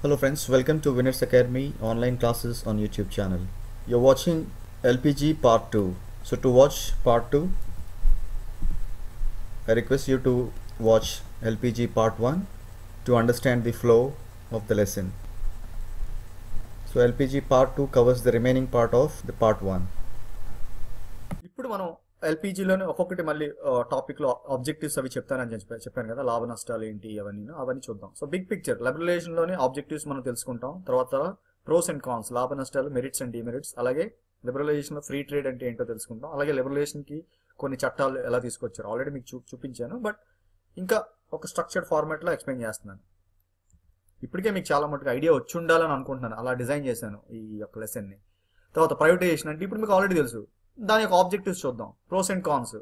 Hello friends, welcome to Winners Academy online classes on YouTube channel. You're watching LPG part 2. So to watch part 2, I request you to watch LPG part 1 to understand the flow of the lesson. So LPG part 2 covers the remaining part of the part 1. ఎల్పిజిలోనే ఒక్కొక్కటి మళ్ళీ టాపిక్లో objectives అవి చెప్తానని చెప్పి చెప్పాను కదా లాభ నష్టాలు ఏంటి అవన్నీ అవన్నీ చూద్దాం సో బిగ్ పిక్చర్ లోని ఆబ్జెక్టివ్స్ మనం తెలుసుకుంటాం తర్వాత ప్రోస్ అండ్ కాన్స్ లాభ నష్టాలు మెరిట్స్ అండ్ డిమెరిట్స్ అలాగే లో ఫ్రీ ట్రేడ్ అంటే ఏంటో తెలుసుకుంటాం అలాగే కి కొన్ని చట్టాలు ఎలా తీసుకొచ్చారు ఆల్రెడీ మీకు చూ చూపించాను బట్ ఇంకా ఒక స్ట్రక్చర్డ్ ఫార్మాట్లో ఎక్స్ప్లెయిన్ చేస్తున్నాను ఇప్పటికే మీకు చాలా మటుకు ఐడియా వచ్చి ఉండాలని అనుకుంటున్నాను అలా డిజైన్ చేశాను ఈ యొక్క లెసన్ని తర్వాత ప్రైవేటైజేషన్ అంటే ఇప్పుడు మీకు ఆల్రెడీ తెలుసు దాని యొక్క ఆబ్జెక్టివ్స్ చూద్దాం ప్రోస్ అండ్ కాన్స్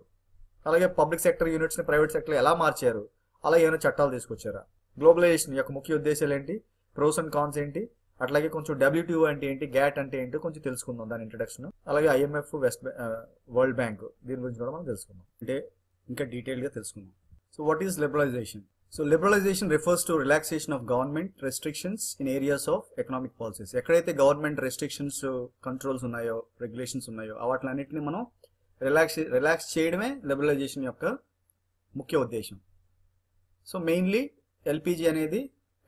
అలాగే పబ్లిక్ సెక్టర్ యూనిట్స్ని ప్రైవేట్ సెక్టర్ ఎలా మార్చారు అలా ఏమైనా చట్టాలు తీసుకొచ్చారా గ్లోబలైజేషన్ యొక్క ముఖ్య ఉద్దేశాలు ఏంటి ప్రోస్ అండ్ కాన్స్ ఏంటి అట్లాగే కొంచెం డబ్ల్యూటీ అంటే ఏంటి గ్యాట్ అంటే ఏంటి కొంచెం తెలుసుకుందాం దాని ఇంట్రొడక్షన్ అలాగే ఐఎంఎఫ్ వెస్ట్ వరల్డ్ బ్యాంక్ దీని గురించి కూడా మనం తెలుసుకుందాం అంటే ఇంకా డీటెయిల్గా తెలుసుకుందాం so what is liberalisation so liberalisation refers to relaxation of government restrictions in areas of economic policies ఎక్కడైతే గవర్నమెంట్ రెస్ట్రిక్షన్స్ కంట్రోల్స్ ఉన్నాయో రెగ్యులేషన్స్ ఉన్నాయో వాటిలన్నింటినీ మనం రిలాక్స్ రిలాక్స్ చేయడమే లిబరలైజేషన్ యొక్క ముఖ్య ఉద్దేశం సో మెయిన్లీ ఎల్పిజి అనేది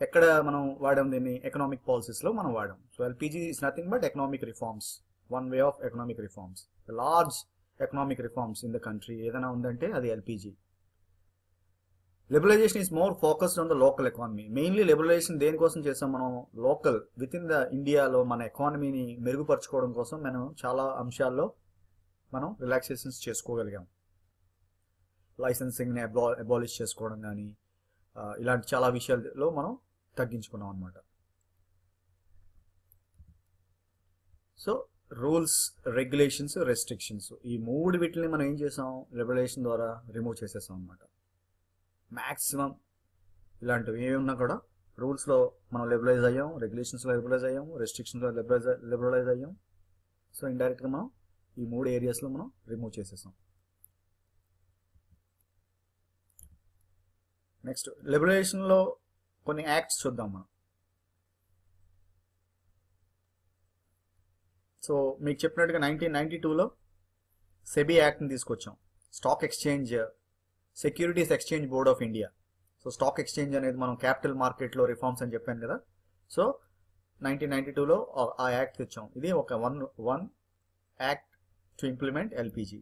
ఎక్కడ మనం వాడడం దీన్ని ఎకనామిక్ పాలసీస్లో మనం వాడాం so LPG is nothing but economic reforms one way of economic reforms large economic reforms in the country ఏదైనా ఉందంటే అది LPG liberalisation is more focused on the local economy mainly liberalisation దేనికోసం చేసాం మనం లోకల్ విత్ ఇన్ ద ఇండియాలో మన ఎకానమీని మెరుగుపరచుకోవడం కోసం మనం చాలా అంశాల్లో మనం రిలాక్సేషన్స్ చేసుకోగలిగాం లైసెన్సింగ్ని అబా అబాలిష్ చేసుకోవడం కానీ ఇలాంటి చాలా విషయాల్లో మనం తగ్గించుకున్నాం అనమాట సో రూల్స్ రెగ్యులేషన్స్ రెస్ట్రిక్షన్స్ ఈ మూడు వీటిని మనం ఏం చేసాం రెగ్యులేషన్ ద్వారా రిమూవ్ చేసేసాం అనమాట మ్యాక్సిమం ఇలాంటివి ఏమి ఉన్నా కూడా రూల్స్లో మనం లిబరలైజ్ అయ్యాం రెగ్యులేషన్స్లో లిబరలైజ్ అయ్యాం రెస్ట్రిక్షన్స్లో లిబరలైజ్ లిబరలైజ్ అయ్యాం సో ఇండైరెక్ట్గా మనం ఈ మూడు ఏరియాస్లో మనం రిమూవ్ చేసేసాం నెక్స్ట్ లిబరేషన్లో కొన్ని యాక్ట్స్ చూద్దాం మనం సో మీకు చెప్పినట్టుగా నైన్టీన్ నైన్టీ టూలో సెబీ యాక్ట్ని తీసుకొచ్చాం stock exchange securities exchange board of India so stock exchange అనేది మనం క్యాపిటల్ మార్కెట్లో రిఫార్మ్స్ అని చెప్పాను కదా సో నైన్టీన్ నైన్టీ టూలో ఆ యాక్ట్ తెచ్చాం ఇది ఒక one one act to implement LPG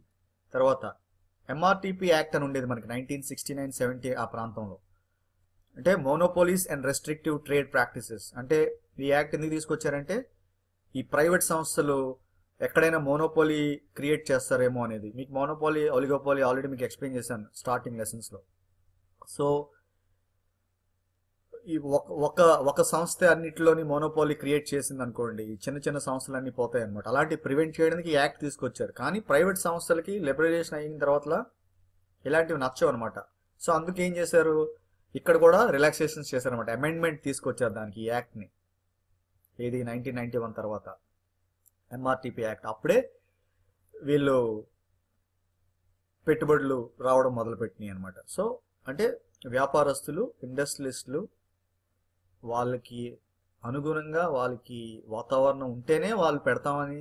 తర్వాత ఎంఆర్టీపీ యాక్ట్ అని ఉండేది మనకి నైన్టీన్ సిక్స్టీ నైన్ సెవెంటీ ఆ ప్రాంతంలో అంటే monopolies and restrictive trade practices అంటే ఈ యాక్ట్ ఎందుకు తీసుకొచ్చారంటే ఈ ప్రైవేట్ సంస్థలు ఎక్కడైనా మోనోపోలీ క్రియేట్ చేస్తారేమో అనేది మీకు మోనోపోలీ ఒలిగోపోలీ ఆల్రెడీ మీకు ఎక్స్ప్లెయిన్ చేశాను స్టార్టింగ్ లెసన్స్లో సో ఈ ఒక ఒక సంస్థ అన్నిటిలోని మోనోపోలి క్రియేట్ చేసింది అనుకోండి చిన్న చిన్న సంస్థలన్నీ పోతాయి అనమాట అలాంటి ప్రివెంట్ చేయడానికి యాక్ట్ తీసుకొచ్చారు కానీ ప్రైవేట్ సంస్థలకి లిబరైజేషన్ అయిన తర్వాత ఇలాంటివి నచ్చవు అనమాట సో అందుకు ఏం చేశారు ఇక్కడ కూడా రిలాక్సేషన్స్ చేశారనమాట అమెండ్మెంట్ తీసుకొచ్చారు దానికి ఈ యాక్ట్ని ఇది నైన్టీన్ నైన్టీ వన్ తర్వాత ఎంఆర్టీపీ యాక్ట్ అప్పుడే వీళ్ళు పెట్టుబడులు రావడం మొదలుపెట్టినాయి అనమాట సో అంటే వ్యాపారస్తులు ఇండస్ట్రియలిస్టులు వాళ్ళకి అనుగుణంగా వాళ్ళకి వాతావరణం ఉంటేనే వాళ్ళు పెడతామని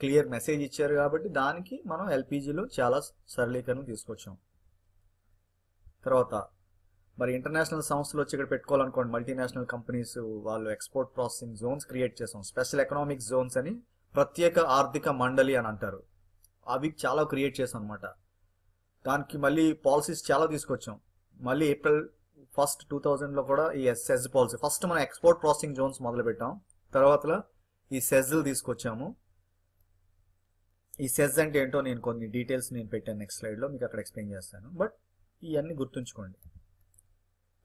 క్లియర్ మెసేజ్ ఇచ్చారు కాబట్టి దానికి మనం ఎల్పిజిలో చాలా సరళీకరణ తీసుకొచ్చాం తర్వాత మరి ఇంటర్నేషనల్ సంస్థలు వచ్చి ఇక్కడ పెట్టుకోవాలనుకోండి మల్టీనేషనల్ కంపెనీస్ వాళ్ళు ఎక్స్పోర్ట్ ప్రాసెసింగ్ జోన్స్ క్రియేట్ చేసాం స్పెషల్ ఎకనామిక్ జోన్స్ అని ప్రత్యేక ఆర్థిక మండలి అని అంటారు అవి చాలా క్రియేట్ చేసాం అనమాట దానికి మళ్ళీ పాలసీస్ చాలా తీసుకొచ్చాం మళ్ళీ ఏప్రిల్ ఫస్ట్ టూ థౌజండ్లో కూడా ఈ సెజ్ పాలసీ ఫస్ట్ మనం ఎక్స్పోర్ట్ ప్రాసెసింగ్ జోన్స్ మొదలు పెట్టాం తర్వాత ఈ సెజ్లు తీసుకొచ్చాము ఈ సెజ్ అంటే ఏంటో నేను కొన్ని డీటెయిల్స్ నేను పెట్టాను నెక్స్ట్ స్లైడ్లో మీకు అక్కడ ఎక్స్ప్లెయిన్ చేస్తాను బట్ ఇవన్నీ గుర్తుంచుకోండి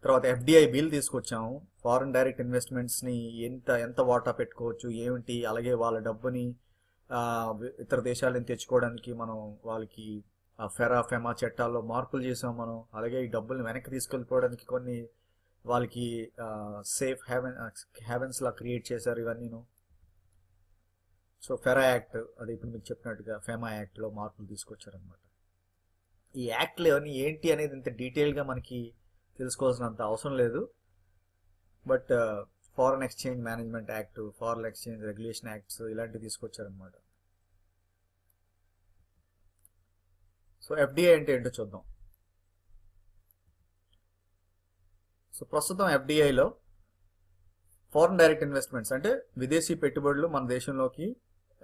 తర్వాత ఎఫ్డిఐ బిల్ తీసుకొచ్చాము ఫారెన్ డైరెక్ట్ ఇన్వెస్ట్మెంట్స్ని ఎంత ఎంత వాటా పెట్టుకోవచ్చు ఏమిటి అలాగే వాళ్ళ డబ్బుని ఇతర దేశాలను తెచ్చుకోవడానికి మనం వాళ్ళకి ఫెరా ఫెమా చట్టాల్లో మార్పులు చేసాం మనం అలాగే ఈ డబ్బుల్ని వెనక్కి తీసుకెళ్ళిపోవడానికి కొన్ని వాళ్ళకి సేఫ్ హ్యావెన్ లా క్రియేట్ చేశారు ఇవన్నీను సో ఫెరా యాక్ట్ అది ఇప్పుడు మీకు చెప్పినట్టుగా ఫెమా యాక్ట్లో మార్పులు తీసుకొచ్చారనమాట ఈ యాక్ట్లు అవన్నీ ఏంటి అనేది ఇంత డీటెయిల్గా మనకి తెలుసుకోవాల్సినంత అవసరం లేదు but foreign exchange management act foreign exchange regulation acts ఇలాంటివి తీసుకొచ్చారనమాట సో ఎఫ్డిఐ అంటే ఏంటో చూద్దాం సో ప్రస్తుతం ఎఫ్డిఐలో ఫారెన్ డైరెక్ట్ ఇన్వెస్ట్మెంట్స్ అంటే విదేశీ పెట్టుబడులు మన దేశంలోకి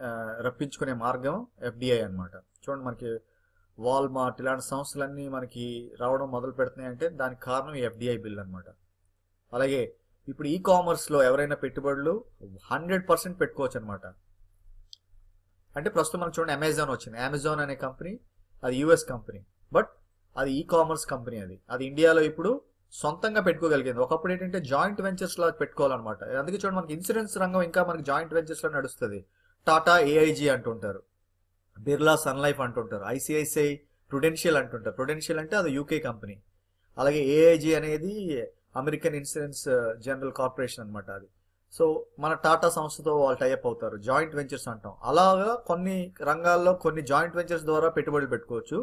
uh, రప్పించుకునే మార్గం ఎఫ్డిఐ అనమాట చూడండి మనకి వాల్మార్ట్ ఇలాంటి సంస్థలన్నీ మనకి రావడం మొదలు పెడుతున్నాయి అంటే దానికి కారణం ఎఫ్డిఐ బిల్ అనమాట అలాగే ఇప్పుడు ఈ కామర్స్లో ఎవరైనా పెట్టుబడులు హండ్రెడ్ పర్సెంట్ పెట్టుకోవచ్చు అనమాట అంటే ప్రస్తుతం మనం చూడండి అమెజాన్ వచ్చింది అమెజాన్ అనే కంపెనీ అది యుఎస్ కంపెనీ బట్ అది ఈ కామర్స్ కంపెనీ అది అది ఇండియాలో ఇప్పుడు సొంతంగా పెట్టుకోగలిగింది ఒకప్పుడు ఏంటంటే జాయింట్ వెంచర్స్ లా పెట్టుకోవాలన్నమాట అందుకే చూడండి మనకి ఇన్సూరెన్స్ రంగం ఇంకా మనకి జాయింట్ వెంచర్స్ లో నడుస్తుంది టాటా ఏఐజీ అంటుంటారు బిర్లా సన్ లైఫ్ అంటుంటారు ఐసిఐసిఐ ప్రుడెన్షియల్ అంటుంటారు ప్రుడెన్షియల్ అంటే అది యూకే కంపెనీ అలాగే ఏఐజీ అనేది American insurance uh, general corporation అనమాట అది సో మన టాటా సంస్థతో వాళ్ళు టైఅప్ అవుతారు జాయింట్ వెంచర్స్ అంటాం అలాగా కొన్ని రంగాల్లో కొన్ని జాయింట్ వెంచర్స్ ద్వారా పెట్టుబడులు పెట్టుకోవచ్చు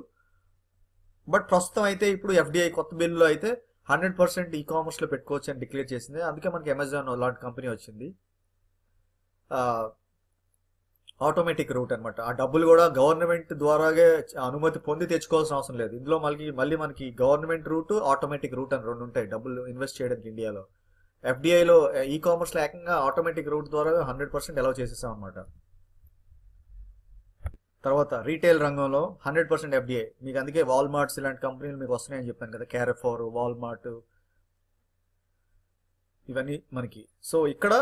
బట్ ప్రస్తుతం అయితే ఇప్పుడు ఎఫ్డిఐ కొత్త బిల్లులో అయితే హండ్రెడ్ పర్సెంట్ ఈ కామర్స్లో పెట్టుకోవచ్చు అని డిక్లేర్ చేసింది అందుకే మనకి అమెజాన్ లాంటి కంపెనీ వచ్చింది uh, ఆటోమేటిక్ రూట్ అనమాట ఆ డబ్బులు కూడా గవర్నమెంట్ ద్వారాగే అనుమతి పొంది తెచ్చుకోవాల్సిన అవసరం లేదు ఇందులో మళ్ళీ మళ్ళీ మనకి గవర్నమెంట్ రూట్ ఆటోమేటిక్ రూట్ అని రెండు ఉంటాయి డబ్బులు ఇన్వెస్ట్ చేయడానికి ఇండియాలో ఎఫ్డిఐలో ఈ కామర్స్లో ఏకంగా ఆటోమేటిక్ రూట్ ద్వారా హండ్రెడ్ పర్సెంట్ అలౌ చేసేసాం అనమాట తర్వాత రీటైల్ రంగంలో హండ్రెడ్ పర్సెంట్ ఎఫ్డిఐ మీకు అందుకే వాల్మార్ట్స్ ఇలాంటి కంపెనీలు మీకు వస్తున్నాయని చెప్పాను కదా క్యారెఫోర్ వాల్మార్ట్ ఇవన్నీ మనకి సో ఇక్కడ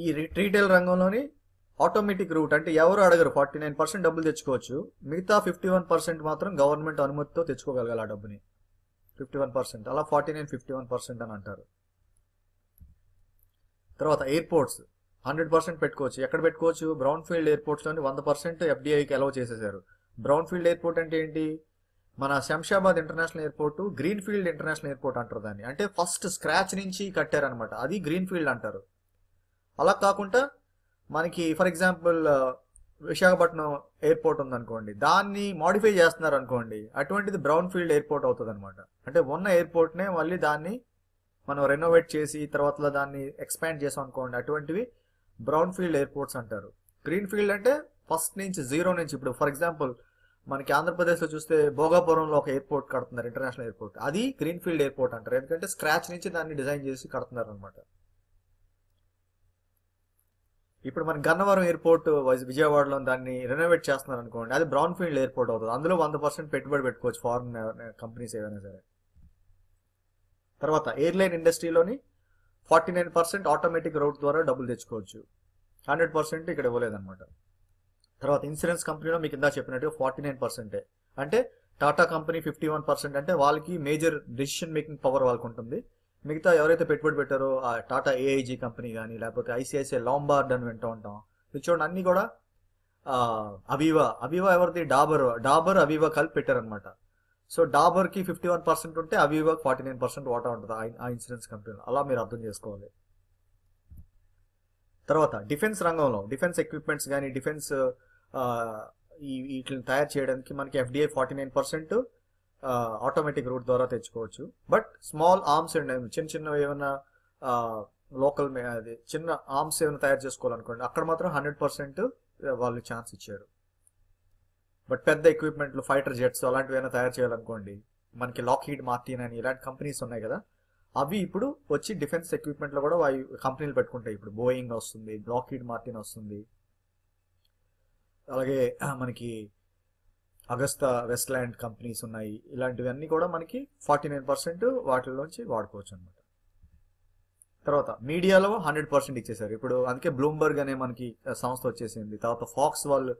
ఈ రీటైల్ రంగంలోని ఆటోమేటిక్ రూట్ అంటే ఎవరు అడగరు ఫార్టీ నైన్ పర్సెంట్ డబ్బులు తెచ్చుకోవచ్చు మిగతా ఫిఫ్టీ వన్ పర్సెంట్ మాత్రం గవర్నమెంట్ అనుమతితో తెచ్చుకోగలగాలి ఆ డబ్బుని ఫిఫ్టీ వన్ పర్సెంట్ అలా forty nine fifty one percent అని అంటారు తర్వాత ఎయిర్పోర్ట్స్ హండ్రెడ్ పర్సెంట్ పెట్టుకోవచ్చు ఎక్కడ పెట్టుకోవచ్చు బ్రౌన్ ఫీల్డ్ ఎయిర్పోర్ట్స్లోని వంద పర్సెంట్ ఎఫ్డీఐకి అలవ్ చేసేసారు బ్రౌన్ ఫీల్డ్ ఎయిర్పోర్ట్ అంటే ఏంటి మన Shamshabad international airport green field international airport అంటారు దాన్ని అంటే ఫస్ట్ స్క్రాచ్ నుంచి కట్టారనమాట అది గ్రీన్ ఫీల్డ్ అంటారు అలా కాకుండా మనకి for example uh, Visakhapatnam airport ఉందనుకోండి దాన్ని మాడిఫై చేస్తున్నారు అనుకోండి అటువంటిది బ్రౌన్ ఫీల్డ్ ఎయిర్పోర్ట్ అవుతుంది అనమాట అంటే ఉన్న ఎయిర్పోర్ట్నే మళ్ళీ దాన్ని మనం రెనోవేట్ చేసి తర్వాత దాన్ని ఎక్స్పాండ్ చేసాం అనుకోండి అటువంటివి బ్రౌన్ ఫీల్డ్ ఎయిర్పోర్ట్స్ అంటారు గ్రీన్ ఫీల్డ్ అంటే ఫస్ట్ నుంచి జీరో నుంచి ఇప్పుడు ఫర్ ఎగ్జాంపుల్ మనకి ఆంధ్రప్రదేశ్లో చూస్తే భోగాపురంలో ఒక ఎయిర్పోర్ట్ కడుతున్నారు ఇంటర్నేషనల్ ఎయిర్పోర్ట్ అది గ్రీన్ ఫీల్డ్ ఎయిర్పోర్ట్ అంటారు ఎందుకంటే స్క్రాచ్ నుంచి దాన్ని డిజైన్ చేసి కడుతున్నారు అనమాట ఇప్పుడు మన గన్నవరం ఎయిర్పోర్ట్ విజయవాడలో దాన్ని రెనోవేట్ చేస్తున్నారు అనుకోండి అది బ్రౌన్ ఫీల్డ్ ఎయిర్పోర్ట్ అవుతుంది అందులో వంద పర్సెంట్ పెట్టుబడి పెట్టుకోవచ్చు ఫారిన్ కంపెనీస్ uh, ఏవైనా సరే తర్వాత ఎయిర్లైన్ ఇండస్ట్రీలోని forty nine percent automatic route ద్వారా డబ్బులు తెచ్చుకోవచ్చు హండ్రెడ్ పర్సెంట్ ఇక్కడ ఇవ్వలేదన్నమాట తర్వాత ఇన్సూరెన్స్ కంపెనీలో మీకు ఇందా చెప్పినట్టు ఫార్టీ నైన్ పర్సెంటే అంటే Tata company fifty one percent అంటే వాళ్ళకి మేజర్ డిసిషన్ మేకింగ్ పవర్ వాళ్ళకు ఉంటుంది మిగతా ఎవరైతే పెట్టుబడి పెట్టారో ఆ టాటా ఏఐజీ కంపెనీ కానీ లేకపోతే ఐసిఐసిఐ లాంబార్డ్ అని వింటూ ఉంటాం ఇది చూడండి అన్నీ కూడా అవివా అవివా ఎవరిది డాబర్ డాబర్ అవివా కలిపి పెట్టారనమాట సో డాబర్కి ఫిఫ్టీ వన్ పర్సెంట్ ఉంటే అవివాకి ఫార్టీ నైన్ పర్సెంట్ వాటా ఉంటుంది ఆ ఇన్సూరెన్స్ కంపెనీ అలా మీరు అర్థం చేసుకోవాలి తర్వాత డిఫెన్స్ రంగంలో డిఫెన్స్ ఎక్విప్మెంట్స్ కానీ డిఫెన్స్ వీటిని తయారు చేయడానికి మనకి FDI forty nine percent automatic route ద్వారా తెచ్చుకోవచ్చు బట్ స్మాల్ ఆర్మ్స్ అండ్ చిన్న చిన్నవి ఏమైనా లోకల్ అది చిన్న ఆర్మ్స్ ఏమైనా తయారు చేసుకోవాలనుకోండి అక్కడ మాత్రం హండ్రెడ్ పర్సెంట్ వాళ్ళు ఛాన్స్ ఇచ్చారు బట్ పెద్ద ఎక్విప్మెంట్లు ఫైటర్ జెట్స్ అలాంటివి ఏమైనా తయారు చేయాలనుకోండి మనకి లాక్ హీట్ మార్టీన్ అని ఇలాంటి కంపెనీస్ ఉన్నాయి కదా అవి ఇప్పుడు వచ్చి డిఫెన్స్ ఎక్విప్మెంట్లో కూడా అవి కంపెనీలు పెట్టుకుంటాయి ఇప్పుడు బోయింగ్ వస్తుంది లాక్ హీట్ మార్టీన్ వస్తుంది అలాగే మనకి అగస్తా ల్యాండ్ కంపెనీస్ ఉన్నాయి ఇలాంటివన్నీ కూడా మనకి ఫార్టీ నైన్ పర్సెంట్ వాటిలోంచి వాడుకోవచ్చు అనమాట తర్వాత మీడియాలో హండ్రెడ్ పర్సెంట్ ఇచ్చేసారు ఇప్పుడు అందుకే బ్లూంబర్గ్ అనే మనకి సంస్థ వచ్చేసింది తర్వాత ఫాక్స్ వాళ్ళు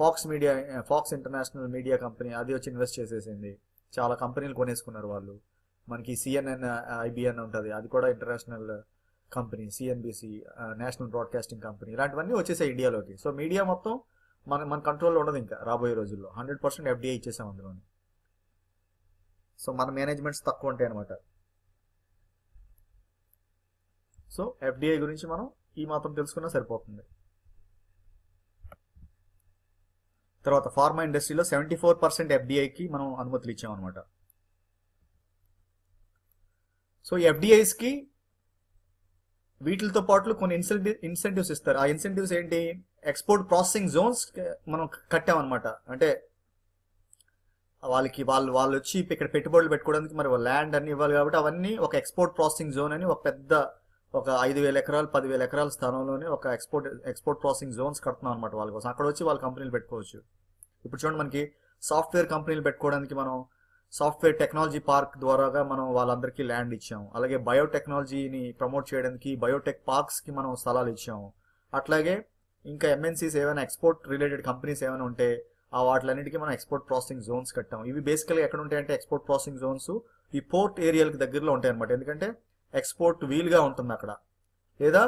Fox media Fox international media company అది వచ్చి ఇన్వెస్ట్ చేసేసింది చాలా కంపెనీలు కొనేసుకున్నారు వాళ్ళు మనకి సిఎన్ఎన్ ఐబిఎన్ ఉంటుంది అది కూడా international company CNBC national broadcasting company ఇలాంటివన్నీ వచ్చేసాయి ఇండియాలోకి సో మీడియా మొత్తం మన మన కంట్రోల్లో ఉండదు ఇంకా రాబోయే రోజుల్లో హండ్రెడ్ పర్సెంట్ ఎఫ్డీఐ ఇచ్చేసాం అందులోని సో మన మేనేజ్మెంట్స్ తక్కువ ఉంటాయి అనమాట సో ఎఫ్డీఐ గురించి మనం ఈ మాత్రం తెలుసుకున్నా సరిపోతుంది తర్వాత ఫార్మా ఇండస్ట్రీలో సెవెంటీ ఫోర్ పర్సెంట్ ఎఫ్డీఐకి మనం అనుమతులు ఇచ్చామన్నమాట సో ఎఫ్డీఐస్కి వీటితో పాటు కొన్ని ఇన్సెంటివ్ ఇన్సెంటివ్స్ ఇస్తారు ఆ ఇన్సెంటివ్స్ ఏంటి ఎక్స్పోర్ట్ ప్రాసెసింగ్ జోన్స్ మనం కట్టామన్నమాట అంటే వాళ్ళకి వాళ్ళు వాళ్ళు వచ్చి ఇక్కడ పెట్టుబడులు పెట్టుకోవడానికి మరి ల్యాండ్ అన్ని ఇవ్వాలి కాబట్టి అవన్నీ ఒక ఎక్స్పోర్ట్ ప్రాసెసింగ్ జోన్ అని ఒక పెద్ద ఒక ఐదు వేల ఎకరాలు పదివేల ఎకరాల స్థానంలోనే ఒక ఎక్స్పోర్ట్ ఎక్స్పోర్ట్ ప్రాసెసింగ్ జోన్స్ కడుతున్నాం అనమాట వాళ్ళ కోసం అక్కడ వచ్చి వాళ్ళ కంపెనీలు పెట్టుకోవచ్చు ఇప్పుడు చూడండి మనకి సాఫ్ట్వేర్ కంపెనీలు పెట్టుకోవడానికి మనం సాఫ్ట్వేర్ టెక్నాలజీ పార్క్ ద్వారాగా మనం వాళ్ళందరికీ ల్యాండ్ ఇచ్చాము అలాగే బయోటెక్నాలజీని ప్రమోట్ చేయడానికి బయోటెక్ పార్క్స్కి మనం స్థలాలు ఇచ్చాము అట్లాగే ఇంకా ఎంఎన్సీస్ ఏమైనా ఎక్స్పోర్ట్ రిలేటెడ్ కంపెనీస్ ఏమైనా ఉంటే ఆ వాటిలన్నిటికీ మనం ఎక్స్పోర్ట్ ప్రాసెసింగ్ జోన్స్ కట్టాం ఇవి బేసికల్గా ఎక్కడ ఉంటాయంటే ఎక్స్పోర్ట్ ప్రాసెసింగ్ జోన్స్ ఈ పోర్ట్ ఏరియాలకు దగ్గరలో ఉంటాయి అనమాట ఎందుకంటే ఎక్స్పోర్ట్ వీల్గా ఉంటుంది అక్కడ లేదా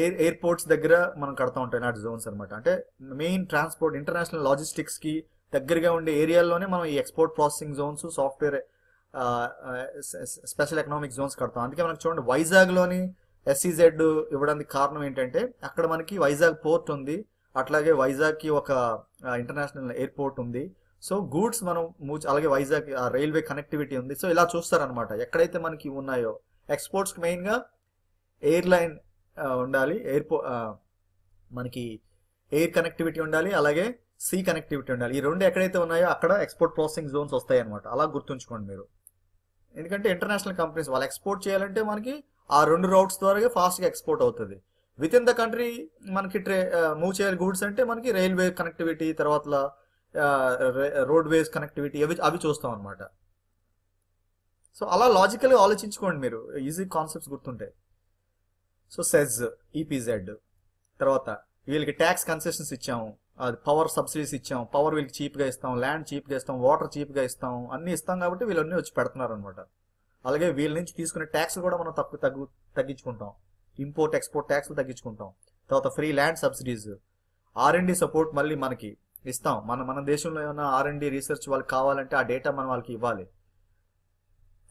ఎయిర్ ఎయిర్పోర్ట్స్ దగ్గర మనం కడతా ఉంటాయి నాటి జోన్స్ అనమాట అంటే మెయిన్ ట్రాన్స్పోర్ట్ ఇంటర్నేషనల్ లాజిస్టిక్స్కి దగ్గరగా ఉండే ఏరియాల్లోనే మనం ఈ export processing zones software special economic zones కడతాం అందుకే మనకు చూడండి వైజాగ్లోని ఎస్సీజెడ్ e ఇవ్వడానికి కారణం ఏంటంటే అక్కడ మనకి వైజాగ్ పోర్ట్ ఉంది అట్లాగే వైజాగ్కి ఒక ఇంటర్నేషనల్ ఎయిర్పోర్ట్ ఉంది సో గూడ్స్ మనం మూచి అలాగే వైజాగ్ రైల్వే కనెక్టివిటీ ఉంది సో ఇలా చూస్తారనమాట ఎక్కడైతే మనకి ఉన్నాయో ఎక్స్పోర్ట్స్కి మెయిన్గా ఎయిర్లైన్ ఉండాలి ఎయిర్పో మనకి ఎయిర్ కనెక్టివిటీ ఉండాలి అలాగే సి కనెక్టివిటీ ఉండాలి ఈ రెండు ఎక్కడైతే ఉన్నాయో అక్కడ ఎక్స్పోర్ట్ ప్రాసెసింగ్ జోన్స్ వస్తాయి అనమాట అలా గుర్తుంచుకోండి మీరు ఎందుకంటే ఇంటర్నేషనల్ కంపెనీస్ వాళ్ళు ఎక్స్పోర్ట్ చేయాలంటే మనకి ఆ రెండు రౌట్స్ ద్వారా ఫాస్ట్గా ఎక్స్పోర్ట్ అవుతుంది విత్ ఇన్ ద కంట్రీ మనకి ట్రే మూవ్ చేయాలి గూడ్స్ అంటే మనకి రైల్వే కనెక్టివిటీ తర్వాత రోడ్వేస్ కనెక్టివిటీ అవి అవి చూస్తాం అనమాట సో అలా లాజికల్గా ఆలోచించుకోండి మీరు ఈజీ కాన్సెప్ట్స్ గుర్తుంటాయి సో సెజ్ ఈపీజెడ్ తర్వాత వీళ్ళకి ట్యాక్స్ కన్సెషన్స్ ఇచ్చాము పవర్ సబ్సిడీస్ ఇచ్చాం పవర్ వీళ్ళకి చీప్గా ఇస్తాం ల్యాండ్ చీప్గా ఇస్తాం వాటర్ చీప్గా ఇస్తాం అన్నీ ఇస్తాం కాబట్టి వీళ్ళన్నీ వచ్చి పెడుతున్నారు అనమాట అలాగే వీళ్ళ నుంచి తీసుకునే ట్యాక్స్ కూడా మనం తక్కువ తగ్గు తగ్గించుకుంటాం ఇంపోర్ట్ ఎక్స్పోర్ట్ ట్యాక్స్లు తగ్గించుకుంటాం తర్వాత free land subsidies R and support మళ్ళీ మనకి ఇస్తాం మన మన దేశంలో ఏమైనా ఆర్ అండ్ రీసెర్చ్ వాళ్ళకి కావాలంటే ఆ డేటా మనం వాళ్ళకి ఇవ్వాలి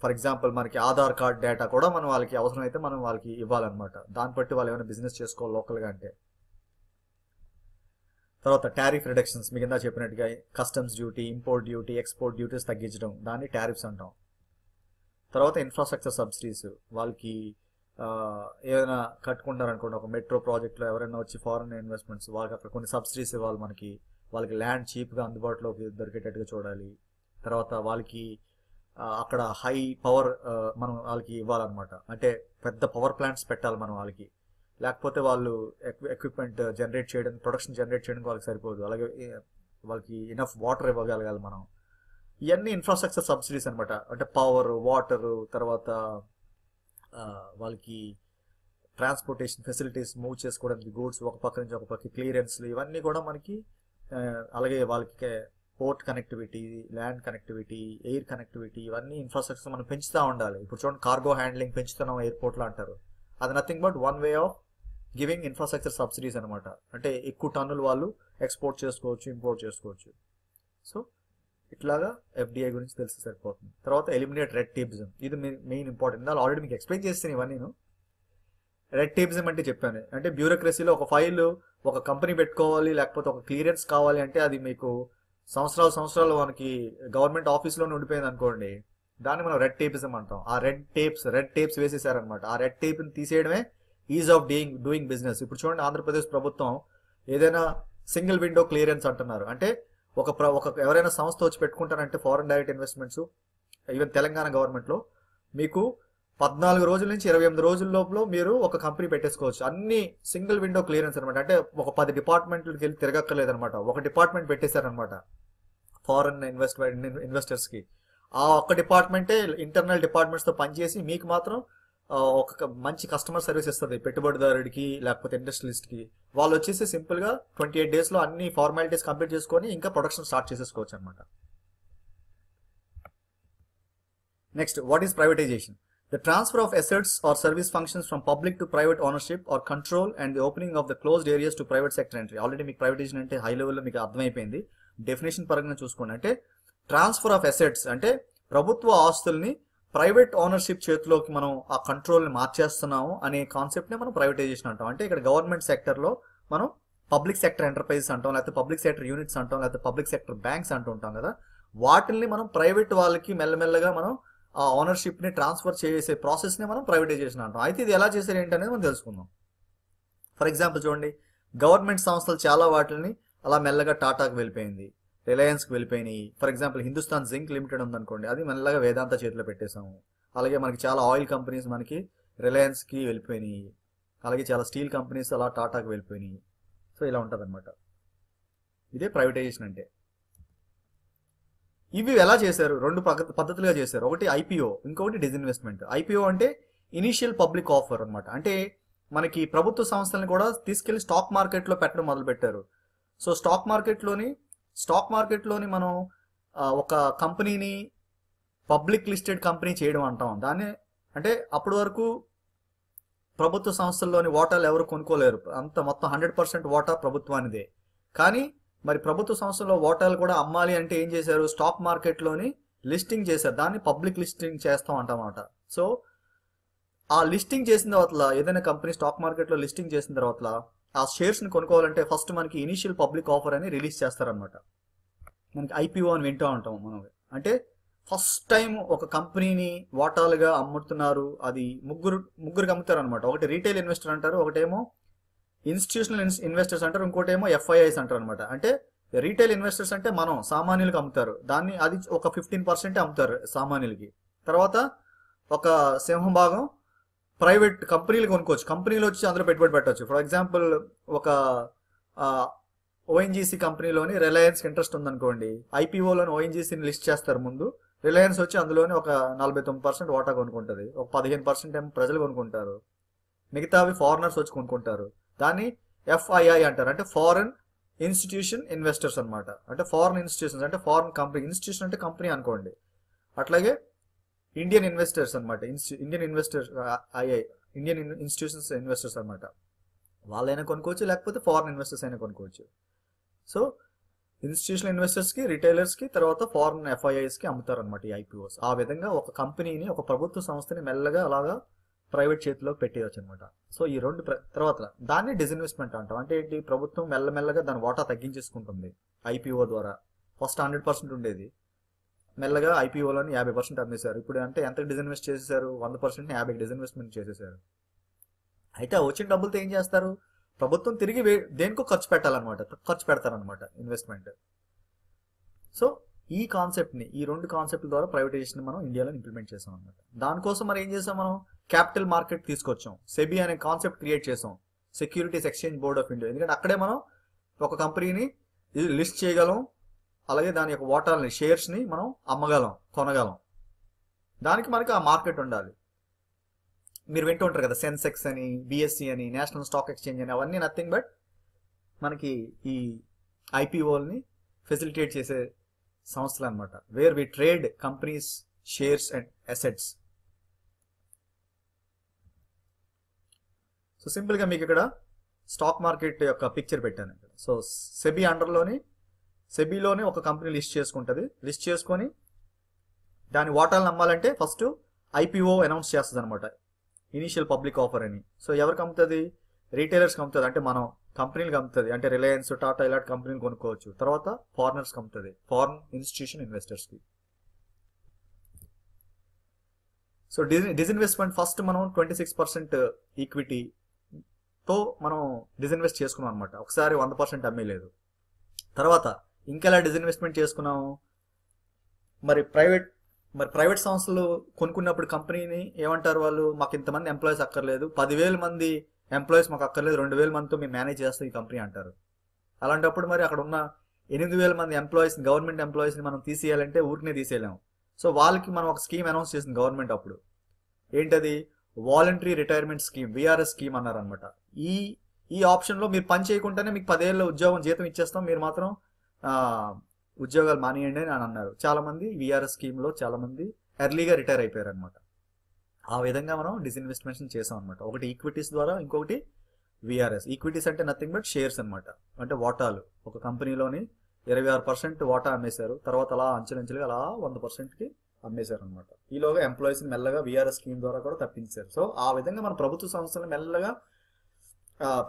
ఫర్ ఎగ్జాంపుల్ మనకి ఆధార్ కార్డ్ డేటా కూడా మనం వాళ్ళకి అవసరమైతే మనం వాళ్ళకి ఇవ్వాలన్నమాట దాన్ని బట్టి వాళ్ళు ఏమైనా బిజినెస్ చేసుకోవాలి లోకల్గా అంటే తర్వాత టారిఫ్ రిడక్షన్స్ మీకు ఇందా చెప్పినట్టుగా customs duty import duty export duties తగ్గించడం దాన్ని టారిఫ్స్ అంటాం తర్వాత ఇన్ఫ్రాస్ట్రక్చర్ సబ్సిడీస్ వాళ్ళకి ఏదైనా కట్టుకుంటారనుకోండి ఒక మెట్రో ప్రాజెక్ట్లో ఎవరైనా వచ్చి ఫారెన్ ఇన్వెస్ట్మెంట్స్ వాళ్ళకి అక్కడ కొన్ని సబ్సిడీస్ ఇవ్వాలి మనకి వాళ్ళకి ల్యాండ్ చీప్గా అందుబాటులోకి దొరికేటట్టుగా చూడాలి తర్వాత వాళ్ళకి అక్కడ హై పవర్ మనం వాళ్ళకి ఇవ్వాలన్నమాట అంటే పెద్ద పవర్ ప్లాంట్స్ పెట్టాలి మనం వాళ్ళకి లేకపోతే వాళ్ళు ఎక్విప్మెంట్ జనరేట్ చేయడం ప్రొడక్షన్ జనరేట్ చేయడం వాళ్ళకి సరిపోదు అలాగే వాళ్ళకి ఇనఫ్ వాటర్ ఇవ్వగలగాలి మనం ఇవన్నీ ఇన్ఫ్రాస్ట్రక్చర్ సబ్సిడీస్ అనమాట అంటే పవర్ వాటర్ తర్వాత వాళ్ళకి ట్రాన్స్పోర్టేషన్ ఫెసిలిటీస్ మూవ్ చేసుకోవడానికి గూడ్స్ ఒక పక్క నుంచి ఒక పక్క క్లియరెన్స్లు ఇవన్నీ కూడా మనకి అలాగే వాళ్ళకి port connectivity land connectivity air connectivity ఇవన్నీ ఇన్ఫ్రాస్ట్రక్చర్ మనం పెంచుతూ ఉండాలి ఇప్పుడు చూడండి కార్గో హ్యాండ్లింగ్ పెంచుతున్నాం ఎయిర్పోర్ట్లో అంటారు అది nothing but one way of giving infrastructure subsidies అనమాట అంటే ఎక్కువ టన్నులు వాళ్ళు ఎక్స్పోర్ట్ చేసుకోవచ్చు ఇంపోర్ట్ చేసుకోవచ్చు సో ఇట్లాగా ఎఫ్డిఐ గురించి తెలిసి సరిపోతుంది తర్వాత ఎలిమినేట్ రెడ్ టేబిజం ఇది మెయిన్ ఇంపార్టెంట్ దాని ఆల్రెడీ మీకు ఎక్స్ప్లెయిన్ చేస్తాను ఇవన్నీ నేను రెడ్ టేబిజం అంటే చెప్పాను అంటే బ్యూరోక్రసీలో ఒక ఫైల్ ఒక కంపెనీ పెట్టుకోవాలి లేకపోతే ఒక క్లియరెన్స్ కావాలి అంటే అది మీకు సంవత్సరాలు సంవత్సరాలు మనకి గవర్నమెంట్ ఆఫీస్లోనే ఉండిపోయింది అనుకోండి దాన్ని మనం రెడ్ టేపిజం అంటాం ఆ రెడ్ టేప్స్ రెడ్ టేప్స్ వేసేసారనమాట ఆ రెడ్ టేప్ని తీసేయడమే is of doing doing business ఇప్పుడు చూడండి ఆంధ్రప్రదేశ్ ప్రభుత్వం ఏదైనా సింగిల్ విండో క్లియరెన్స్ అంటున్నారు అంటే ఒక ఒక ఎవరైనా సంస్థ వచ్చి పెట్టుకుంటారంటే foreign direct investments even Telangana గవర్నమెంట్లో మీకు పద్నాలుగు రోజుల నుంచి ఇరవై ఎనిమిది రోజుల లోపల మీరు ఒక కంపెనీ పెట్టేసుకోవచ్చు అన్ని సింగిల్ విండో క్లియరెన్స్ అనమాట అంటే ఒక పది డిపార్ట్మెంట్లకి వెళ్ళి తిరగక్కర్లేదు అనమాట ఒక డిపార్ట్మెంట్ పెట్టేశారనమాట ఫారెన్ ఇన్వెస్ట్మెంట్ ఇన్వెస్టర్స్కి ఆ ఒక్క డిపార్ట్మెంటే ఇంటర్నల్ డిపార్ట్మెంట్స్తో పనిచేసి మీకు మాత్రం ఒక మంచి కస్టమర్ సర్వీస్ ఇస్తుంది పెట్టుబడిదారుడికి లేకపోతే కి వాళ్ళు వచ్చేసి సింపుల్గా ట్వంటీ ఎయిట్ డేస్లో అన్ని ఫార్మాలిటీస్ కంప్లీట్ చేసుకొని ఇంకా ప్రొడక్షన్ స్టార్ట్ చేసేసుకోవచ్చు అనమాట next what is privatisation the transfer of assets or service functions from public to private ownership or control and the opening of the closed areas to private sector entry already మీకు privatisation అంటే high లెవెల్లో మీకు అర్థమైపోయింది definition పరంగా చూసుకోండి అంటే transfer of assets అంటే ప్రభుత్వ ఆస్తుల్ని ప్రైవేట్ ఓనర్షిప్ చేతిలోకి మనం ఆ కంట్రోల్ని మార్చేస్తున్నాము అనే కాన్సెప్ట్ని మనం ప్రైవేటైజేషన్ అంటాం అంటే ఇక్కడ గవర్నమెంట్ సెక్టర్లో మనం పబ్లిక్ సెక్టర్ ఎంటర్ప్రైజెస్ అంటాం లేకపోతే పబ్లిక్ సెక్టర్ యూనిట్స్ అంటాం లేకపోతే పబ్లిక్ సెక్టర్ బ్యాంక్స్ అంటూ ఉంటాం కదా వాటిల్ని మనం ప్రైవేట్ వాళ్ళకి మెల్లమెల్లగా మనం ఆ ఓనర్షిప్ని ట్రాన్స్ఫర్ చేసే ప్రాసెస్ని మనం ప్రైవేటైజేషన్ అంటాం అయితే ఇది ఎలా చేశారు ఏంటనేది మనం తెలుసుకుందాం ఫర్ ఎగ్జాంపుల్ చూడండి గవర్నమెంట్ సంస్థలు చాలా వాటిని అలా మెల్లగా టాటాకు వెళ్ళిపోయింది రిలయన్స్కి వెళ్ళిపోయినాయి for example Hindustan Zinc Limited ఉందనుకోండి అది మెల్లగా వేదాంత చేతిలో పెట్టేశాము అలాగే మనకి చాలా ఆయిల్ కంపెనీస్ మనకి రిలయన్స్కి వెళ్ళిపోయినాయి అలాగే చాలా స్టీల్ కంపెనీస్ అలా టాటాకి వెళ్ళిపోయినాయి సో ఇలా ఉంటుంది అనమాట ఇదే ప్రైవేటైజేషన్ అంటే ఇవి ఎలా చేశారు రెండు పద్ధతులుగా చేశారు ఒకటి ఐపీఓ ఇంకొకటి డిజిన్వెస్ట్మెంట్ ఐపీఓ అంటే ఇనీషియల్ పబ్లిక్ ఆఫర్ అనమాట అంటే మనకి ప్రభుత్వ సంస్థలను కూడా తీసుకెళ్లి స్టాక్ మార్కెట్లో పెట్టడం మొదలుపెట్టారు సో స్టాక్ మార్కెట్లోని స్టాక్ మార్కెట్లోని మనం ఒక కంపెనీని పబ్లిక్ లిస్టెడ్ కంపెనీ చేయడం అంటాం దాన్ని అంటే అప్పటి వరకు ప్రభుత్వ సంస్థల్లోని వాటాలు ఎవరు కొనుక్కోలేరు అంత మొత్తం హండ్రెడ్ పర్సెంట్ వాటా ప్రభుత్వానిదే కానీ మరి ప్రభుత్వ సంస్థలో వాటాలు కూడా అమ్మాలి అంటే ఏం చేశారు స్టాక్ మార్కెట్లోని లిస్టింగ్ చేశారు దాన్ని పబ్లిక్ లిస్టింగ్ చేస్తాం అంటమాట సో ఆ లిస్టింగ్ చేసిన తర్వాత ఏదైనా కంపెనీ స్టాక్ మార్కెట్లో లిస్టింగ్ చేసిన తర్వాత ఆ షేర్స్ని కొనుక్కోవాలంటే ఫస్ట్ మనకి ఇనీషియల్ పబ్లిక్ ఆఫర్ అని రిలీజ్ చేస్తారనమాట మనకి ఐపీఓ అని వింటూ ఉంటాం మనం అంటే ఫస్ట్ టైం ఒక కంపెనీని వాటాలుగా అమ్ముతున్నారు అది ముగ్గురు ముగ్గురికి అమ్ముతారు అనమాట ఒకటి రీటైల్ ఇన్వెస్టర్ అంటారు ఒకటేమో ఇన్స్టిట్యూషనల్ ఇన్వెస్టర్స్ అంటారు ఇంకోటేమో ఎఫ్ఐఐస్ అంటారు అనమాట అంటే రీటైల్ ఇన్వెస్టర్స్ అంటే మనం సామాన్యులకు అమ్ముతారు దాన్ని అది ఒక ఫిఫ్టీన్ పర్సెంటే అమ్ముతారు సామాన్యులకి తర్వాత ఒక సింహం భాగం ప్రైవేట్ కంపెనీలు కొనుక్కోవచ్చు కంపెనీలు వచ్చి అందులో పెట్టుబడి పెట్టవచ్చు ఫర్ ఎగ్జాంపుల్ ఒక ఓఎన్జీసీ కంపెనీలోని రిలయన్స్ ఇంట్రెస్ట్ ఉందనుకోండి ఐపీఓలోని ఓఎన్జీసీని లిస్ట్ చేస్తారు ముందు రిలయన్స్ వచ్చి అందులోని ఒక నలభై తొమ్మిది పర్సెంట్ వాటా కొనుక్కుంటుంది ఒక పదిహేను పర్సెంట్ ఏమో ప్రజలు కొనుక్కుంటారు మిగతావి ఫారినర్స్ వచ్చి కొనుక్కుంటారు దాన్ని ఎఫ్ఐఐ అంటారు అంటే ఫారెన్ ఇన్స్టిట్యూషన్ ఇన్వెస్టర్స్ అనమాట అంటే ఫారెన్ ఇన్స్టిట్యూషన్స్ అంటే ఫారెన్ కంపెనీ ఇన్స్టిట్యూషన్ అంటే కంపెనీ అనుకోండి అట్లాగే ఇండియన్ ఇన్వెస్టర్స్ అనమాట Indian investors II Indian institutions investors అనమాట వాళ్ళైనా కొనుక్కోవచ్చు లేకపోతే ఫారెన్ ఇన్వెస్టర్స్ అయినా కొనుక్కోవచ్చు సో ఇన్స్టిట్యూషనల్ ఇన్వెస్టర్స్కి రిటైలర్స్కి తర్వాత ఫారెన్ ఎఫ్ఐఐస్కి అమ్ముతారు అనమాట ఈ ఐపీఓస్ ఆ విధంగా ఒక కంపెనీని ఒక ప్రభుత్వ సంస్థని మెల్లగా అలాగా ప్రైవేట్ చేతిలోకి పెట్టేయచ్చు అనమాట సో ఈ రెండు తర్వాత దాన్ని డిజిన్వెస్ట్మెంట్ అంటాం అంటే ఏంటి ప్రభుత్వం మెల్లమెల్లగా దాని వాటా తగ్గించేసుకుంటుంది ఐపీఓ ద్వారా ఫస్ట్ హండ్రెడ్ పర్సెంట్ ఉండేది మెల్లగా ఐపీఓలోని యాభై పర్సెంట్ అమ్మేశారు ఇప్పుడు అంటే ఎంత డిజిన్వెస్ట్ చేసేసారు వంద పర్సెంట్ని యాభై డిజిన్వెస్ట్మెంట్ చేసేసారు అయితే వచ్చిన డబ్బులతో ఏం చేస్తారు ప్రభుత్వం తిరిగి దేనికో ఖర్చు పెట్టాలన్నమాట ఖర్చు పెడతారనమాట ఇన్వెస్ట్మెంట్ సో ఈ కాన్సెప్ట్ని ఈ రెండు కాన్సెప్ట్ ద్వారా ప్రైవేటైజేషన్ మనం ఇండియాలో ఇంప్లిమెంట్ చేసాం అనమాట దానికోసం మనం ఏం చేసాం మనం క్యాపిటల్ మార్కెట్ తీసుకొచ్చాం సెబీ అనే కాన్సెప్ట్ క్రియేట్ చేసాం securities exchange board of India ఎందుకంటే అక్కడే మనం ఒక కంపెనీని లిస్ట్ చేయగలం అలాగే దాని యొక్క ఓటాలని షేర్స్ని మనం అమ్మగలం కొనగలం దానికి మనకి ఆ మార్కెట్ ఉండాలి మీరు వింటూ ఉంటారు కదా సెన్సెక్స్ అని బిఎస్సి అని నేషనల్ స్టాక్ ఎక్స్చేంజ్ అని అవన్నీ నథింగ్ బట్ మనకి ఈ ఐపీఓల్ని ఫెసిలిటేట్ చేసే సంస్థలు అనమాట where we trade companies shares and assets so సింపుల్గా మీకు ఇక్కడ స్టాక్ మార్కెట్ యొక్క పిక్చర్ పెట్టాను సో సెబీ అండర్లోని సెబీలోనే ఒక కంపెనీ లిస్ట్ చేసుకుంటుంది లిస్ట్ చేసుకొని దాని వాటాలు నమ్మాలంటే ఫస్ట్ ఐపీఓ అనౌన్స్ చేస్తుంది అనమాట ఇనీషియల్ పబ్లిక్ ఆఫర్ అని సో ఎవరికి అమ్ముతుంది రీటైలర్స్ అమ్ముతుంది అంటే మనం కంపెనీలకు అమ్ముతుంది అంటే రిలయన్స్ టాటా ఇలాంటి కంపెనీలు కొనుక్కోవచ్చు తర్వాత ఫారినర్స్ అమ్ముతుంది ఫారిన్ ఇన్స్టిట్యూషన్ ఇన్వెస్టర్స్కి సో డిజి డిజిన్వెస్ట్మెంట్ ఫస్ట్ మనం ట్వంటీ సిక్స్ పర్సెంట్ ఈక్విటీతో మనం డిజిన్వెస్ట్ చేసుకున్నాం అనమాట ఒకసారి వంద పర్సెంట్ అమ్మేలేదు తర్వాత ఇంకెలా డిజిన్వెస్ట్మెంట్ చేసుకున్నాము మరి ప్రైవేట్ మరి ప్రైవేట్ సంస్థలు కొనుక్కున్నప్పుడు కంపెనీని ఏమంటారు వాళ్ళు మాకు ఇంతమంది ఎంప్లాయీస్ అక్కర్లేదు పదివేల మంది ఎంప్లాయీస్ మాకు అక్కర్లేదు రెండు వేల మందితో మేము మేనేజ్ చేస్తాం ఈ కంపెనీ అంటారు అలాంటప్పుడు మరి అక్కడ ఉన్న ఎనిమిది వేల మంది ఎంప్లాయీస్ గవర్నమెంట్ ఎంప్లాయీస్ని మనం తీసేయాలంటే ఊరికనే తీసేయలేము సో వాళ్ళకి మనం ఒక స్కీమ్ అనౌన్స్ చేసింది గవర్నమెంట్ అప్పుడు ఏంటది voluntary retirement scheme VRS scheme అన్నారనమాట ఈ ఈ ఆప్షన్లో మీరు పని చేయకుండానే మీకు పదేళ్ళ ఉద్యోగం జీతం ఇచ్చేస్తాం మీరు మాత్రం ఉద్యోగాలు మానేయండి అని అన్నారు చాలామంది విఆర్ఎస్ స్కీమ్లో చాలామంది ఎర్లీగా రిటైర్ అయిపోయారు అనమాట ఆ విధంగా మనం డిస్ఇన్వెస్ట్మెంట్స్ చేసాం అనమాట ఒకటి ఈక్విటీస్ ద్వారా ఇంకొకటి విఆర్ఎస్ ఈక్విటీస్ అంటే నథింగ్ బట్ షేర్స్ అనమాట అంటే వాటాలు ఒక కంపెనీలోని ఇరవై ఆరు పర్సెంట్ వాటా అమ్మేశారు తర్వాత అలా అంచెలంచెలుగా అలా వంద పర్సెంట్కి అమ్మేశారు అనమాట ఈలోగా ఎంప్లాయీస్ని మెల్లగా విఆర్ఎస్ స్కీమ్ ద్వారా కూడా తప్పించారు సో ఆ విధంగా మన ప్రభుత్వ సంస్థలు మెల్లగా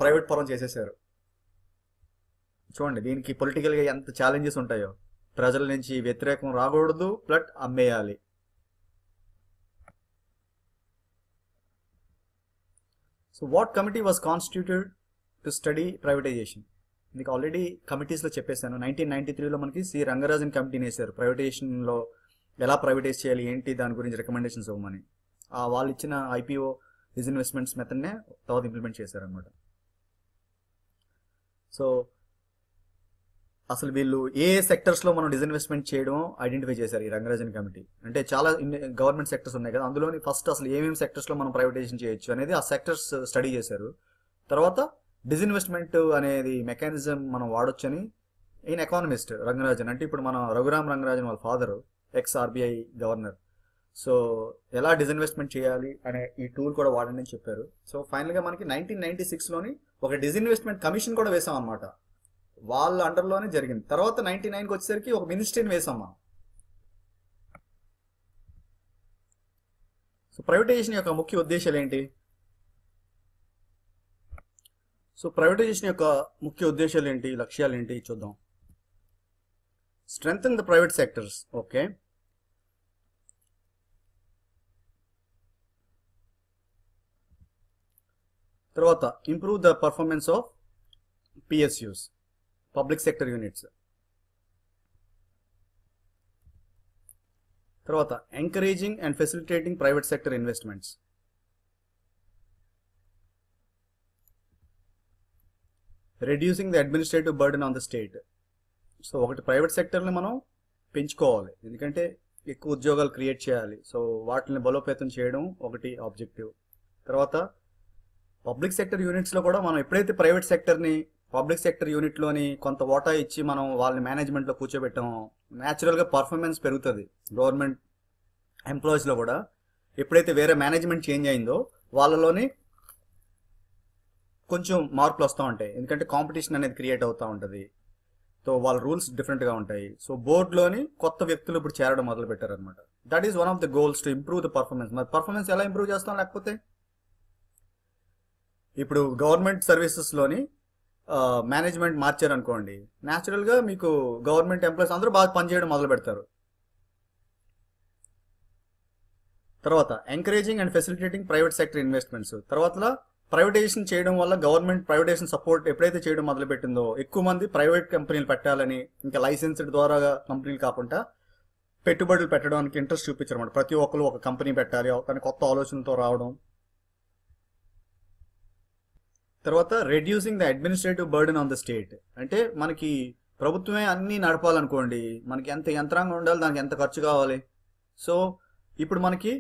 ప్రైవేట్ పరం చేసేసారు చూడండి దీనికి పొలిటికల్గా ఎంత ఛాలెంజెస్ ఉంటాయో ప్రజల నుంచి వ్యతిరేకం రాకూడదు ప్లట్ అమ్మేయాలి so what committee was constituted to study privatisation మీకు ఆల్రెడీ కమిటీస్లో చెప్పేశాను నైన్టీన్ నైన్టీ త్రీలో మనకి సి రంగరాజన్ కమిటీని వేశారు ప్రైవేటైజేషన్లో ఎలా ప్రైవేటైజ్ చేయాలి ఏంటి దాని గురించి రికమెండేషన్స్ ఇవ్వమని ఆ వాళ్ళు ఇచ్చిన ఐపీఓ డిజిన్వెస్ట్మెంట్స్ మెథడ్నే తర్వాత ఇంప్లిమెంట్ చేశారనమాట సో అసలు వీళ్ళు ఏ సెక్టర్స్లో మనం డిస్ఇన్వెస్ట్మెంట్ చేయడం ఐడెంటిఫై చేశారు ఈ రంగరాజన్ కమిటీ అంటే చాలా గవర్నమెంట్ సెక్టర్స్ ఉన్నాయి కదా అందులోని ఫస్ట్ అసలు ఏమేమి సెక్టర్స్లో మనం ప్రైవేటైజేషన్ చేయొచ్చు అనేది ఆ సెక్టర్స్ స్టడీ చేశారు తర్వాత డిస్ఇన్వెస్ట్మెంట్ అనేది మెకానిజం మనం వాడొచ్చని ఈయన ఎకానమిస్ట్ రంగరాజన్ అంటే ఇప్పుడు మన రఘురామ్ రంగరాజన్ వాళ్ళ father ex RBI governor so ఎలా డిస్ఇన్వెస్ట్మెంట్ చేయాలి అనే ఈ టూల్ కూడా వాడండి అని చెప్పారు సో ఫైనల్గా మనకి నైన్టీన్ నైన్టీ సిక్స్లోని ఒక డిస్ఇన్వెస్ట్మెంట్ కమిషన్ కూడా వేసాం అనమాట వాళ్ళ అండర్లోనే జరిగింది తర్వాత నైన్టీ నైన్కి వచ్చేసరికి ఒక మినిస్ట్రీని వేసాం మనం సో ప్రైవేటైజేషన్ యొక్క ముఖ్య ఉద్దేశాలు ఏంటి సో ప్రైవేటైజేషన్ యొక్క ముఖ్య ఉద్దేశాలు ఏంటి లక్ష్యాలు ఏంటి చూద్దాం strength the private sectors okay తర్వాత improve the performance of PSUs public sector units తర్వాత encouraging and facilitating private sector investments reducing the administrative burden on the state so ఒకటి ప్రైవేట్ సెక్టర్ని మనం పెంచుకోవాలి ఎందుకంటే ఎక్కువ ఉద్యోగాలు క్రియేట్ చేయాలి సో వాటిని బలోపేతం చేయడం ఒకటి ఆబ్జెక్టివ్ తర్వాత పబ్లిక్ సెక్టర్ యూనిట్స్లో కూడా మనం ఎప్పుడైతే ప్రైవేట్ సెక్టర్ని పబ్లిక్ సెక్టర్ యూనిట్లోని కొంత ఓటా ఇచ్చి మనం వాళ్ళని మేనేజ్మెంట్లో కూర్చోబెట్టాము న్యాచురల్గా పర్ఫార్మెన్స్ పెరుగుతుంది గవర్నమెంట్ ఎంప్లాయీస్లో కూడా ఎప్పుడైతే వేరే మేనేజ్మెంట్ చేంజ్ అయిందో వాళ్ళలోని కొంచెం మార్పులు వస్తూ ఉంటాయి ఎందుకంటే కాంపిటీషన్ అనేది క్రియేట్ అవుతూ ఉంటుంది సో వాళ్ళ రూల్స్ డిఫరెంట్గా ఉంటాయి సో బోర్డులోని కొత్త వ్యక్తులు ఇప్పుడు చేరడం మొదలు పెట్టారనమాట that is one of the goals to improve the performance మరి పర్ఫార్మెన్స్ ఎలా ఇంప్రూవ్ చేస్తాం లేకపోతే ఇప్పుడు గవర్నమెంట్ సర్వీసెస్లోని మేనేజ్మెంట్ మార్చారు అనుకోండి న్యాచురల్గా మీకు గవర్నమెంట్ ఎంప్లాయీస్ అందరూ బాగా పనిచేయడం మొదలు పెడతారు తర్వాత encouraging and facilitating private sector investments తర్వాత ప్రైవేటైజేషన్ చేయడం వల్ల గవర్నమెంట్ ప్రైవేటైజేషన్ సపోర్ట్ ఎప్పుడైతే చేయడం మొదలుపెట్టిందో ఎక్కువ మంది ప్రైవేట్ కంపెనీలు పెట్టాలని ఇంకా లైసెన్స్డ్ ద్వారా కంపెనీలు కాకుండా పెట్టుబడులు పెట్టడానికి ఇంట్రెస్ట్ చూపించారు ప్రతి ఒక్కరు ఒక కంపెనీ పెట్టాలి తన కొత్త ఆలోచనతో రావడం తర్వాత reducing the administrative burden on the state అంటే మనకి ప్రభుత్వమే అన్నీ నడపాలనుకోండి మనకి ఎంత యంత్రాంగం ఉండాలి దానికి ఎంత ఖర్చు కావాలి సో ఇప్పుడు మనకి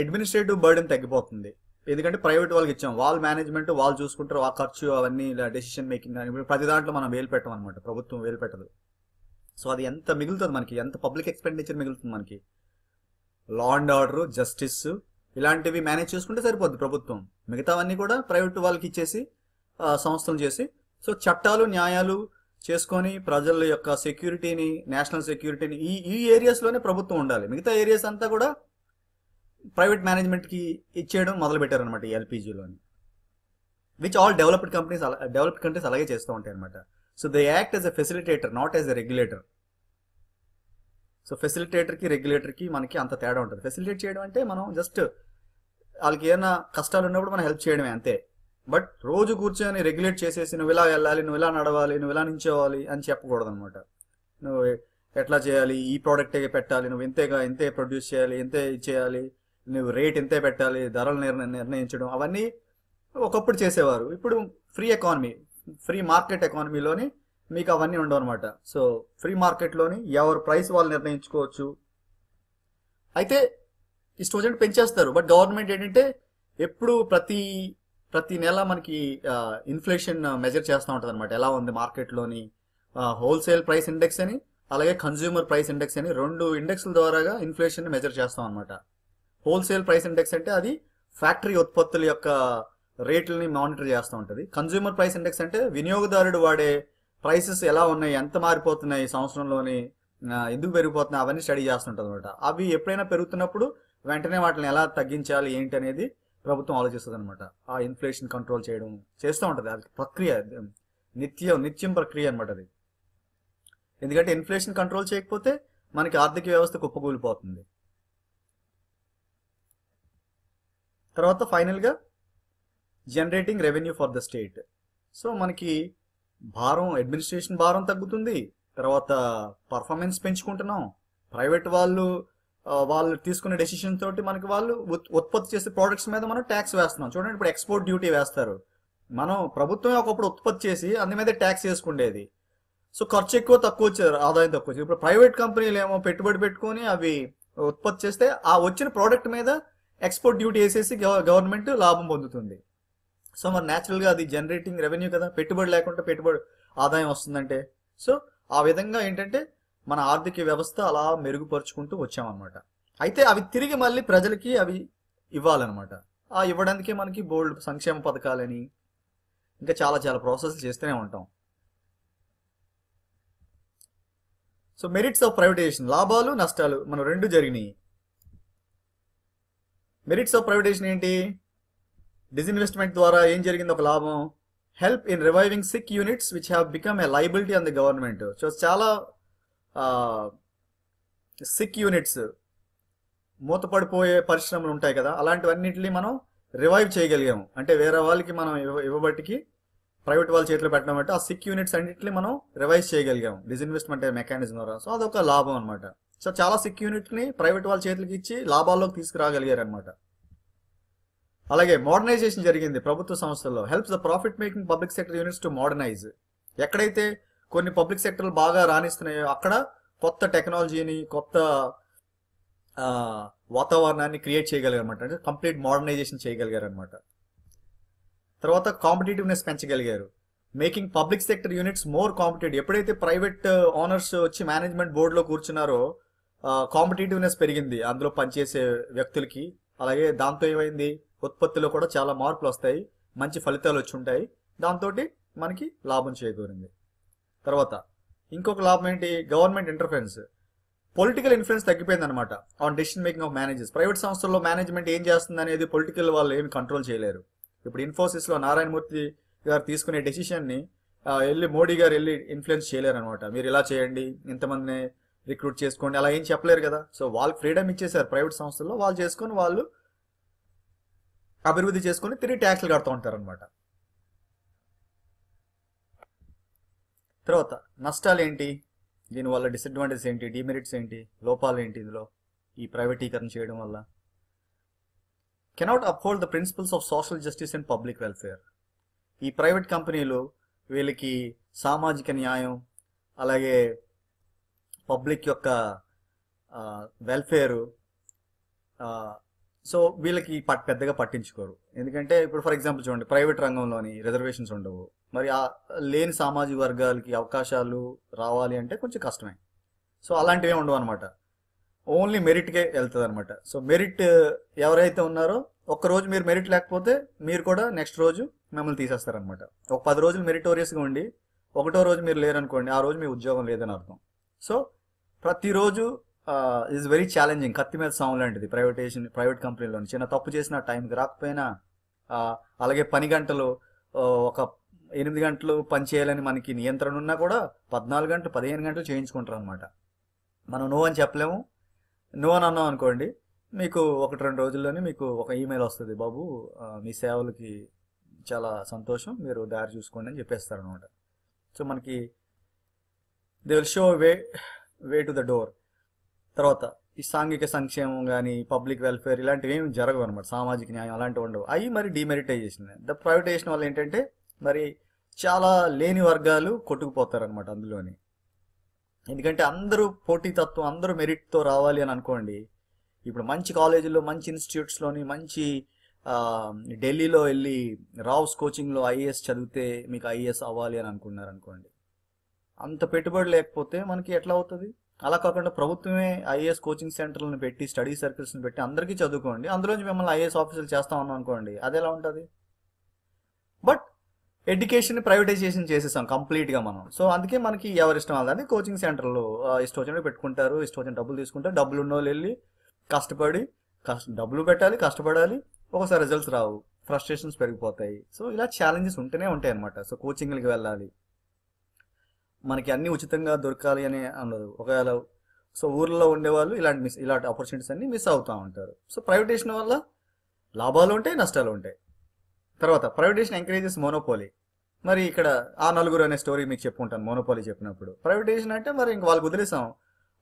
అడ్మినిస్ట్రేటివ్ బర్డెన్ తగ్గిపోతుంది ఎందుకంటే ప్రైవేట్ వాళ్ళకి ఇచ్చాం వాళ్ళ మేనేజ్మెంట్ వాళ్ళు చూసుకుంటారు ఆ ఖర్చు అవన్నీ డెసిషన్ మేకింగ్ కానీ ప్రతి దాంట్లో మనం వేలు పెట్టం అనమాట ప్రభుత్వం వేలు పెట్టదు సో అది ఎంత మిగులుతుంది మనకి ఎంత పబ్లిక్ ఎక్స్పెండిచర్ మిగులుతుంది మనకి లా అండ్ ఆర్డర్ జస్టిస్ ఇలాంటివి మేనేజ్ చేసుకుంటే సరిపోద్ది ప్రభుత్వం మిగతావన్నీ కూడా ప్రైవేట్ వాళ్ళకి ఇచ్చేసి సంస్థలు చేసి సో చట్టాలు న్యాయాలు చేసుకొని ప్రజల యొక్క సెక్యూరిటీని నేషనల్ సెక్యూరిటీని ఈ ఈ ఏరియాస్లోనే ప్రభుత్వం ఉండాలి మిగతా ఏరియాస్ అంతా కూడా ప్రైవేట్ మేనేజ్మెంట్కి ఇచ్చేయడం మొదలుపెట్టారనమాట ఈ ఎల్పిజీలోని which all developed companies developed countries అలాగే చేస్తూ ఉంటాయి అనమాట so they act as a facilitator not as a regulator so ఫెసిలిటేటర్కి రెగ్యులేటర్కి మనకి అంత తేడా ఉంటుంది ఫెసిలిటేట్ చేయడం అంటే మనం జస్ట్ వాళ్ళకి ఏమైనా కష్టాలు ఉన్నప్పుడు మనం హెల్ప్ చేయడమే అంతే బట్ రోజు కూర్చొని రెగ్యులేట్ చేసేసి నువ్వు ఇలా వెళ్ళాలి నువ్వు ఇలా నడవాలి నువ్వు ఇలా నించోవాలి అని చెప్పకూడదు అనమాట నువ్వు ఎట్లా చేయాలి ఈ ప్రోడక్టే పెట్టాలి నువ్వు ఇంతేగా ఇంతే ప్రొడ్యూస్ చేయాలి ఇంతే చేయాలి నువ్వు రేట్ ఇంతే పెట్టాలి ధరలు నిర్ణయించడం అవన్నీ ఒకప్పుడు చేసేవారు ఇప్పుడు ఫ్రీ ఎకానమీ ఫ్రీ మార్కెట్ ఎకానమీలోని మీకు అవన్నీ ఉండవు అనమాట సో ఫ్రీ మార్కెట్లోని ఎవరు ప్రైస్ వాళ్ళు నిర్ణయించుకోవచ్చు అయితే ఈ స్టూడెంట్ పెంచేస్తారు బట్ గవర్నమెంట్ ఏంటంటే ఎప్పుడు ప్రతి ప్రతి నెల మనకి ఇన్ఫ్లేషన్ మెజర్ చేస్తూ ఉంటుంది అనమాట ఎలా ఉంది మార్కెట్లోని హోల్సేల్ ప్రైస్ ఇండెక్స్ అని అలాగే కన్జ్యూమర్ ప్రైస్ ఇండెక్స్ అని రెండు ఇండెక్స్ల ద్వారాగా ఇన్ఫ్లేషన్ మెజర్ చేస్తాం అనమాట హోల్సేల్ ప్రైస్ ఇండెక్స్ అంటే అది ఫ్యాక్టరీ ఉత్పత్తుల యొక్క రేట్లని మానిటర్ చేస్తూ ఉంటుంది కన్జ్యూమర్ ప్రైస్ ఇండెక్స్ అంటే వినియోగదారుడు వాడే ప్రైసెస్ ఎలా ఉన్నాయి ఎంత మారిపోతున్నాయి సంవత్సరంలోని ఎందుకు పెరిగిపోతున్నాయి అవన్నీ స్టడీ చేస్తుంటుంది అనమాట అవి ఎప్పుడైనా పెరుగుతున్నప్పుడు వెంటనే వాటిని ఎలా తగ్గించాలి ఏంటి అనేది ప్రభుత్వం ఆలోచిస్తుంది అనమాట ఆ ఇన్ఫ్లేషన్ కంట్రోల్ చేయడం చేస్తూ ఉంటుంది అది ప్రక్రియ నిత్యం నిత్యం ప్రక్రియ అనమాట అది ఎందుకంటే ఇన్ఫ్లేషన్ కంట్రోల్ చేయకపోతే మనకి ఆర్థిక వ్యవస్థ కుప్పకూలిపోతుంది తర్వాత ఫైనల్గా generating revenue for the state so మనకి భారం అడ్మినిస్ట్రేషన్ భారం తగ్గుతుంది తర్వాత పర్ఫార్మెన్స్ పెంచుకుంటున్నాం ప్రైవేట్ వాళ్ళు వాళ్ళు తీసుకునే డెసిషన్ తోటి మనకి వాళ్ళు ఉత్పత్తి చేసే ప్రోడక్ట్స్ మీద మనం ట్యాక్స్ వేస్తున్నాం చూడండి ఇప్పుడు ఎక్స్పోర్ట్ డ్యూటీ వేస్తారు మనం ప్రభుత్వం ఒకప్పుడు ఉత్పత్తి చేసి అందు మీద ట్యాక్స్ వేసుకుండేది సో ఖర్చు ఎక్కువ తక్కువ వచ్చారు ఆదాయం తక్కువ వచ్చారు ఇప్పుడు ప్రైవేట్ కంపెనీలు ఏమో పెట్టుబడి పెట్టుకొని అవి ఉత్పత్తి చేస్తే ఆ వచ్చిన ప్రోడక్ట్ మీద ఎక్స్పోర్ట్ డ్యూటీ వేసేసి గవర్నమెంట్ లాభం పొందుతుంది సో మరి న్యాచురల్గా అది జనరేటింగ్ రెవెన్యూ కదా పెట్టుబడి లేకుండా పెట్టుబడి ఆదాయం వస్తుందంటే సో ఆ విధంగా ఏంటంటే మన ఆర్థిక వ్యవస్థ అలా మెరుగుపరుచుకుంటూ వచ్చామన్నమాట అయితే అవి తిరిగి మళ్ళీ ప్రజలకి అవి ఇవ్వాలన్నమాట ఆ ఇవ్వడానికి మనకి బోల్డ్ సంక్షేమ పథకాలని ఇంకా చాలా చాలా ప్రాసెస్ చేస్తూనే ఉంటాం సో మెరిట్స్ ఆఫ్ ప్రైవేటైజేషన్ లాభాలు నష్టాలు మనం రెండు జరిగినాయి మెరిట్స్ ఆఫ్ ప్రైవేటేషన్ ఏంటి డిజిన్వెస్ట్మెంట్ ద్వారా ఏం జరిగింది ఒక లాభం help in reviving sick units which have become a liability on the government so చాలా సిక్ యూనిట్స్ మూతపడిపోయే పరిశ్రమలు ఉంటాయి కదా అలాంటివన్నింటినీ మనం రివైవ్ చేయగలిగాము అంటే వేరే వాళ్ళకి మనం ఇవ్వబట్టికి ప్రైవేట్ వాళ్ళ చేతిలో పెట్టడం అంటే ఆ సిక్ యూనిట్స్ అన్నింటినీ మనం రివైజ్ చేయగలిగాం డిజిన్వెస్ట్మెంట్ మెకానిజం ద్వారా సో అదొక లాభం అనమాట సో చాలా సిక్ యూనిట్ని ప్రైవేట్ వాళ్ళ చేతులకి ఇచ్చి లాభాల్లోకి తీసుకురాగలిగారు అనమాట అలాగే మోడర్నైజేషన్ జరిగింది ప్రభుత్వ సంస్థల్లో helps the profit making public sector units to modernise ఎక్కడైతే కొన్ని పబ్లిక్ సెక్టర్లు బాగా రాణిస్తున్నాయి అక్కడ కొత్త టెక్నాలజీని కొత్త వాతావరణాన్ని క్రియేట్ చేయగలిగారు అనమాట అంటే కంప్లీట్ మోడర్నైజేషన్ చేయగలిగారు అనమాట తర్వాత కాంపిటేటివ్నెస్ పెంచగలిగారు making public sector units more competitive ఎప్పుడైతే ప్రైవేట్ ఓనర్స్ వచ్చి మేనేజ్మెంట్ బోర్డులో కూర్చున్నారో కాంపిటేటివ్నెస్ పెరిగింది అందులో పనిచేసే వ్యక్తులకి అలాగే దాంతో ఏమైంది ఉత్పత్తిలో కూడా చాలా మార్పులు వస్తాయి మంచి ఫలితాలు వచ్చి ఉంటాయి దాంతో మనకి లాభం చేకూరింది తర్వాత ఇంకొక లాభం ఏంటి గవర్నమెంట్ ఇంటర్ఫరెన్స్ పొలిటికల్ ఇన్ఫ్లుయెన్స్ తగ్గిపోయింది అనమాట on decision making of managers private సంస్థల్లో మేనేజ్మెంట్ ఏం చేస్తుంది అనేది పొలిటికల్ వాళ్ళు ఏమి కంట్రోల్ చేయలేరు ఇప్పుడు ఇన్ఫోసిస్లో నారాయణమూర్తి గారు తీసుకునే డెసిషన్ని వెళ్ళి మోడీ గారు వెళ్ళి ఇన్ఫ్లుయెన్స్ చేయలేరు అనమాట మీరు ఇలా చేయండి ఇంతమందిని రిక్రూట్ చేసుకోండి అలా ఏం చెప్పలేరు కదా సో వాళ్ళు ఫ్రీడమ్ ఇచ్చేసారు ప్రైవేట్ సంస్థల్లో వాళ్ళు చేసుకొని వాళ్ళు అభివృద్ధి చేసుకొని తిరిగి ట్యాక్స్లు కడుతూ అనమాట తర్వాత నష్టాలు ఏంటి దీనివల్ల డిసడ్వాంటేజ్ ఏంటి డిమెరిట్స్ ఏంటి లోపాలు ఏంటి ఇందులో ఈ ప్రైవేటీకరణ చేయడం వల్ల cannot uphold the principles of social justice and public welfare ఈ ప్రైవేట్ కంపెనీలు వీళ్ళకి సామాజిక న్యాయం అలాగే పబ్లిక్ యొక్క వెల్ఫేరు సో వీళ్ళకి పెద్దగా పట్టించుకోరు ఎందుకంటే ఇప్పుడు ఫర్ ఎగ్జాంపుల్ చూడండి ప్రైవేట్ రంగంలోని రిజర్వేషన్స్ ఉండవు మరి ఆ లేని సామాజిక వర్గాలకి అవకాశాలు రావాలి అంటే కొంచెం కష్టమే సో అలాంటివే ఉండవు అనమాట ఓన్లీ మెరిట్కే వెళ్తుంది అనమాట సో మెరిట్ ఎవరైతే ఉన్నారో ఒక్క రోజు మీరు మెరిట్ లేకపోతే మీరు కూడా నెక్స్ట్ రోజు మిమ్మల్ని తీసేస్తారనమాట ఒక పది రోజులు మెరిటోరియస్గా ఉండి ఒకటో రోజు మీరు లేరనుకోండి ఆ రోజు మీ ఉద్యోగం లేదని అర్థం సో ప్రతిరోజు ఇస్ వెరీ ఛాలెంజింగ్ కత్తి మీద సాంగ్ లాంటిది ప్రైవేటేషన్ ప్రైవేట్ కంపెనీలో చిన్న తప్పు చేసిన టైంకి రాకపోయినా అలాగే పని గంటలు ఒక ఎనిమిది గంటలు పని చేయాలని మనకి నియంత్రణ ఉన్నా కూడా పద్నాలుగు గంటలు పదిహేను గంటలు చేయించుకుంటారు అనమాట మనం నో అని చెప్పలేము నో అని అన్నాం అనుకోండి మీకు ఒకటి రెండు రోజుల్లోనే మీకు ఒక ఈమెయిల్ వస్తుంది బాబు మీ సేవలకి చాలా సంతోషం మీరు దారి చూసుకోండి అని చెప్పేస్తారు అనమాట సో మనకి they will show way way to the door తర్వాత ఈ సాంఘిక సంక్షేమం కానీ పబ్లిక్ వెల్ఫేర్ ఇలాంటివి ఏమి జరగవు అనమాట సామాజిక న్యాయం అలాంటివి ఉండవు అవి మరి డిమెరిటైజేషన్ ద ప్రైవేటైజేషన్ వల్ల ఏంటంటే మరి చాలా లేని వర్గాలు కొట్టుకుపోతారనమాట అందులోని ఎందుకంటే అందరూ పోటీతత్వం అందరూ మెరిట్తో రావాలి అని అనుకోండి ఇప్పుడు మంచి కాలేజీలో మంచి ఇన్స్టిట్యూట్స్లోని మంచి ఢిల్లీలో వెళ్ళి రావ్స్ కోచింగ్లో ఐఏఎస్ చదివితే మీకు ఐఏఎస్ అవ్వాలి అని అనుకున్నారు అనుకోండి అంత పెట్టుబడి లేకపోతే మనకి ఎట్లా అవుతుంది అలా కాకుండా ప్రభుత్వమే ఐఏఎస్ కోచింగ్ సెంటర్లను పెట్టి స్టడీ సర్కిల్స్ని పెట్టి అందరికీ చదువుకోండి అందులోంచి మిమ్మల్ని ఐఏఎస్ ఆఫీసర్లు చేస్తామన్నాం అనుకోండి అది ఎలా ఉంటుంది ఎడ్యుకేషన్ ప్రైవేటైజేషన్ చేసేసాం కంప్లీట్గా మనం సో అందుకే మనకి ఎవరు ఇష్టం వాళ్ళని కోచింగ్ సెంటర్లో ఇష్టం వచ్చినట్టు పెట్టుకుంటారు ఇష్టం వచ్చిన డబ్బులు తీసుకుంటారు డబ్బులు ఉన్న వాళ్ళు వెళ్ళి కష్టపడి కష్ట డబ్బులు పెట్టాలి కష్టపడాలి ఒకసారి రిజల్ట్స్ రావు ఫ్రస్ట్రేషన్స్ పెరిగిపోతాయి సో ఇలా ఛాలెంజెస్ ఉంటూనే ఉంటాయి అనమాట సో కోచింగ్లకి వెళ్ళాలి మనకి అన్నీ ఉచితంగా దొరకాలి అని ఉండదు ఒకవేళ సో ఊర్లో ఉండేవాళ్ళు ఇలాంటి మిస్ ఇలాంటి ఆపర్చునిటీస్ అన్ని మిస్ అవుతూ ఉంటారు సో ప్రైవేటేషన్ వల్ల లాభాలు ఉంటాయి నష్టాలు ఉంటాయి తర్వాత ప్రైవేటేషన్ ఎంకరేజెస్ మోనోపోలీ మరి ఇక్కడ ఆ నలుగురు అనే స్టోరీ మీకు చెప్పుకుంటాను మోనోపాలి చెప్పినప్పుడు ప్రైవేటైజేషన్ అంటే మరి ఇంక వాళ్ళు వదిలేసాం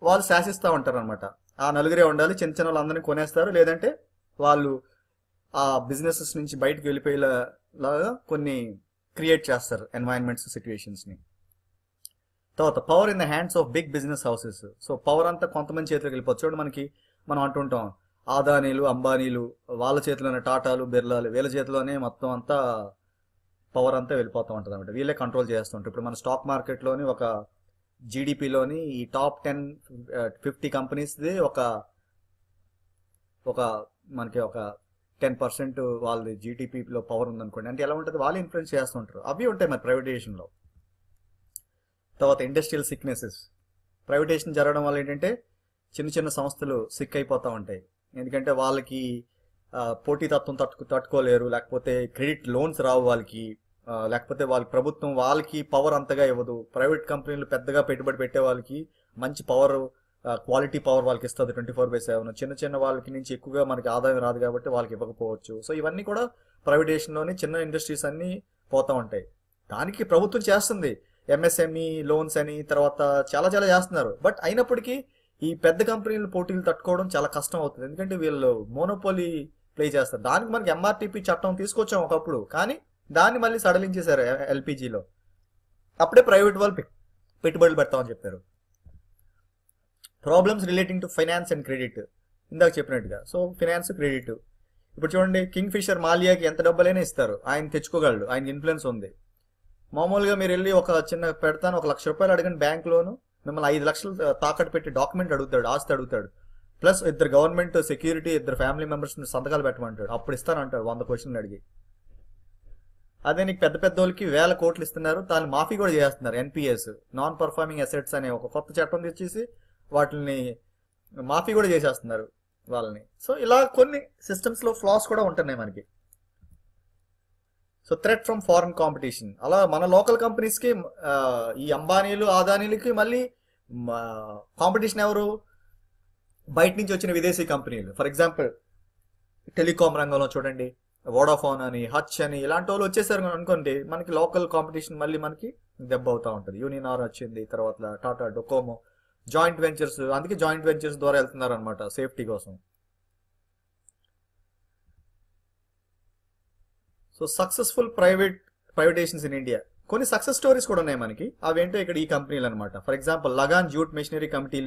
వాళ్ళు శాసిస్తూ ఉంటారు అనమాట ఆ నలుగురే ఉండాలి చిన్న చిన్న వాళ్ళందరినీ కొనేస్తారు లేదంటే వాళ్ళు ఆ బిజినెసెస్ నుంచి బయటకు వెళ్ళిపోయేలాగా కొన్ని క్రియేట్ చేస్తారు ఎన్వైరన్మెంట్స్ సిచ్యువేషన్స్ని తర్వాత power in the hands of big business houses so power అంతా కొంతమంది చేతిలోకి వెళ్ళిపోవచ్చు మనకి మనం అంటుంటాం ఆదానీలు అంబానీలు వాళ్ళ చేతిలోనే టాటాలు బిర్లాలు వీళ్ళ చేతిలోనే మొత్తం అంతా పవర్ అంతా వెళ్ళిపోతూ ఉంటుంది అనమాట వీళ్ళే కంట్రోల్ చేస్తుంటారు ఇప్పుడు మన స్టాక్ మార్కెట్లోని ఒక జీడిపిలోని ఈ టాప్ టెన్ ఫిఫ్టీ కంపెనీస్ది ఒక ఒక మనకి ఒక టెన్ పర్సెంట్ వాళ్ళది జీడిపిలో పవర్ ఉందనుకోండి అంటే ఎలా ఉంటుంది వాళ్ళు ఇన్ఫ్లుయెన్స్ చేస్తుంటారు అవి ఉంటాయి మరి ప్రైవేటేషన్లో తర్వాత ఇండస్ట్రియల్ సిక్నెసెస్ ప్రైవేటేషన్ జరగడం వల్ల ఏంటంటే చిన్న చిన్న సంస్థలు సిక్ అయిపోతూ ఉంటాయి ఎందుకంటే వాళ్ళకి పోటీతత్వం తట్టు తట్టుకోలేరు లేకపోతే క్రెడిట్ లోన్స్ రావు వాళ్ళకి లేకపోతే వాళ్ళ ప్రభుత్వం వాళ్ళకి పవర్ అంతగా ఇవ్వదు ప్రైవేట్ కంపెనీలు పెద్దగా పెట్టుబడి పెట్టే వాళ్ళకి మంచి పవర్ క్వాలిటీ పవర్ వాళ్ళకి ఇస్తుంది ట్వంటీ ఫోర్ బై సెవెన్ చిన్న చిన్న వాళ్ళకి నుంచి ఎక్కువగా మనకి ఆదాయం రాదు కాబట్టి వాళ్ళకి ఇవ్వకపోవచ్చు సో ఇవన్నీ కూడా ప్రైవేటేషన్లోనే చిన్న ఇండస్ట్రీస్ అన్నీ పోతూ ఉంటాయి దానికి ప్రభుత్వం చేస్తుంది ఎంఎస్ఎంఈ లోన్స్ అని తర్వాత చాలా చాలా చేస్తున్నారు బట్ అయినప్పటికీ ఈ పెద్ద కంపెనీలు పోటీలు తట్టుకోవడం చాలా కష్టం అవుతుంది ఎందుకంటే వీళ్ళు మోనోపోలీ ప్లే చేస్తారు దానికి మనకి ఎంఆర్టీపీ చట్టం తీసుకొచ్చాం ఒకప్పుడు కానీ దాన్ని మళ్ళీ సడలించేశారు ఎల్పిజిలో అప్పుడే ప్రైవేట్ వాళ్ళు పెట్టుబడులు పెడతామని చెప్పారు problems relating to finance and credit ఇందాక చెప్పినట్టుగా సో ఫినాన్స్ క్రెడిట్ ఇప్పుడు చూడండి కింగ్ ఫిషర్ మాలియాకి ఎంత డబ్బులైనా ఇస్తారు ఆయన తెచ్చుకోగలడు ఆయన ఇన్ఫ్లుయెన్స్ ఉంది మామూలుగా మీరు వెళ్ళి ఒక చిన్న పెడతాను ఒక లక్ష రూపాయలు అడగండి బ్యాంక్ లోను మిమ్మల్ని ఐదు లక్షలు తాకట్టు పెట్టి డాక్యుమెంట్ అడుగుతాడు ఆస్తి అడుగుతాడు ప్లస్ ఇద్దరు గవర్నమెంట్ సెక్యూరిటీ ఇద్దరు ఫ్యామిలీ మెంబర్స్ సంతకాలు పెట్టమంటాడు అప్పుడు ఇస్తానంటాడు వంద క్వశ్చన్లు అడిగి అదే నీకు పెద్ద పెద్ద వాళ్ళకి వేల కోట్లు ఇస్తున్నారు దాన్ని మాఫీ కూడా చేస్తున్నారు ఎన్పిఎస్ నాన్ పర్ఫార్మింగ్ అసెట్స్ అనే ఒక కొత్త చట్టం తెచ్చేసి వాటిని మాఫీ కూడా చేసేస్తున్నారు వాళ్ళని సో ఇలా కొన్ని సిస్టమ్స్లో ఫ్లాస్ కూడా ఉంటున్నాయి మనకి so threat from foreign competition అలా మన లోకల్ కంపెనీస్కి ఈ అంబానీలు ఆదానీలకి మళ్ళీ కాంపిటీషన్ ఎవరు బయట నుంచి వచ్చిన విదేశీ కంపెనీలు ఫర్ ఎగ్జాంపుల్ టెలికాం రంగంలో చూడండి వోడాఫోన్ అని హచ్ అని ఇలాంటి వాళ్ళు వచ్చేసారు అనుకోండి మనకి లోకల్ కాంపిటీషన్ మళ్ళీ మనకి దెబ్బ అవుతూ ఉంటుంది యూనియన్ ఆర్ వచ్చింది తర్వాత టాటా డొకోమో జాయింట్ వెంచర్స్ అందుకే జాయింట్ వెంచర్స్ ద్వారా వెళ్తున్నారు అనమాట సేఫ్టీ కోసం so successful private privatisations in India కొన్ని సక్సెస్ స్టోరీస్ కూడా ఉన్నాయి మనకి అవేంటో ఇక్కడ ఈ కంపెనీలు అనమాట for example Lagan jute machinery company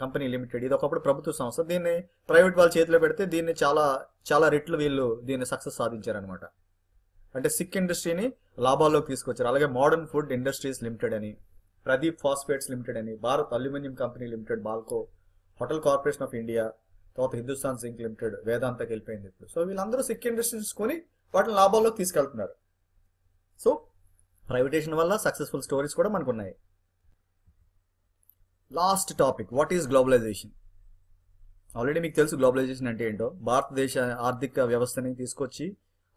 company limited ఇది ఒకప్పుడు ప్రభుత్వ సంస్థ దీన్ని ప్రైవేట్ వాళ్ళ చేతిలో పెడితే దీన్ని చాలా చాలా రెట్లు వీళ్ళు దీన్ని సక్సెస్ సాధించారనమాట అంటే సిక్ ఇండస్ట్రీని లాభాల్లోకి తీసుకొచ్చారు అలాగే మోడర్న్ ఫుడ్ ఇండస్ట్రీస్ లిమిటెడ్ అని ప్రదీప్ ఫాస్ఫేట్స్ లిమిటెడ్ అని Bharat aluminium company limited Balco hotel corporation of India తర్వాత హిందుస్థాన్ జింక్ లిమిటెడ్ వేదాంతకి వెళ్ళిపోయింది ఇప్పుడు సో వీళ్ళందరూ సిక్ ఇండస్ట్రీస్ కొని వాటిని లాభాల్లోకి తీసుకెళ్తున్నారు సో ప్రైవేటేషన్ వల్ల సక్సెస్ఫుల్ స్టోరీస్ కూడా మనకు ఉన్నాయి last topic what is globalisation already మీకు తెలుసు గ్లోబలైజేషన్ అంటే ఏంటో భారతదేశ ఆర్థిక వ్యవస్థని తీసుకొచ్చి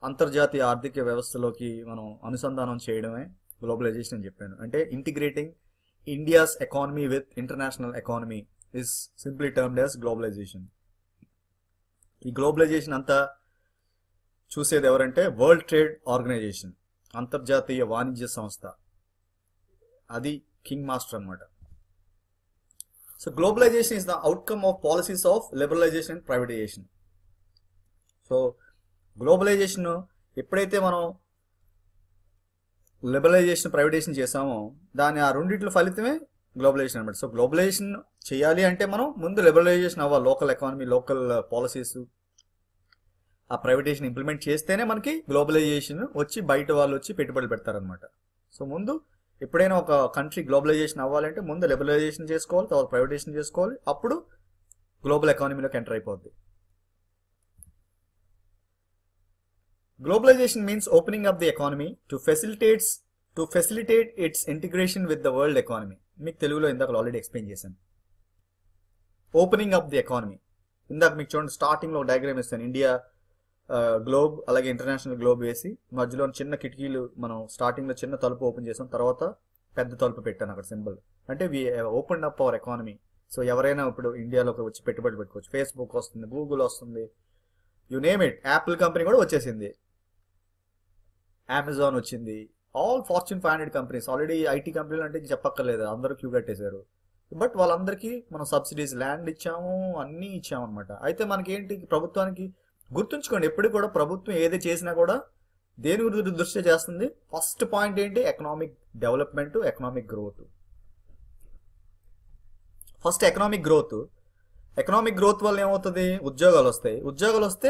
అంతర్జాతీయ ఆర్థిక వ్యవస్థలోకి మనం అనుసంధానం చేయడమే గ్లోబలైజేషన్ అని చెప్పాను అంటే integrating India's economy with international economy is simply termed as globalisation ఈ గ్లోబలైజేషన్ అంతా చూసేది ఎవరంటే వరల్డ్ ట్రేడ్ ఆర్గనైజేషన్ అంతర్జాతీయ వాణిజ్య సంస్థ అది కింగ్ మాస్టర్ అనమాట so globalisation is the outcome of policies of liberalisation and privatisation so globalisation ఎప్పుడైతే మనం లిబరలైజేషన్ ప్రైవేటైజేషన్ చేసామో దాని ఆ రెండింటి ఫలితమే గ్లోబలైజేషన్ అనమాట సో గ్లోబలైజేషన్ చేయాలి అంటే మనం ముందు లిబరలైజేషన్ అవ్వాలి లోకల్ ఎకానమీ లోకల్ పాలసీస్ ఆ ప్రైవేటైజేషన్ ఇంప్లిమెంట్ చేస్తేనే మనకి గ్లోబలైజేషన్ వచ్చి బయట వాళ్ళు వచ్చి పెట్టుబడులు పెడతారనమాట సో ముందు ఎప్పుడైనా ఒక కంట్రీ గ్లోబలైజేషన్ అవ్వాలంటే ముందు లిబరలైజేషన్ చేసుకోవాలి తర్వాత ప్రైవేటేషన్ చేసుకోవాలి అప్పుడు గ్లోబల్ ఎకానమీలోకి ఎంటర్ అయిపోద్ది globalisation means opening up the economy to facilitates to facilitate its integration with the world economy మీకు తెలుగులో ఇందాక ఆల్రెడీ ఎక్స్ప్లెయిన్ చేశాను ఓపెనింగ్ అప్ ది ఎకానమీ ఇందాక మీకు చూడండి స్టార్టింగ్లో డయాగ్రామ్ ఇస్తాను ఇండియా గ్లోబ్ అలాగే ఇంటర్నేషనల్ గ్లోబ్ వేసి మధ్యలో చిన్న కిటికీలు మనం స్టార్టింగ్లో చిన్న తలుపు ఓపెన్ చేసాం తర్వాత పెద్ద తలుపు పెట్టాను అక్కడ సింబల్ అంటే we open up our economy so ఎవరైనా ఇప్పుడు ఇండియాలోకి వచ్చి పెట్టుబడి పెట్టుకోవచ్చు ఫేస్బుక్ వస్తుంది గూగుల్ వస్తుంది you name it Apple company కూడా వచ్చేసింది అమెజాన్ వచ్చింది all Fortune five hundred companies already IT కంపెనీలు అంటే చెప్పక్కర్లేదు అందరూ క్యూ కట్టేశారు బట్ వాళ్ళందరికీ మనం సబ్సిడీస్ ల్యాండ్ ఇచ్చాము అన్నీ ఇచ్చామన్నమాట అయితే మనకి ఏంటి ప్రభుత్వానికి గుర్తుంచుకోండి ఎప్పుడు కూడా ప్రభుత్వం ఏది చేసినా కూడా దేని గురించి దృష్టి చేస్తుంది ఫస్ట్ పాయింట్ ఏంటి economic development economic growth first economic growth economic growth వల్ల ఏమవుతుంది ఉద్యోగాలు వస్తాయి ఉద్యోగాలు వస్తే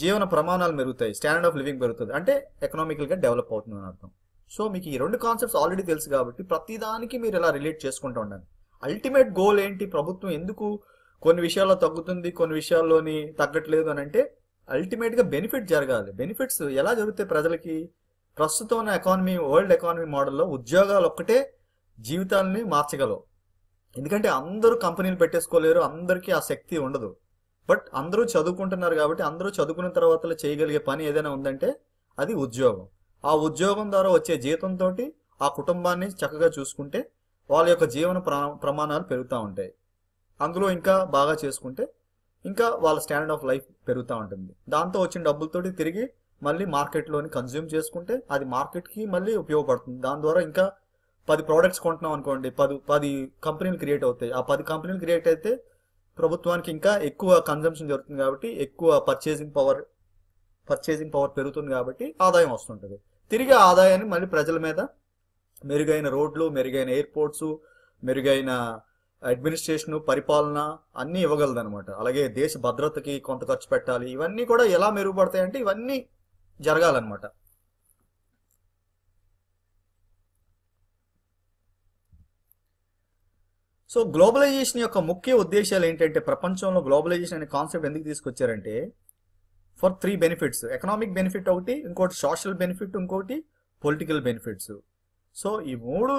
జీవన ప్రమాణాలు పెరుగుతాయి స్టాండర్డ్ ఆఫ్ లివింగ్ పెరుగుతుంది అంటే ఎకనామికల్గా డెవలప్ అవుతుంది అని అర్థం సో మీకు ఈ రెండు కాన్సెప్ట్స్ ఆల్రెడీ తెలుసు కాబట్టి ప్రతిదానికి మీరు ఇలా రిలేట్ చేసుకుంటూ ఉండాలి అల్టిమేట్ గోల్ ఏంటి ప్రభుత్వం ఎందుకు కొన్ని విషయాల్లో తగ్గుతుంది కొన్ని విషయాల్లోని తగ్గట్లేదు అని అంటే అల్టిమేట్గా బెనిఫిట్ జరగాలి బెనిఫిట్స్ ఎలా జరుగుతాయి ప్రజలకి ప్రస్తుతం ఉన్న ఎకానమీ వరల్డ్ ఎకానమీ మోడల్లో ఉద్యోగాలు ఒక్కటే జీవితాలని మార్చగలవు ఎందుకంటే అందరూ కంపెనీలు పెట్టేసుకోలేరు అందరికీ ఆ శక్తి ఉండదు బట్ అందరూ చదువుకుంటున్నారు కాబట్టి అందరూ చదువుకున్న తర్వాత చేయగలిగే పని ఏదైనా ఉందంటే అది ఉద్యోగం ఆ ఉద్యోగం ద్వారా వచ్చే జీతంతో ఆ కుటుంబాన్ని చక్కగా చూసుకుంటే వాళ్ళ యొక్క జీవన ప్రమాణాలు పెరుగుతూ ఉంటాయి అందులో ఇంకా బాగా చేసుకుంటే ఇంకా వాళ్ళ స్టాండర్డ్ ఆఫ్ లైఫ్ పెరుగుతూ ఉంటుంది దాంతో వచ్చిన డబ్బులతోటి తిరిగి మళ్ళీ మార్కెట్లోని కన్జ్యూమ్ చేసుకుంటే అది మార్కెట్కి మళ్ళీ ఉపయోగపడుతుంది దాని ద్వారా ఇంకా పది ప్రోడక్ట్స్ కొంటున్నాం అనుకోండి పది పది కంపెనీలు క్రియేట్ అవుతాయి ఆ పది కంపెనీలు క్రియేట్ అయితే ప్రభుత్వానికి ఇంకా ఎక్కువ కన్జంప్షన్ జరుగుతుంది కాబట్టి ఎక్కువ పర్చేసింగ్ పవర్ పర్చేసింగ్ పవర్ పెరుగుతుంది కాబట్టి ఆదాయం వస్తుంటుంది తిరిగి ఆదాయాన్ని మళ్ళీ ప్రజల మీద మెరుగైన రోడ్లు మెరుగైన ఎయిర్పోర్ట్స్ మెరుగైన అడ్మినిస్ట్రేషన్ పరిపాలన అన్నీ ఇవ్వగలదు అనమాట అలాగే దేశ భద్రతకి కొంత ఖర్చు పెట్టాలి ఇవన్నీ కూడా ఎలా మెరుగుపడతాయంటే ఇవన్నీ జరగాలన్నమాట సో గ్లోబలైజేషన్ యొక్క ముఖ్య ఉద్దేశాలు ఏంటంటే ప్రపంచంలో గ్లోబలైజేషన్ అనే కాన్సెప్ట్ ఎందుకు తీసుకొచ్చారంటే for three benefits economic benefit ఒకటి ఇంకోటి సోషల్ బెనిఫిట్ ఇంకోటి పొలిటికల్ బెనిఫిట్స్ సో ఈ మూడు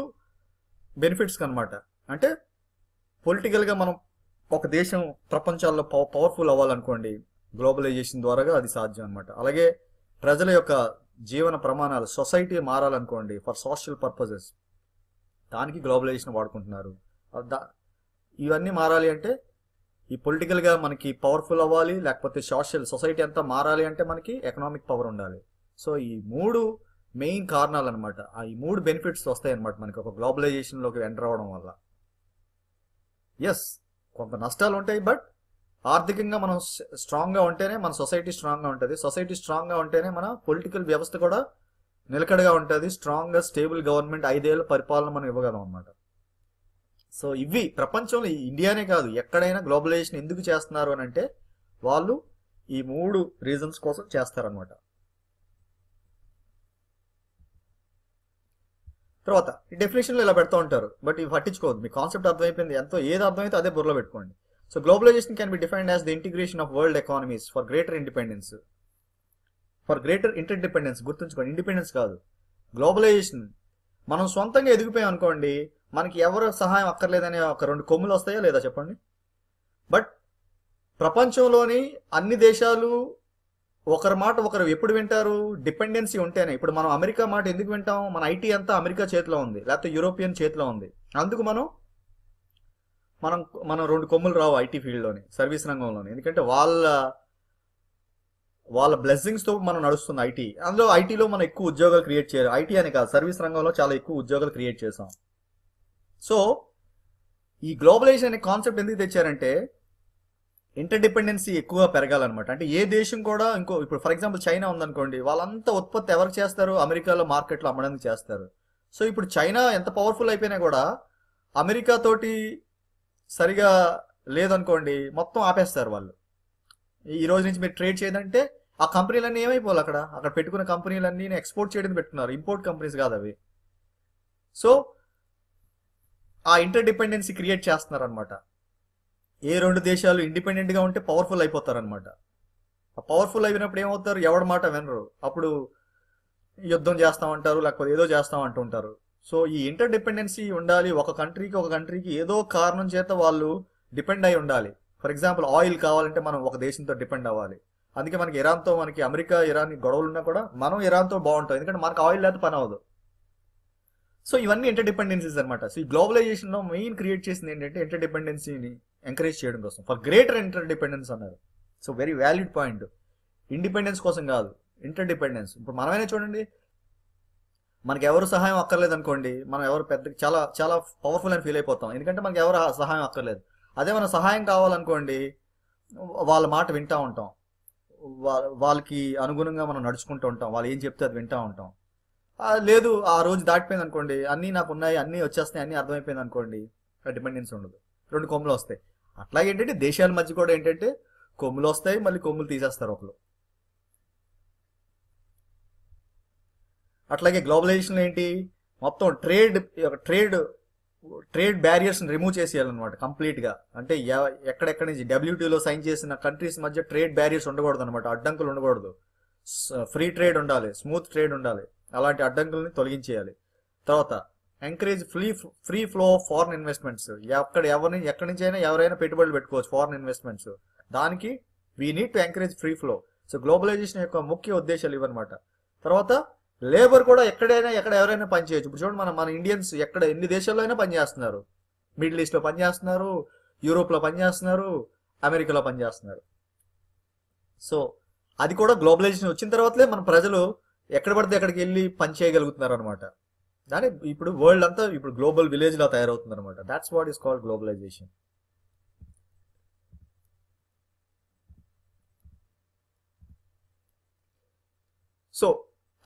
బెనిఫిట్స్ అనమాట అంటే పొలిటికల్గా మనం ఒక దేశం ప్రపంచాల్లో పవర్ఫుల్ అవ్వాలనుకోండి గ్లోబలైజేషన్ ద్వారా అది సాధ్యం అనమాట అలాగే ప్రజల యొక్క జీవన ప్రమాణాలు సొసైటీ మారాలనుకోండి ఫర్ సోషల్ పర్పజెస్ దానికి గ్లోబలైజేషన్ వాడుకుంటున్నారు ఇవన్నీ మారాలి అంటే ఈ పొలిటికల్గా మనకి పవర్ఫుల్ అవ్వాలి లేకపోతే సోషల్ సొసైటీ అంతా మారాలి అంటే మనకి ఎకనామిక్ పవర్ ఉండాలి సో ఈ మూడు మెయిన్ కారణాలు అనమాట ఈ మూడు బెనిఫిట్స్ వస్తాయి అనమాట మనకి ఒక గ్లోబలైజేషన్లోకి ఎంటర్ అవడం వల్ల ఎస్ కొంత నష్టాలు ఉంటాయి బట్ ఆర్థికంగా మనం స్ట్రాంగ్గా ఉంటేనే మన సొసైటీ స్ట్రాంగ్గా ఉంటుంది సొసైటీ స్ట్రాంగ్గా ఉంటేనే మన పొలిటికల్ వ్యవస్థ కూడా నిలకడగా ఉంటుంది స్ట్రాంగ్గా స్టేబుల్ గవర్నమెంట్ ఐదేళ్ళ పరిపాలన మనం ఇవ్వగలం అనమాట సో ఇవి ప్రపంచంలో ఇండియానే కాదు ఎక్కడైనా గ్లోబలైజేషన్ ఎందుకు చేస్తున్నారు అని అంటే వాళ్ళు ఈ మూడు రీజన్స్ కోసం చేస్తారనమాట తర్వాత ఈ డెఫినేషన్లో ఇలా పెడతా ఉంటారు బట్ ఇవి పట్టించుకోవద్దు మీ కాన్సెప్ట్ అర్థమైపోయింది ఎంతో ఏది అర్థమైతే అదే బుర్రలో పెట్టుకోండి so globalisation can be define as the integration of world economies for greater independence for greater interdependence గుర్తుంచుకోండి ఇండిపెండెన్స్ కాదు గ్లోబలైజేషన్ మనం సొంతంగా ఎదిగిపోయాం అనుకోండి మనకి ఎవరు సహాయం అక్కర్లేదనే ఒక రెండు కొమ్ములు వస్తాయా లేదా చెప్పండి బట్ ప్రపంచంలోని అన్ని దేశాలు ఒకరి మాట ఒకరు ఎప్పుడు వింటారు డిపెండెన్సీ ఉంటేనే ఇప్పుడు మనం అమెరికా మాట ఎందుకు వింటాం మన ఐటీ అంతా అమెరికా చేతిలో ఉంది లేకపోతే యూరోపియన్ చేతిలో ఉంది అందుకు మనం మనం మనం రెండు కొమ్ములు రావు ఐటీ ఫీల్డ్లోని సర్వీస్ రంగంలోని ఎందుకంటే వాళ్ళ వాళ్ళ బ్లెస్సింగ్స్తో మనం నడుస్తుంది ఐటీ అందులో ఐటీలో మనం ఎక్కువ ఉద్యోగాలు క్రియేట్ చేయాలి ఐటీ అని కాదు సర్వీస్ రంగంలో చాలా ఎక్కువ ఉద్యోగాలు క్రియేట్ చేసాం సో ఈ గ్లోబలైజేషన్ అనే కాన్సెప్ట్ ఎందుకు తెచ్చారంటే ఇంటర్ డిపెండెన్సీ ఎక్కువగా పెరగాలన్నమాట అంటే ఏ దేశం కూడా ఇంకో ఇప్పుడు ఫర్ ఎగ్జాంపుల్ చైనా ఉందనుకోండి వాళ్ళంతా ఉత్పత్తి ఎవరికి చేస్తారు అమెరికాలో మార్కెట్లో అమ్మడానికి చేస్తారు సో ఇప్పుడు చైనా ఎంత పవర్ఫుల్ అయిపోయినా కూడా అమెరికా తోటి సరిగా లేదనుకోండి మొత్తం ఆపేస్తారు వాళ్ళు ఈ రోజు నుంచి మీరు ట్రేడ్ చేయదంటే ఆ కంపెనీలన్నీ ఏమైపోవాలి అక్కడ అక్కడ పెట్టుకున్న కంపెనీలన్నీ ఎక్స్పోర్ట్ చేయడం పెట్టుకున్నారు ఇంపోర్ట్ కంపెనీస్ కాదు అవి సో ఆ ఇంటర్ క్రియేట్ చేస్తున్నారు అనమాట ఏ రెండు దేశాలు ఇండిపెండెంట్గా ఉంటే పవర్ఫుల్ అయిపోతారనమాట ఆ పవర్ఫుల్ అయినప్పుడు ఏమవుతారు ఎవడ మాట వినరు అప్పుడు యుద్ధం చేస్తామంటారు లేకపోతే ఏదో చేస్తాం అంటుంటారు సో ఈ ఇంటర్ డిపెండెన్సీ ఉండాలి ఒక కంట్రీకి ఒక కంట్రీకి ఏదో కారణం చేత వాళ్ళు డిపెండ్ అయి ఉండాలి ఫర్ ఎగ్జాంపుల్ ఆయిల్ కావాలంటే మనం ఒక దేశంతో డిపెండ్ అవ్వాలి అందుకే మనకి ఇరాన్తో మనకి అమెరికా ఇరాన్ గొడవలు ఉన్నా కూడా మనం ఇరాన్తో బాగుంటాం ఎందుకంటే మనకు ఆయిల్ లేకపోతే పని అవ్వదు సో ఇవన్నీ ఇంటర్ డిపెండెన్సీస్ అనమాట సో ఈ గ్లోబలైజేషన్లో మెయిన్ క్రియేట్ చేసింది ఏంటంటే ఇంటర్ డిపెండెన్సీని ఎంకరేజ్ చేయడం కోసం ఫర్ గ్రేటర్ ఇంటర్ డిపెండెన్స్ అన్నారు so very valid point independence కోసం కాదు ఇంటర్ డిపెండెన్స్ ఇప్పుడు మనమైనా చూడండి మనకి ఎవరు సహాయం అక్కర్లేదు అనుకోండి మనం ఎవరు పెద్ద చాలా చాలా పవర్ఫుల్ అని ఫీల్ అయిపోతాం ఎందుకంటే మనకి ఎవరు సహాయం అక్కర్లేదు అదే మన సహాయం కావాలనుకోండి వాళ్ళ మాట వింటూ ఉంటాం వాళ్ళకి అనుగుణంగా మనం నడుచుకుంటూ ఉంటాం వాళ్ళు ఏం చెప్తే అది వింటూ ఉంటాం లేదు ఆ రోజు దాటిపోయింది అనుకోండి అన్నీ నాకు ఉన్నాయి అన్నీ వచ్చేస్తాయి అన్నీ అర్థమైపోయింది అనుకోండి డిపెండెన్స్ ఉండదు రెండు కొమ్మలు వస్తాయి అట్లాగే ఏంటంటే దేశాల మధ్య కూడా ఏంటంటే కొమ్ములు వస్తాయి మళ్ళీ కొమ్ములు తీసేస్తారు ఒకరు అట్లాగే గ్లోబలైజేషన్ ఏంటి మొత్తం ట్రేడ్ ట్రేడ్ ట్రేడ్ బ్యారియర్స్ని రిమూవ్ చేసేయాలన్నమాట కంప్లీట్గా అంటే ఎక్కడెక్కడి నుంచి డబ్ల్యూటీలో సైన్ చేసిన కంట్రీస్ మధ్య ట్రేడ్ బ్యారియర్స్ ఉండకూడదు అనమాట అడ్డంకులు ఉండకూడదు ఫ్రీ ట్రేడ్ ఉండాలి స్మూత్ ట్రేడ్ ఉండాలి అలాంటి అడ్డంకుల్ని తొలగించేయాలి తర్వాత encourage free free flow of foreign investments ఎక్కడ ఎవరిని ఎక్కడి నుంచి అయినా ఎవరైనా పెట్టుబడులు పెట్టుకోవచ్చు ఫారెన్ ఇన్వెస్ట్మెంట్స్ దానికి we need to encourage free flow so globalisation యొక్క ముఖ్య ఉద్దేశాలు ఇవన్నమాట తర్వాత లేబర్ కూడా ఎక్కడైనా ఎక్కడ ఎవరైనా పనిచేయచ్చు ఇప్పుడు చూడండి మన మన ఇండియన్స్ ఎక్కడ ఎన్ని దేశాల్లో అయినా పనిచేస్తున్నారు మిడిల్ ఈస్ట్లో పనిచేస్తున్నారు యూరోప్లో పనిచేస్తున్నారు అమెరికాలో పనిచేస్తున్నారు సో అది కూడా గ్లోబలైజేషన్ వచ్చిన తర్వాతలే మన ప్రజలు ఎక్కడ పడితే ఎక్కడికి వెళ్ళి పని చేయగలుగుతున్నారు అనమాట దాని ఇప్పుడు వరల్డ్ అంతా ఇప్పుడు గ్లోబల్ విలేజ్ లా తయారవుతుంది అనమాట that's what is called globalisation so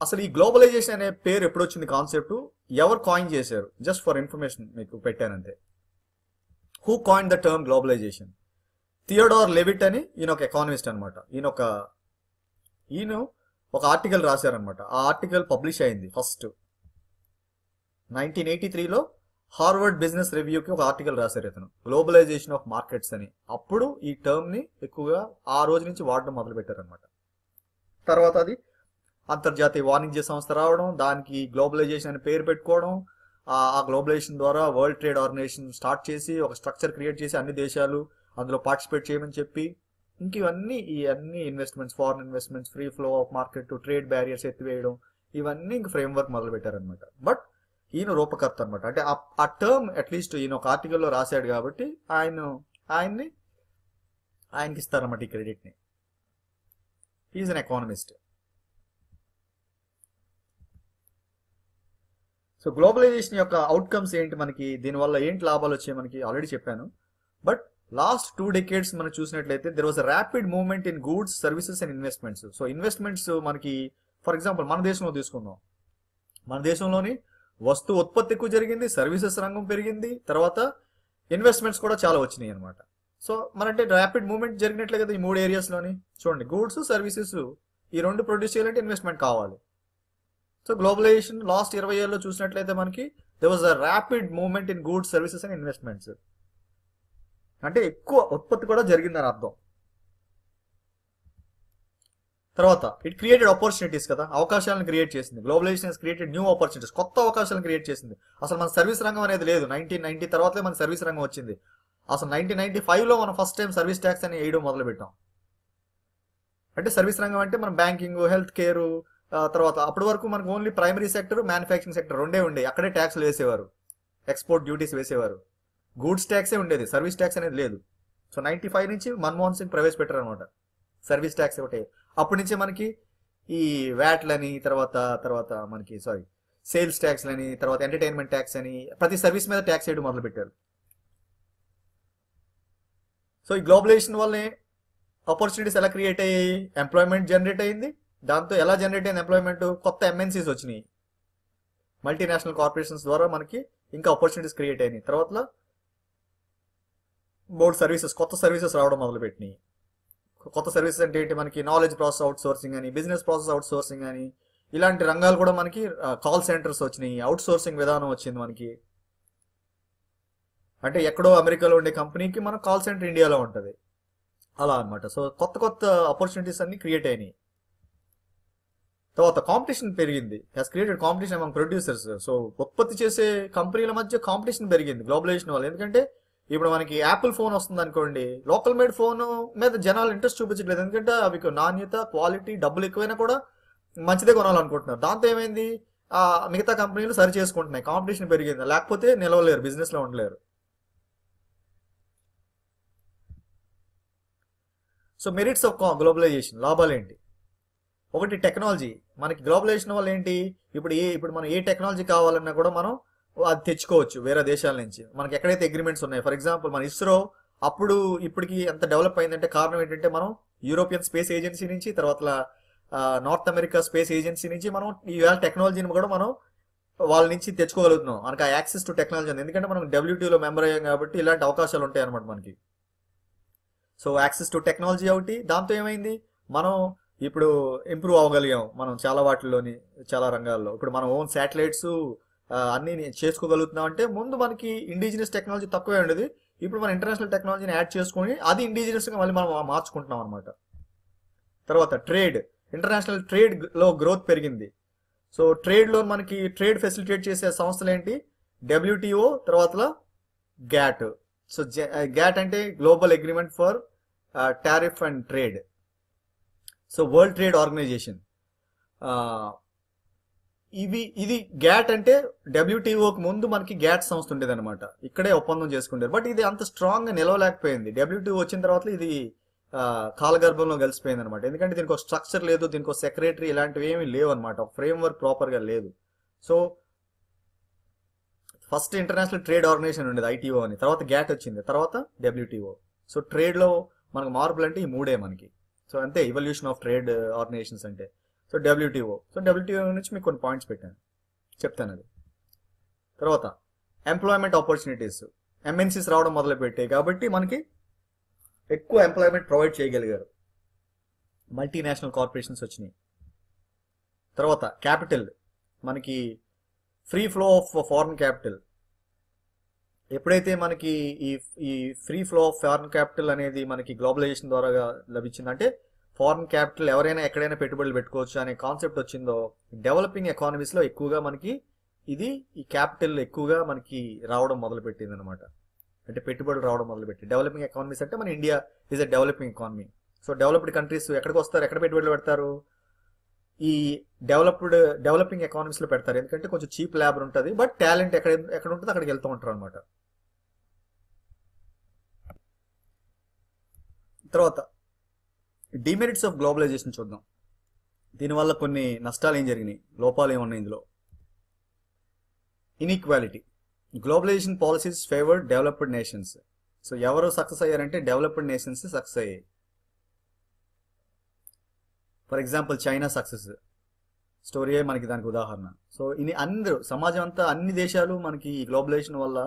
అసలు ఈ గ్లోబలైజేషన్ అనే పేరు ఎప్పుడు వచ్చింది కాన్సెప్ట్ ఎవరు కాయిన్ చేశారు జస్ట్ ఫర్ ఇన్ఫర్మేషన్ మీకు పెట్టానంతే who coin the term globalisation Theodore Levitt అని ఈయన ఒక ఎకానమిస్ట్ అనమాట ఈయన ఒక ఈయన ఒక ఆర్టికల్ రాశారనమాట ఆ ఆర్టికల్ పబ్లిష్ అయింది ఫస్ట్ నైన్టీన్ ఎయిటీ త్రీలో హార్వర్డ్ బిజినెస్ రివ్యూకి ఒక ఆర్టికల్ రాశారు ఇతను గ్లోబలైజేషన్ ఆఫ్ మార్కెట్స్ అని అప్పుడు ఈ టర్మ్ని ఎక్కువగా ఆ రోజు నుంచి వాడడం అనమాట తర్వాత అది అంతర్జాతీయ వాణిజ్య సంస్థ రావడం దానికి గ్లోబలైజేషన్ అని పేరు పెట్టుకోవడం ఆ గ్లోబలైజేషన్ ద్వారా వరల్డ్ ట్రేడ్ ఆర్గనైజేషన్ స్టార్ట్ చేసి ఒక స్ట్రక్చర్ క్రియేట్ చేసి అన్ని దేశాలు అందులో పార్టిసిపేట్ చేయమని చెప్పి ఇంక ఇవన్నీ ఈ అన్ని investments foreign investments free flow of market trade barriers ఎత్తివేయడం ఇవన్నీ ఇంక ఫ్రేమ్వర్క్ మొదలు పెట్టారనమాట బట్ ఈయన రూపకర్త అనమాట అంటే ఆ టర్మ్ అట్లీస్ట్ ఈయన ఒక ఆర్టికల్లో రాశాడు కాబట్టి ఆయన ఆయన్ని ఆయనకి ఇస్తారన్నమాట ఈ క్రెడిట్ని is an economist so globalisation యొక్క అవుట్కమ్స్ ఏంటి మనకి దీనివల్ల ఏంటి లాభాలు వచ్చాయి మనకి ఆల్రెడీ చెప్పాను బట్ లాస్ట్ టూ డెకేడ్స్ మనం చూసినట్లయితే there a rapid movement in goods services and investments so investments మనకి ఫర్ ఎగ్జాంపుల్ మన దేశంలో తీసుకుందాం మన దేశంలోని వస్తు ఉత్పత్తి ఎక్కువ జరిగింది సర్వీసెస్ రంగం పెరిగింది తర్వాత ఇన్వెస్ట్మెంట్స్ కూడా చాలా వచ్చినాయి అనమాట సో మనంటే ర్యాపిడ్ మూవ్మెంట్ జరిగినట్లే కదా ఈ మూడు ఏరియాస్లోని చూడండి గూడ్స్ సర్వీసెస్ ఈ రెండు ప్రొడ్యూస్ చేయాలంటే ఇన్వెస్ట్మెంట్ కావాలి సో గ్లోబలైజేషన్ లాస్ట్ ఇరవై ఏళ్ళలో చూసినట్లయితే మనకి they was a rapid movement in goods services and investments అంటే ఎక్కువ ఉత్పత్తి కూడా జరిగిందని అర్థం తర్వాత ఇట్ క్రియేటెడ్ ఆపర్చునిటీస్ కదా అవకాశాలను క్రియేట్ చేసింది గ్లోబలైజేషన్ క్రియేటెడ్ న్యూ ఆపర్చునిటీస్ కొత్త అవకాశాలను క్రియేట్ చేసింది అసలు మన సర్వీస్ రంగం అనేది లేదు నైన్టీన్ నైన్టీ తర్వాతే మన సర్వీస్ రంగం వచ్చింది అసలు నైన్టీన్ నైన్టీ ఫైవ్ లో మనం ఫస్ట్ టైం సర్వీస్ ట్యాక్స్ అని వేయడం పెట్టాం అంటే సర్వీస్ రంగం అంటే మనం బ్యాంకింగ్ హెల్త్ కేర్ తర్వాత అప్పటి వరకు మనకు only primary sector manufacturing sector రెండే ఉండే అక్కడే ట్యాక్స్లు వేసేవారు ఎక్స్పోర్ట్ డ్యూటీస్ వేసేవారు గూడ్స్ ట్యాక్సే ఉండేది సర్వీస్ ట్యాక్స్ అనేది లేదు సో నైన్టీ ఫైవ్ నుంచి మన్మోహన్ సింగ్ ప్రవేశపెట్టారు అనమాట సర్వీస్ ట్యాక్స్ ఒకటే అప్పటి నుంచే మనకి ఈ వ్యాట్లని తర్వాత తర్వాత మనకి సారీ సేల్స్ ట్యాక్స్ అని తర్వాత ఎంటర్టైన్మెంట్ ట్యాక్స్ అని ప్రతి సర్వీస్ మీద ట్యాక్స్ వేయడం మొదలు పెట్టారు సో ఈ గ్లోబలైజేషన్ వల్లనే ఆపర్చునిటీస్ ఎలా క్రియేట్ అయ్యాయి ఎంప్లాయ్మెంట్ జనరేట్ అయింది దాంతో ఎలా జనరేట్ అయింది ఎంప్లాయ్మెంట్ కొత్త ఎంఎన్సీస్ వచ్చినాయి మల్టీనేషనల్ కార్పొరేషన్స్ ద్వారా మనకి ఇంకా ఆపర్చునిటీస్ క్రియేట్ అయినాయి తర్వాత బోర్డ్ సర్వీసెస్ కొత్త సర్వీసెస్ రావడం మొదలుపెట్టినాయి కొత్త సర్వీసెస్ అంటే ఏంటి మనకి నాలెడ్జ్ ప్రాసెస్ అవుట్ సోర్సింగ్ అని బిజినెస్ ప్రాసెస్ అవుట్ సోర్సింగ్ అని ఇలాంటి రంగాలు కూడా మనకి కాల్ సెంటర్స్ వచ్చినాయి అవుట్ సోర్సింగ్ విధానం వచ్చింది మనకి అంటే ఎక్కడో అమెరికాలో ఉండే కంపెనీకి మన కాల్ సెంటర్ ఇండియాలో ఉంటుంది అలా అనమాట సో కొత్త కొత్త ఆపర్చునిటీస్ అన్ని క్రియేట్ అయినాయి తర్వాత కాంపిటీషన్ పెరిగింది has created competition among producers so ఉత్పత్తి చేసే కంపెనీల మధ్య కాంపిటీషన్ పెరిగింది గ్లోబలైజేషన్ వల్ల ఎందుకంటే ఇప్పుడు మనకి యాపిల్ ఫోన్ వస్తుంది అనుకోండి లోకల్ మేడ్ ఫోన్ మీద జనాలు ఇంట్రెస్ట్ చూపించట్లేదు ఎందుకంటే అవి నాణ్యత క్వాలిటీ డబ్బులు ఎక్కువైనా కూడా మంచిదే కొనాలనుకుంటున్నారు దాంతో ఏమైంది మిగతా కంపెనీలు సరి చేసుకుంటున్నాయి కాంపిటీషన్ పెరిగింది లేకపోతే నిలవలేరు బిజినెస్లో ఉండలేరు సో మెరిట్స్ ఆఫ్ గ్లోబలైజేషన్ లాభాలు ఏంటి ఒకటి టెక్నాలజీ మనకి గ్లోబలైజేషన్ వల్ల ఏంటి ఇప్పుడు ఏ ఇప్పుడు మనం ఏ టెక్నాలజీ కావాలన్నా కూడా మనం అది తెచ్చుకోవచ్చు వేరే దేశాల నుంచి మనకి ఎక్కడైతే అగ్రిమెంట్స్ ఉన్నాయి ఫర్ ఎగ్జాంపుల్ మన ఇస్రో అప్పుడు ఇప్పటికి ఎంత డెవలప్ అయిందంటే కారణం ఏంటంటే మనం యూరోపియన్ స్పేస్ ఏజెన్సీ నుంచి తర్వాత నార్త్ అమెరికా స్పేస్ ఏజెన్సీ నుంచి మనం ఈవేళ టెక్నాలజీని కూడా మనం వాళ్ళ నుంచి తెచ్చుకోగలుగుతున్నాం మనకి ఆ యాక్సెస్ టు టెక్నాలజీ ఉంది ఎందుకంటే మనం డబ్ల్యూటీలో మెంబర్ అయ్యాం కాబట్టి ఇలాంటి అవకాశాలు ఉంటాయి అనమాట మనకి సో యాక్సెస్ టు టెక్నాలజీ ఒకటి దాంతో ఏమైంది మనం ఇప్పుడు ఇంప్రూవ్ అవ్వగలిగాం మనం చాలా వాటిల్లోని చాలా రంగాల్లో ఇప్పుడు మనం ఓన్ శాటిలైట్స్ అన్ని చేసుకోగలుగుతున్నాం అంటే ముందు మనకి ఇండిజినస్ టెక్నాలజీ తక్కువే ఉండేది ఇప్పుడు మనం ఇంటర్నేషనల్ టెక్నాలజీని యాడ్ చేసుకొని అది గా మళ్ళీ మనం మార్చుకుంటున్నాం అనమాట తర్వాత ట్రేడ్ ఇంటర్నేషనల్ ట్రేడ్ లో గ్రోత్ పెరిగింది సో ట్రేడ్లో మనకి ట్రేడ్ ఫెసిలిటేట్ చేసే సంస్థలు ఏంటి డబ్ల్యూటీఓ తర్వాత గ్యాట్ సో గ్యాట్ అంటే global agreement for tariff and trade so world trade organisation ఇవి ఇది గ్యాట్ అంటే డబ్ల్యూటీఓకి ముందు మనకి గ్యాట్ సంస్థ ఉండేది అనమాట ఇక్కడే ఒప్పందం చేసుకుంటారు బట్ ఇది అంత స్ట్రాంగ్ గా నిలవలేకపోయింది డబ్ల్యూటీఓ వచ్చిన తర్వాత ఇది కాలగర్భంలో కలిసిపోయింది అనమాట ఎందుకంటే దీనికి ఒక స్ట్రక్చర్ లేదు దీనికి ఒక సెక్రటరీ ఇలాంటివి ఏమి లేవు అనమాట ఒక ఫ్రేమ్ వర్క్ ప్రాపర్ గా లేదు so first international trade organisation ఉండేది ఐటీఓ అని తర్వాత గ్యాట్ వచ్చింది తర్వాత డబ్ల్యూటీఓ సో ట్రేడ్లో మనకు మార్పులు అంటే ఈ మూడే మనకి సో అంతే ఇవల్యూషన్ ఆఫ్ ట్రేడ్ ఆర్గనైజేషన్స్ అంటే సో డబ్ల్యూటీఓ సో డబ్ల్యూటీఓ నుంచి మీకు కొన్ని పాయింట్స్ పెట్టాను చెప్తాను అది తర్వాత ఎంప్లాయ్మెంట్ ఆపర్చునిటీస్ ఎంఎన్సీస్ రావడం మొదలు పెట్టాయి కాబట్టి మనకి ఎక్కువ ఎంప్లాయ్మెంట్ ప్రొవైడ్ చేయగలిగారు మల్టీనేషనల్ కార్పొరేషన్స్ వచ్చినాయి తర్వాత క్యాపిటల్ మనకి free flow of foreign capital ఎప్పుడైతే మనకి ఈ ఈ free flow of foreign capital అనేది మనకి గ్లోబలైజేషన్ ద్వారా లభించిందంటే ఫారెన్ క్యాపిటల్ ఎవరైనా ఎక్కడైనా పెట్టుబడులు పెట్టుకోవచ్చు అనే కాన్సెప్ట్ వచ్చిందో డెవలపింగ్ ఎకానమీస్లో ఎక్కువగా మనకి ఇది ఈ క్యాపిటల్ ఎక్కువగా మనకి రావడం మొదలు పెట్టింది అనమాట అంటే పెట్టుబడులు రావడం మొదలుపెట్టి డెవలపింగ్ ఎకానమీస్ అంటే మన India is a developing economy so developed countries ఎక్కడికి వస్తారు ఎక్కడ పెట్టుబడులు పెడతారు ఈ డెవలప్డ్ డెవలపింగ్ ఎకానమీస్లో పెడతారు ఎందుకంటే కొంచెం చీప్ ల్యాబర్ ఉంటుంది బట్ టాలెంట్ ఎక్కడ ఎక్కడ ఉంటుంది అక్కడికి వెళ్తూ ఉంటారు అనమాట తర్వాత డిమెరిట్స్ ఆఫ్ గ్లోబలైజేషన్ చూద్దాం దీనివల్ల కొన్ని నష్టాలు ఏం జరిగినాయి లోపాలు ఏమున్నాయి ఇందులో inequality globalisation policies favoured developed nations so ఎవరు సక్సెస్ అయ్యారంటే డెవలప్డ్ నేషన్స్ సక్సెస్ అయ్యాయి ఫర్ ఎగ్జాంపుల్ చైనా సక్సెస్ స్టోరీయే మనకి దానికి ఉదాహరణ సో ఇన్ని అందరూ సమాజం అంతా అన్ని దేశాలు మనకి గ్లోబలైజేషన్ వల్ల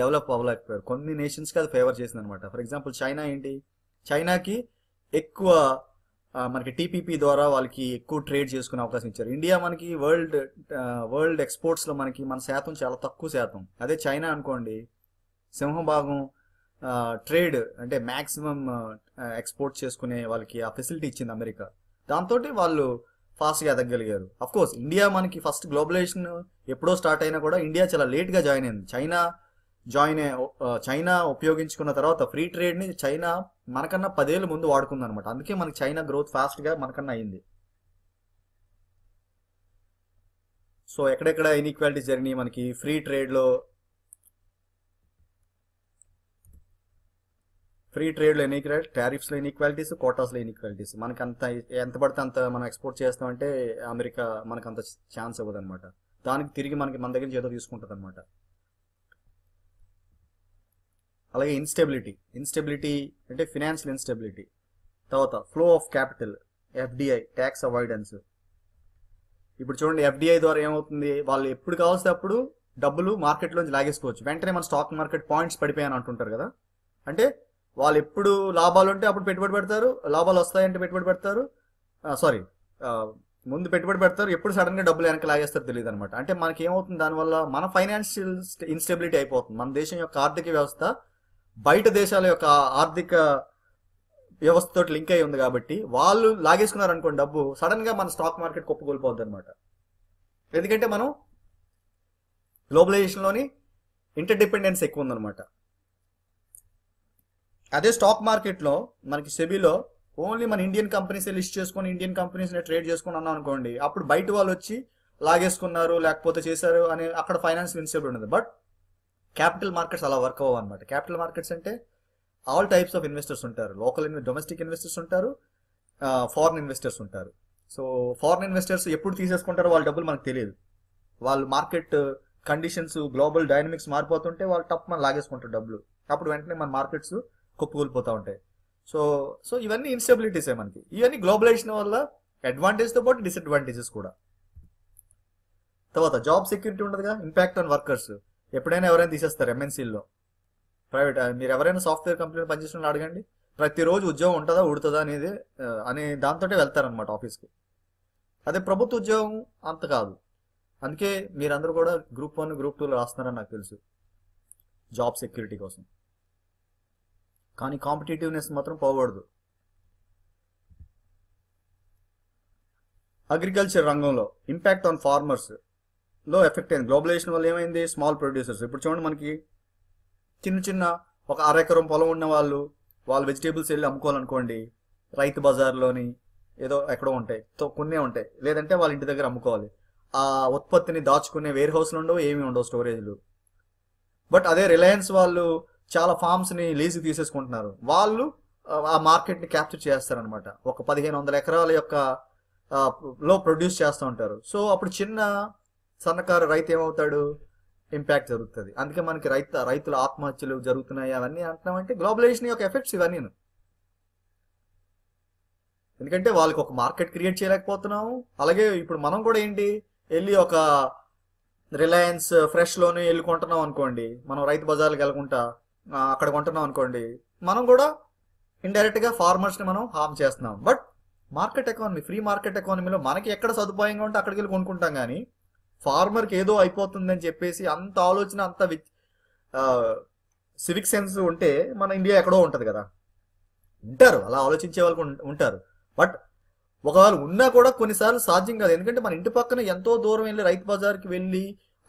డెవలప్ అవ్వలేకపోయారు కొన్ని నేషన్స్కి అది ఫేవర్ చేసింది అనమాట ఫర్ ఎగ్జాంపుల్ చైనా ఏంటి చైనాకి ఎక్కువ మనకి టీపీపీ ద్వారా వాళ్ళకి ఎక్కువ ట్రేడ్ చేసుకునే అవకాశం ఇచ్చారు ఇండియా మనకి వరల్డ్ వరల్డ్ ఎక్స్పోర్ట్స్లో మనకి మన శాతం చాలా తక్కువ శాతం అదే చైనా అనుకోండి సింహభాగం ట్రేడ్ అంటే మ్యాక్సిమం ఎక్స్పోర్ట్ చేసుకునే వాళ్ళకి ఆ ఫెసిలిటీ ఇచ్చింది అమెరికా దాంతో వాళ్ళు ఫాస్ట్గా ఎదగలిగారు కోర్స్ ఇండియా మనకి ఫస్ట్ గ్లోబలైజేషన్ ఎప్పుడో స్టార్ట్ అయినా కూడా ఇండియా చాలా లేట్గా జాయిన్ అయింది చైనా జాయిన్ చైనా ఉపయోగించుకున్న తర్వాత ఫ్రీ ట్రేడ్ని చైనా మనకన్నా పదేళ్ళ ముందు వాడుకుంది అనమాట అందుకే మనకి చైనా గ్రోత్ ఫాస్ట్గా మనకన్నా అయింది సో ఎక్కడెక్కడ ఇన్ఈక్వాలిటీ జరిగినాయి మనకి ఫ్రీ ట్రేడ్లో ఫ్రీ ట్రేడ్లో ఇన్ఈక్వాలిటీ టారిఫ్స్లో ఇన్ఈక్వాలిటీస్ కోటాస్లో ఇన్ఈక్వాలిటీస్ మనకి అంత ఎంత పడితే అంత మనం ఎక్స్పోర్ట్ చేస్తామంటే అమెరికా మనకు అంత ఛాన్స్ ఇవ్వదు దానికి తిరిగి మనకి మన దగ్గర నుంచి ఏదో తీసుకుంటుంది అనమాట అలాగే ఇన్స్టెబిలిటీ ఇన్స్టెబిలిటీ అంటే ఫినాన్షియల్ ఇన్స్టెబిలిటీ తర్వాత flow of capital FDI tax avoidance ఇప్పుడు చూడండి ఎఫ్డిఐ ద్వారా ఏమవుతుంది వాళ్ళు ఎప్పుడు కావాల్సి అప్పుడు డబ్బులు మార్కెట్లోంచి లాగేసుకోవచ్చు వెంటనే మన స్టాక్ మార్కెట్ పాయింట్స్ పడిపోయాయని అంటుంటారు కదా అంటే వాళ్ళు ఎప్పుడు లాభాలు ఉంటే అప్పుడు పెట్టుబడి పెడతారు లాభాలు వస్తాయంటే పెట్టుబడి పెడతారు సారీ ముందు పెట్టుబడి పెడతారు ఎప్పుడు సడన్గా డబ్బులు వెనక లాగేస్తారు తెలియదు అనమాట అంటే మనకి ఏమవుతుంది దానివల్ల మన ఫైనాన్షియల్ ఇన్స్టెబిలిటీ అయిపోతుంది మన దేశం యొక్క ఆర్థిక వ్యవస్థ బయట దేశాల యొక్క ఆర్థిక వ్యవస్థతో లింక్ అయి ఉంది కాబట్టి వాళ్ళు లాగేసుకున్నారు అనుకోండి డబ్బు సడన్ గా మన స్టాక్ మార్కెట్ కుప్పకూలిపోద్ది అనమాట ఎందుకంటే మనం గ్లోబలైజేషన్లోని ఇంటర్ డిపెండెన్స్ ఎక్కువ ఉందనమాట అదే స్టాక్ మార్కెట్లో మనకి సెబీలో ఓన్లీ మన ఇండియన్ కంపెనీస్ లిస్ట్ చేసుకొని ఇండియన్ కంపెనీస్ని ట్రేడ్ చేసుకుని అన్నాం అనుకోండి అప్పుడు బయట వాళ్ళు వచ్చి లాగేసుకున్నారు లేకపోతే చేశారు అని అక్కడ ఫైనాన్స్ ఇన్స్టేబుల్ ఉండదు బట్ క్యాపిటల్ మార్కెట్స్ అలా వర్క్ అవ్వవు అనమాట క్యాపిటల్ మార్కెట్స్ అంటే ఆల్ టైప్స్ ఆఫ్ ఇన్వెస్టర్స్ ఉంటారు లోకల్ డొమెస్టిక్ ఇన్వెస్టర్స్ ఉంటారు ఫారిన్ ఇన్వెస్టర్స్ ఉంటారు సో ఫారిన్ ఇన్వెస్టర్స్ ఎప్పుడు తీసేసుకుంటారో వాళ్ళ డబ్బులు మనకు తెలియదు వాళ్ళు మార్కెట్ కండిషన్స్ గ్లోబల్ డైనమిక్స్ మారిపోతుంటే వాళ్ళు టప్ మనం లాగేసుకుంటారు డబ్బులు అప్పుడు వెంటనే మన మార్కెట్స్ కుప్పకూలిపోతూ ఉంటాయి సో సో ఇవన్నీ ఇన్స్టెబిలిటీసే మనకి ఇవన్నీ గ్లోబలైజేషన్ వల్ల అడ్వాంటేజ్తో పాటు డిసడ్వాంటేజెస్ కూడా తర్వాత జాబ్ సెక్యూరిటీ ఉండదుగా ఇంపాక్ట్ ఆన్ వర్కర్స్ ఎప్పుడైనా ఎవరైనా తీసేస్తారు ఎంఎన్సీల్లో ప్రైవేట్ మీరు ఎవరైనా సాఫ్ట్వేర్ కంపెనీలో పనిచేసిన అడగండి ప్రతిరోజు ఉద్యోగం ఉంటుందా ఉడుతుందా అనేది అని దాంతో వెళ్తారనమాట ఆఫీస్కి అదే ప్రభుత్వ ఉద్యోగం అంత కాదు అందుకే మీరందరూ కూడా గ్రూప్ వన్ గ్రూప్ టూలో రాస్తున్నారని నాకు తెలుసు జాబ్ సెక్యూరిటీ కోసం కానీ కాంపిటేటివ్నెస్ మాత్రం పోకూడదు అగ్రికల్చర్ రంగంలో ఇంపాక్ట్ ఆన్ ఫార్మర్స్ లో ఎఫెక్ట్ అయింది గ్లోబలైజేషన్ వల్ల ఏమైంది స్మాల్ ప్రొడ్యూసర్స్ ఇప్పుడు చూడండి మనకి చిన్న చిన్న ఒక అరెకరం పొలం ఉన్న వాళ్ళు వాళ్ళు వెజిటేబుల్స్ వెళ్ళి అమ్ముకోవాలనుకోండి రైతు బజార్లోని ఏదో ఎక్కడో ఉంటాయి కొన్ని ఉంటాయి లేదంటే వాళ్ళ ఇంటి దగ్గర అమ్ముకోవాలి ఆ ఉత్పత్తిని దాచుకునే వేర్ హౌస్లు ఉండవు ఏమి ఉండవు స్టోరేజ్లు బట్ అదే రిలయన్స్ వాళ్ళు చాలా ఫామ్స్ని లీజు తీసేసుకుంటున్నారు వాళ్ళు ఆ మార్కెట్ని క్యాప్చర్ చేస్తారనమాట ఒక పదిహేను వందల ఎకరాల యొక్క లో ప్రొడ్యూస్ చేస్తూ ఉంటారు సో అప్పుడు చిన్న సన్నకారు రైతు ఏమవుతాడు ఇంపాక్ట్ జరుగుతుంది అందుకే మనకి రైతు రైతుల ఆత్మహత్యలు జరుగుతున్నాయి అవన్నీ అంటున్నామంటే గ్లోబలైజేషన్ యొక్క ఎఫెక్ట్స్ ఇవన్నీ ఎందుకంటే వాళ్ళకి ఒక మార్కెట్ క్రియేట్ చేయలేకపోతున్నాము అలాగే ఇప్పుడు మనం కూడా ఏంటి వెళ్ళి ఒక రిలయన్స్ ఫ్రెష్లోనే వెళ్ళి కొంటున్నాం అనుకోండి మనం రైతు బజార్లు వెళ్ళకుండా అక్కడ కొంటున్నాం అనుకోండి మనం కూడా ఇండైరెక్ట్గా ఫార్మర్స్ని మనం హామ్ చేస్తున్నాం but market economy free market ఎకానమీలో మనకి ఎక్కడ సదుపాయంగా ఉంటే అక్కడికి వెళ్ళి కొనుక్కుంటాం కానీ ఫార్మర్కి ఏదో అయిపోతుందని చెప్పేసి అంత ఆలోచన అంత సివిక్ సెన్స్ ఉంటే మన ఇండియా ఎక్కడో ఉంటుంది కదా ఉంటారు అలా ఆలోచించే వాళ్ళు ఉంటారు బట్ ఒకవేళ ఉన్నా కూడా కొన్నిసార్లు సాధ్యం కాదు ఎందుకంటే మన ఇంటి పక్కన ఎంతో దూరం వెళ్ళి రైతు బజార్కి వెళ్ళి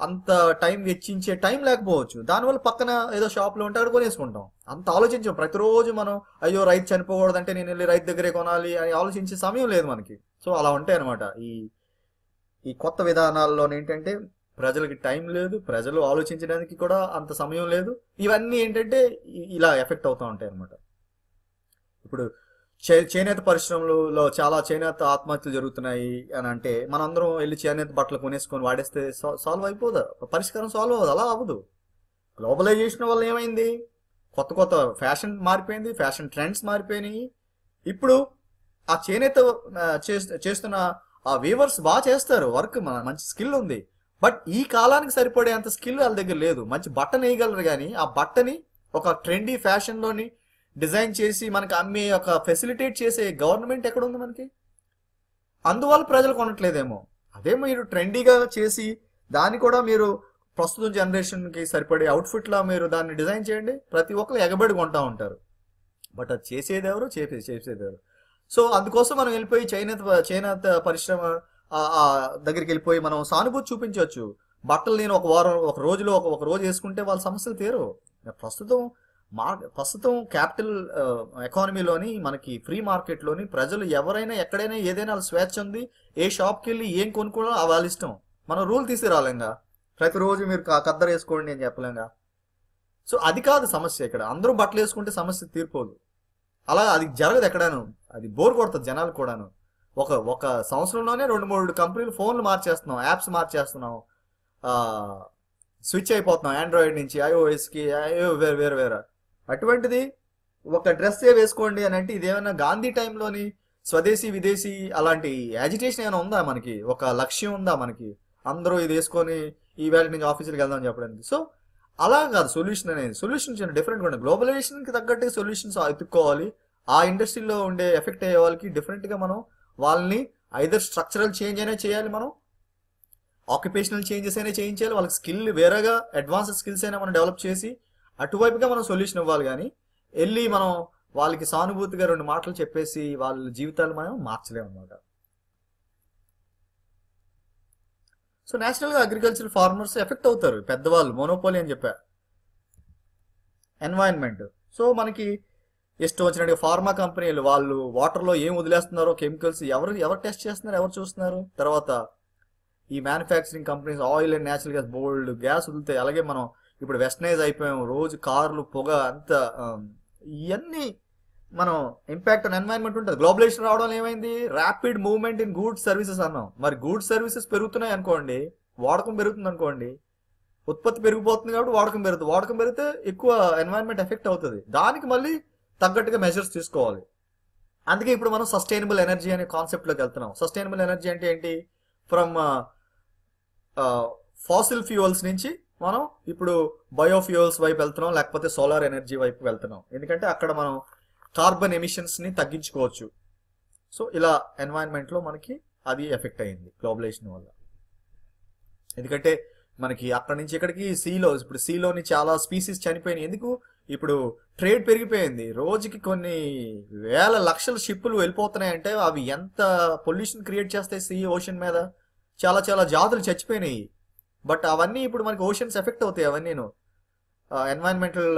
అంత టైం వెచ్చించే టైం లేకపోవచ్చు దానివల్ల పక్కన ఏదో షాప్లో ఉంటే అక్కడ కొనేసుకుంటాం అంత ఆలోచించాం ప్రతిరోజు మనం అయ్యో రైతు చనిపోకూడదంటే నేను వెళ్ళి రైతు దగ్గరే కొనాలి అని ఆలోచించే సమయం లేదు మనకి సో అలా ఉంటాయి అనమాట ఈ ఈ కొత్త విధానాల్లో ఏంటంటే ప్రజలకి టైం లేదు ప్రజలు ఆలోచించడానికి కూడా అంత సమయం లేదు ఇవన్నీ ఏంటంటే ఇలా ఎఫెక్ట్ అవుతూ ఉంటాయి అనమాట ఇప్పుడు చే చేనేత పరిశ్రమలలో చాలా చేనేత ఆత్మహత్యలు జరుగుతున్నాయి అని అంటే మనందరం వెళ్ళి చేనేత బట్టలు కొనేసుకొని వాడేస్తే సాల్వ్ అయిపోదా పరిష్కారం సాల్వ్ అవ్వదు అలా అవ్వదు గ్లోబలైజేషన్ వల్ల ఏమైంది కొత్త కొత్త ఫ్యాషన్ మారిపోయింది ఫ్యాషన్ ట్రెండ్స్ మారిపోయినాయి ఇప్పుడు ఆ చేనేత చేస్తున్న ఆ వీవర్స్ బాగా చేస్తారు వర్క్ మంచి స్కిల్ ఉంది బట్ ఈ కాలానికి సరిపడే అంత స్కిల్ వాళ్ళ దగ్గర లేదు మంచి బట్టని వేయగలరు కానీ ఆ బట్టని ఒక ట్రెండీ ఫ్యాషన్లోని డిజైన్ చేసి మనకి అమ్మే ఒక ఫెసిలిటేట్ చేసే గవర్నమెంట్ ఎక్కడ ఉంది మనకి అందువల్ల ప్రజలు కొనట్లేదేమో అదే మీరు ట్రెండీగా చేసి దాన్ని కూడా మీరు ప్రస్తుతం జనరేషన్కి సరిపడే లా మీరు దాన్ని డిజైన్ చేయండి ప్రతి ఒక్కరు ఎగబడి కొంటా ఉంటారు బట్ అది చేసేదెవరు చేసేదెవరు సో అందుకోసం మనం వెళ్ళిపోయి చైనా చైనా పరిశ్రమ దగ్గరికి వెళ్ళిపోయి మనం సానుభూతి చూపించవచ్చు బట్టలు నేను ఒక వారం ఒక రోజులో ఒక ఒక రోజు వేసుకుంటే వాళ్ళ సమస్యలు తీరు ప్రస్తుతం మార్ ప్రస్తుతం క్యాపిటల్ ఎకానమీలోని మనకి ఫ్రీ మార్కెట్లోని ప్రజలు ఎవరైనా ఎక్కడైనా ఏదైనా వాళ్ళ స్వేచ్ఛ ఉంది ఏ షాప్కి వెళ్ళి ఏం కొనుక్కోవడం వాళ్ళ ఇష్టం మనం రూల్ తీసిరాలేంగా ప్రతిరోజు మీరు కద్దరు వేసుకోండి నేను చెప్పలేంగా సో అది కాదు సమస్య ఇక్కడ అందరూ బట్టలు వేసుకుంటే సమస్య తీరిపోదు అలా అది జరగదు ఎక్కడాను అది బోర్ కొడుతుంది జనాలు కూడాను ఒక ఒక సంవత్సరంలోనే రెండు మూడు కంపెనీలు ఫోన్లు మార్చేస్తున్నాం యాప్స్ మార్చేస్తున్నాం స్విచ్ అయిపోతున్నాం ఆండ్రాయిడ్ నుంచి ఐఓఎస్కి ఐఓ వేరు వేరు వేరు అటువంటిది ఒక డ్రెస్సే వేసుకోండి అని అంటే ఇదేమైనా గాంధీ టైంలోని స్వదేశీ విదేశీ అలాంటి యాజిటేషన్ ఏమైనా ఉందా మనకి ఒక లక్ష్యం ఉందా మనకి అందరూ ఇది వేసుకొని ఈ వేళ నుంచి ఆఫీసులకు వెళ్దాం చెప్పడానికి సో అలా కాదు సొల్యూషన్ అనేది సొల్యూషన్స్ డిఫరెంట్గా ఉన్నాయి గ్లోబలైజేషన్కి తగ్గట్టు సొల్యూషన్స్ ఎత్తుక్కోవాలి ఆ ఇండస్ట్రీలో ఉండే ఎఫెక్ట్ అయ్యే వాళ్ళకి డిఫరెంట్గా మనం వాళ్ళని ఐదర్ స్ట్రక్చరల్ చేంజ్ అయినా చేయాలి మనం ఆక్యుపేషనల్ చేంజెస్ అయినా చేయించాలి వాళ్ళకి స్కిల్ వేరేగా అడ్వాన్స్డ్ స్కిల్స్ అయినా మనం డెవలప్ చేసి అటువైపుగా మనం సొల్యూషన్ ఇవ్వాలి కానీ వెళ్ళి మనం వాళ్ళకి సానుభూతిగా రెండు మాటలు చెప్పేసి వాళ్ళ జీవితాలు మనం మార్చలేము అన్నమాట సో గా అగ్రికల్చర్ ఫార్మర్స్ ఎఫెక్ట్ అవుతారు పెద్దవాళ్ళు మోనోపోలి అని చెప్పా ఎన్వైరన్మెంట్ సో మనకి ఇష్టం వచ్చినట్టు ఫార్మా కంపెనీలు వాళ్ళు వాటర్లో ఏం వదిలేస్తున్నారో కెమికల్స్ ఎవరు ఎవరు టెస్ట్ చేస్తున్నారు ఎవరు చూస్తున్నారు తర్వాత ఈ manufacturing companies oil and natural gas బోల్డ్ గ్యాస్ వదిలితే అలాగే మనం ఇప్పుడు వెస్టనైజ్ అయిపోయాం రోజు కార్లు పొగ అంత um, ఇవన్నీ మనం ఇంపాక్ట్ ఆన్ ఎన్వైర్న్మెంట్ ఉంటుంది గ్లోబలైజేషన్ రావడం ఏమైంది rapid movement in goods services అన్నాం మరి గూడ్స్ సర్వీసెస్ పెరుగుతున్నాయి అనుకోండి వాడకం పెరుగుతుంది అనుకోండి ఉత్పత్తి పెరిగిపోతుంది కాబట్టి వాడకం పెరుగుతుంది వాడకం పెరిగితే ఎక్కువ ఎన్వైర్న్మెంట్ ఎఫెక్ట్ అవుతుంది దానికి మళ్ళీ తగ్గట్టుగా మెజర్స్ తీసుకోవాలి అందుకే ఇప్పుడు మనం సస్టైనబుల్ ఎనర్జీ అనే కాన్సెప్ట్లోకి వెళ్తున్నాం సస్టైనబుల్ ఎనర్జీ అంటే ఏంటి ఫ్రమ్ ఫాసిల్ ఫ్యూయల్స్ నుంచి మనం ఇప్పుడు బయోఫ్యూయల్స్ వైపు వెళ్తున్నాం లేకపోతే సోలార్ ఎనర్జీ వైపు వెళ్తున్నాం ఎందుకంటే అక్కడ మనం కార్బన్ ఎమిషన్స్ని తగ్గించుకోవచ్చు సో ఇలా లో మనకి అది ఎఫెక్ట్ అయ్యింది గ్లోబలైజేషన్ వల్ల ఎందుకంటే మనకి అక్కడ నుంచి ఇక్కడికి సీలో ఇప్పుడు సీలోని చాలా స్పీసీస్ చనిపోయినాయి ఎందుకు ఇప్పుడు ట్రేడ్ పెరిగిపోయింది రోజుకి కొన్ని వేల లక్షల షిప్పులు వెళ్ళిపోతున్నాయంటే అవి ఎంత పొల్యూషన్ క్రియేట్ చేస్తాయి సీ ఓషన్ మీద చాలా చాలా జాతులు చచ్చిపోయినాయి బట్ అవన్నీ ఇప్పుడు మనకి ఓషన్స్ ఎఫెక్ట్ అవుతాయి అవన్నీ ఎన్వైరన్మెంటల్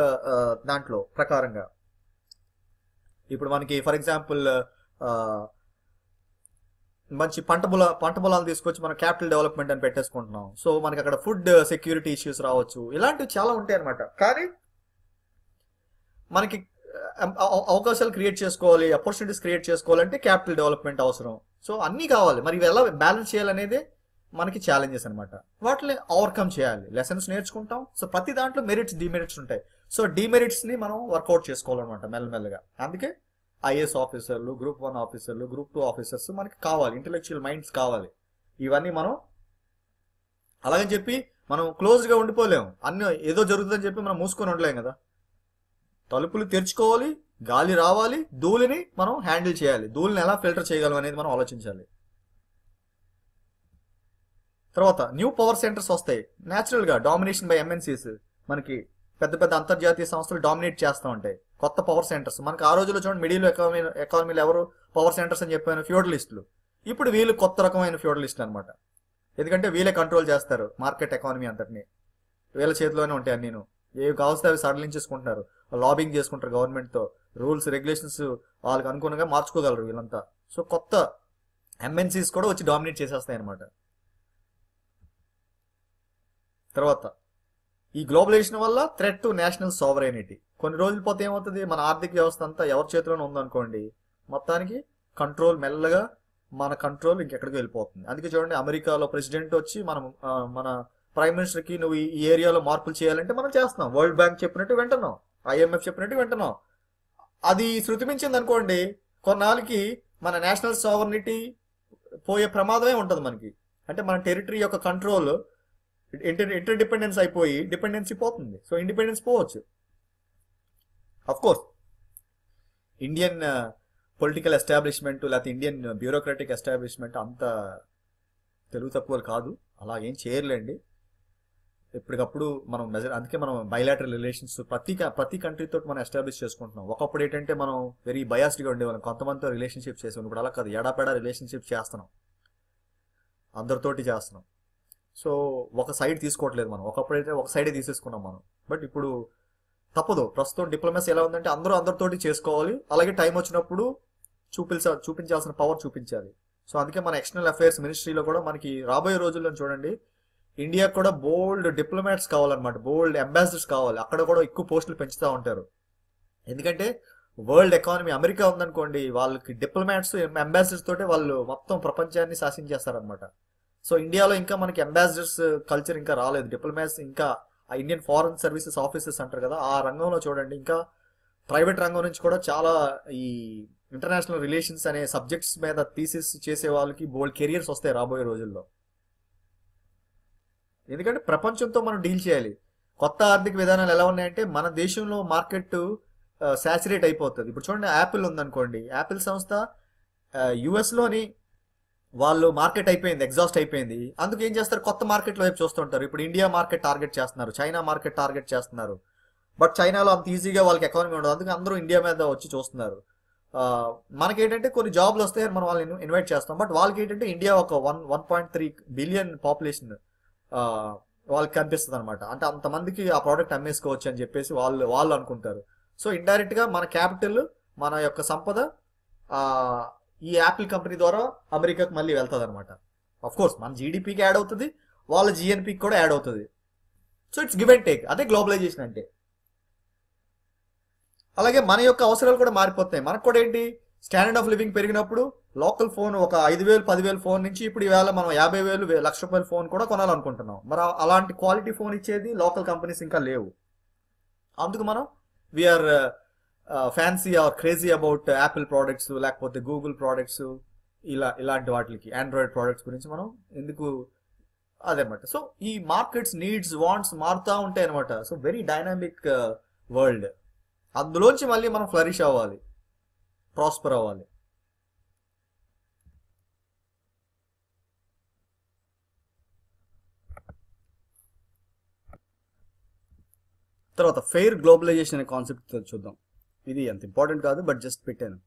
దాంట్లో ప్రకారంగా ఇప్పుడు మనకి ఫర్ ఎగ్జాంపుల్ మంచి పంట పొల పంట పొలాలు తీసుకొచ్చి మనం క్యాపిటల్ డెవలప్మెంట్ అని పెట్టేసుకుంటున్నాం సో మనకి అక్కడ ఫుడ్ సెక్యూరిటీ ఇష్యూస్ రావచ్చు ఇలాంటివి చాలా ఉంటాయి అనమాట కానీ మనకి అవకాశాలు క్రియేట్ చేసుకోవాలి ఆపర్చునిటీస్ క్రియేట్ చేసుకోవాలంటే క్యాపిటల్ డెవలప్మెంట్ అవసరం సో అన్నీ కావాలి మరి ఇవి ఎలా బ్యాలెన్స్ చేయాలనేది మనకి ఛాలెంజెస్ అనమాట వాటిని ఓవర్కమ్ చేయాలి లెసన్స్ నేర్చుకుంటాం సో ప్రతి దాంట్లో మెరిట్స్ డిమెరిట్స్ ఉంటాయి సో ని మనం వర్కౌట్ చేసుకోవాలన్నమాట మెల్లమెల్లగా అందుకే ఐఏఎస్ ఆఫీసర్లు గ్రూప్ వన్ ఆఫీసర్లు గ్రూప్ టూ ఆఫీసర్స్ మనకి కావాలి ఇంటలెక్చువల్ మైండ్స్ కావాలి ఇవన్నీ మనం అలాగని చెప్పి మనం క్లోజ్గా ఉండిపోలేము అన్ని ఏదో జరుగుతుందని చెప్పి మనం మూసుకొని ఉండలేము కదా తలుపులు తెరుచుకోవాలి గాలి రావాలి ధూళిని మనం హ్యాండిల్ చేయాలి ధూళిని ఎలా ఫిల్టర్ చేయగలం అనేది మనం ఆలోచించాలి తర్వాత న్యూ పవర్ సెంటర్స్ వస్తాయి న్యాచురల్గా డామినేషన్ బై ఎంఎన్సీస్ మనకి పెద్ద పెద్ద అంతర్జాతీయ సంస్థలు డామినేట్ చేస్తూ ఉంటాయి కొత్త పవర్ సెంటర్స్ మనకు ఆ రోజుల్లో చూడండి మిడిల్ ఎకానమీ ఎకానమీలో ఎవరు పవర్ సెంటర్స్ అని చెప్పిన ఫ్యూడలిస్టులు ఇప్పుడు వీళ్ళు కొత్త రకమైన ఫ్యూడలిస్టులు అనమాట ఎందుకంటే వీళ్ళే కంట్రోల్ చేస్తారు మార్కెట్ ఎకానమీ అంతటిని వీళ్ళ చేతిలోనే ఉంటాయి నేను ఏవి కావస్తే అవి సడలించేసుకుంటున్నారు లాబింగ్ చేసుకుంటారు గవర్నమెంట్తో రూల్స్ రెగ్యులేషన్స్ వాళ్ళకి అనుగుణంగా మార్చుకోగలరు వీళ్ళంతా సో కొత్త ఎంఎన్సీస్ కూడా వచ్చి డామినేట్ చేసేస్తాయి అనమాట తర్వాత ఈ గ్లోబలైజేషన్ వల్ల థ్రెట్ టు నేషనల్ సావరైనిటీ కొన్ని రోజులు పోతే ఏమవుతుంది మన ఆర్థిక వ్యవస్థ అంతా ఎవరి చేతిలోనే ఉందనుకోండి మొత్తానికి కంట్రోల్ మెల్లగా మన కంట్రోల్ ఇంకెక్కడికి వెళ్ళిపోతుంది అందుకే చూడండి అమెరికాలో ప్రెసిడెంట్ వచ్చి మనం మన ప్రైమ్ మినిస్టర్కి నువ్వు ఈ ఏరియాలో మార్పులు చేయాలంటే మనం చేస్తున్నాం వరల్డ్ బ్యాంక్ చెప్పినట్టు వింటున్నాం ఐఎంఎఫ్ చెప్పినట్టు వింటున్నాం అది శృతిమించింది అనుకోండి కొన్నాళ్ళకి మన నేషనల్ సావర్నిటీ పోయే ప్రమాదమే ఉంటుంది మనకి అంటే మన టెరిటరీ యొక్క కంట్రోల్ ఇంటర్ ఇంటర్ డిపెండెన్స్ అయిపోయి డిపెండెన్సీ పోతుంది సో ఇండిపెండెన్స్ పోవచ్చు of course Indian political establishment లేకపోతే ఇండియన్ బ్యూరోక్రటిక్ ఎస్టాబ్లిష్మెంట్ అంత తెలుగు తక్కువలు కాదు అలాగేం చేయర్లేండి ఎప్పటికప్పుడు మనం మెజర్ అందుకే మనం బయలాటరల్ రిలేషన్స్ ప్రతి ప్రతి కంట్రీతో మనం ఎస్టాబ్లిష్ చేసుకుంటున్నాం ఒకప్పుడు ఏంటంటే మనం వెరీ బయాస్డ్గా ఉండేవాళ్ళం కొంతమందితో రిలేషన్షిప్ చేసేవాళ్ళం ఇప్పుడు అలా కాదు ఎడాపెడా రిలేషన్షిప్ చేస్తున్నాం అందరితోటి చేస్తున్నాం సో ఒక సైడ్ తీసుకోవట్లేదు మనం ఒకప్పుడైతే ఒక సైడే తీసేసుకున్నాం మనం బట్ ఇప్పుడు తప్పదు ప్రస్తుతం డిప్లొమసీ ఎలా ఉందంటే అందరూ అందరితోటి చేసుకోవాలి అలాగే టైం వచ్చినప్పుడు చూపించా చూపించాల్సిన పవర్ చూపించాలి సో అందుకే మన ఎక్స్టర్నల్ అఫైర్స్ మినిస్ట్రీలో కూడా మనకి రాబోయే రోజుల్లో చూడండి ఇండియా కూడా బోల్డ్ డిప్లొమాట్స్ కావాలన్నమాట బోల్డ్ అంబాసిడర్స్ కావాలి అక్కడ కూడా ఎక్కువ పోస్టులు పెంచుతూ ఉంటారు ఎందుకంటే వరల్డ్ ఎకానమీ అమెరికా ఉందనుకోండి వాళ్ళకి డిప్లొమాట్స్ అంబాసిడర్స్ తోటే వాళ్ళు మొత్తం ప్రపంచాన్ని శాసించేస్తారనమాట సో ఇండియాలో ఇంకా మనకి అంబాసిడర్స్ కల్చర్ ఇంకా రాలేదు డిప్లొమాట్స్ ఇంకా ఆ ఇండియన్ ఫారెన్ సర్వీసెస్ ఆఫీసెస్ అంటారు కదా ఆ రంగంలో చూడండి ఇంకా ప్రైవేట్ రంగం నుంచి కూడా చాలా ఈ ఇంటర్నేషనల్ రిలేషన్స్ అనే సబ్జెక్ట్స్ మీద థీసిస్ చేసే వాళ్ళకి బోల్డ్ కెరియర్స్ వస్తాయి రాబోయే రోజుల్లో ఎందుకంటే ప్రపంచంతో మనం డీల్ చేయాలి కొత్త ఆర్థిక విధానాలు ఎలా ఉన్నాయంటే మన దేశంలో మార్కెట్ సాచురేట్ అయిపోతుంది ఇప్పుడు చూడండి యాపిల్ ఉందనుకోండి యాపిల్ సంస్థ యుఎస్లోని uh, వాళ్ళు మార్కెట్ అయిపోయింది ఎగ్జాస్ట్ అయిపోయింది అందుకు ఏం చేస్తారు కొత్త మార్కెట్ల వైపు చూస్తుంటారు ఇప్పుడు ఇండియా మార్కెట్ టార్గెట్ చేస్తున్నారు చైనా మార్కెట్ టార్గెట్ చేస్తున్నారు బట్ చైనాలో అంత ఈజీగా వాళ్ళకి ఎకానమీ ఉండదు అందుకే అందరూ ఇండియా మీద వచ్చి చూస్తున్నారు మనకేంటంటే కొన్ని జాబ్లు వస్తాయని మనం వాళ్ళని ఇన్వైట్ చేస్తాం బట్ వాళ్ళకి ఏంటంటే ఇండియా ఒక one one point three billion population వాళ్ళకి కనిపిస్తుంది అనమాట అంటే అంతమందికి ఆ ప్రోడక్ట్ అమ్మేసుకోవచ్చు అని చెప్పేసి వాళ్ళు వాళ్ళు అనుకుంటారు సో ఇండైరెక్ట్గా మన క్యాపిటల్ మన యొక్క సంపద ఈ యాపిల్ కంపెనీ ద్వారా అమెరికాకు మళ్ళీ వెళ్తుంది అనమాట కోర్స్ మన జీడిపికి యాడ్ అవుతుంది వాళ్ళ జిఎన్పి కూడా యాడ్ అవుతుంది so it's give and take అదే గ్లోబలైజేషన్ అంటే అలాగే మన యొక్క అవసరాలు కూడా మారిపోతాయి మనకు కూడా ఏంటి స్టాండర్డ్ ఆఫ్ లివింగ్ పెరిగినప్పుడు లోకల్ ఫోన్ ఒక ఐదు వేలు పదివేలు ఫోన్ నుంచి ఇప్పుడు ఈవేళ మనం యాభై వేలు లక్ష రూపాయల ఫోన్ కూడా కొనాలనుకుంటున్నాం మరి అలాంటి క్వాలిటీ ఫోన్ ఇచ్చేది లోకల్ కంపెనీస్ ఇంకా లేవు అందుకు మనం we are fancy or crazy about Apple products లేకపోతే గూగుల్ ప్రోడక్ట్స్ ఇలా ఇలాంటి వాటికి ఆండ్రాయిడ్ ప్రోడక్ట్స్ గురించి మనం ఎందుకు అదేమాట సో ఈ మార్కెట్స్ నీడ్స్ వాంట్స్ మారుతూ ఉంటాయి అనమాట సో వెరీ డైనామిక్ వరల్డ్ అందులోంచి మళ్ళీ మనం ఫ్లరిష్ అవ్వాలి ప్రాస్పర్ అవ్వాలి తర్వాత ఫెయిర్ గ్లోబలైజేషన్ అనే కాన్సెప్ట్ చూద్దాం ఇది అంత ఇంపార్టెంట్ కాదు బట్ జస్ట్ పెట్టాను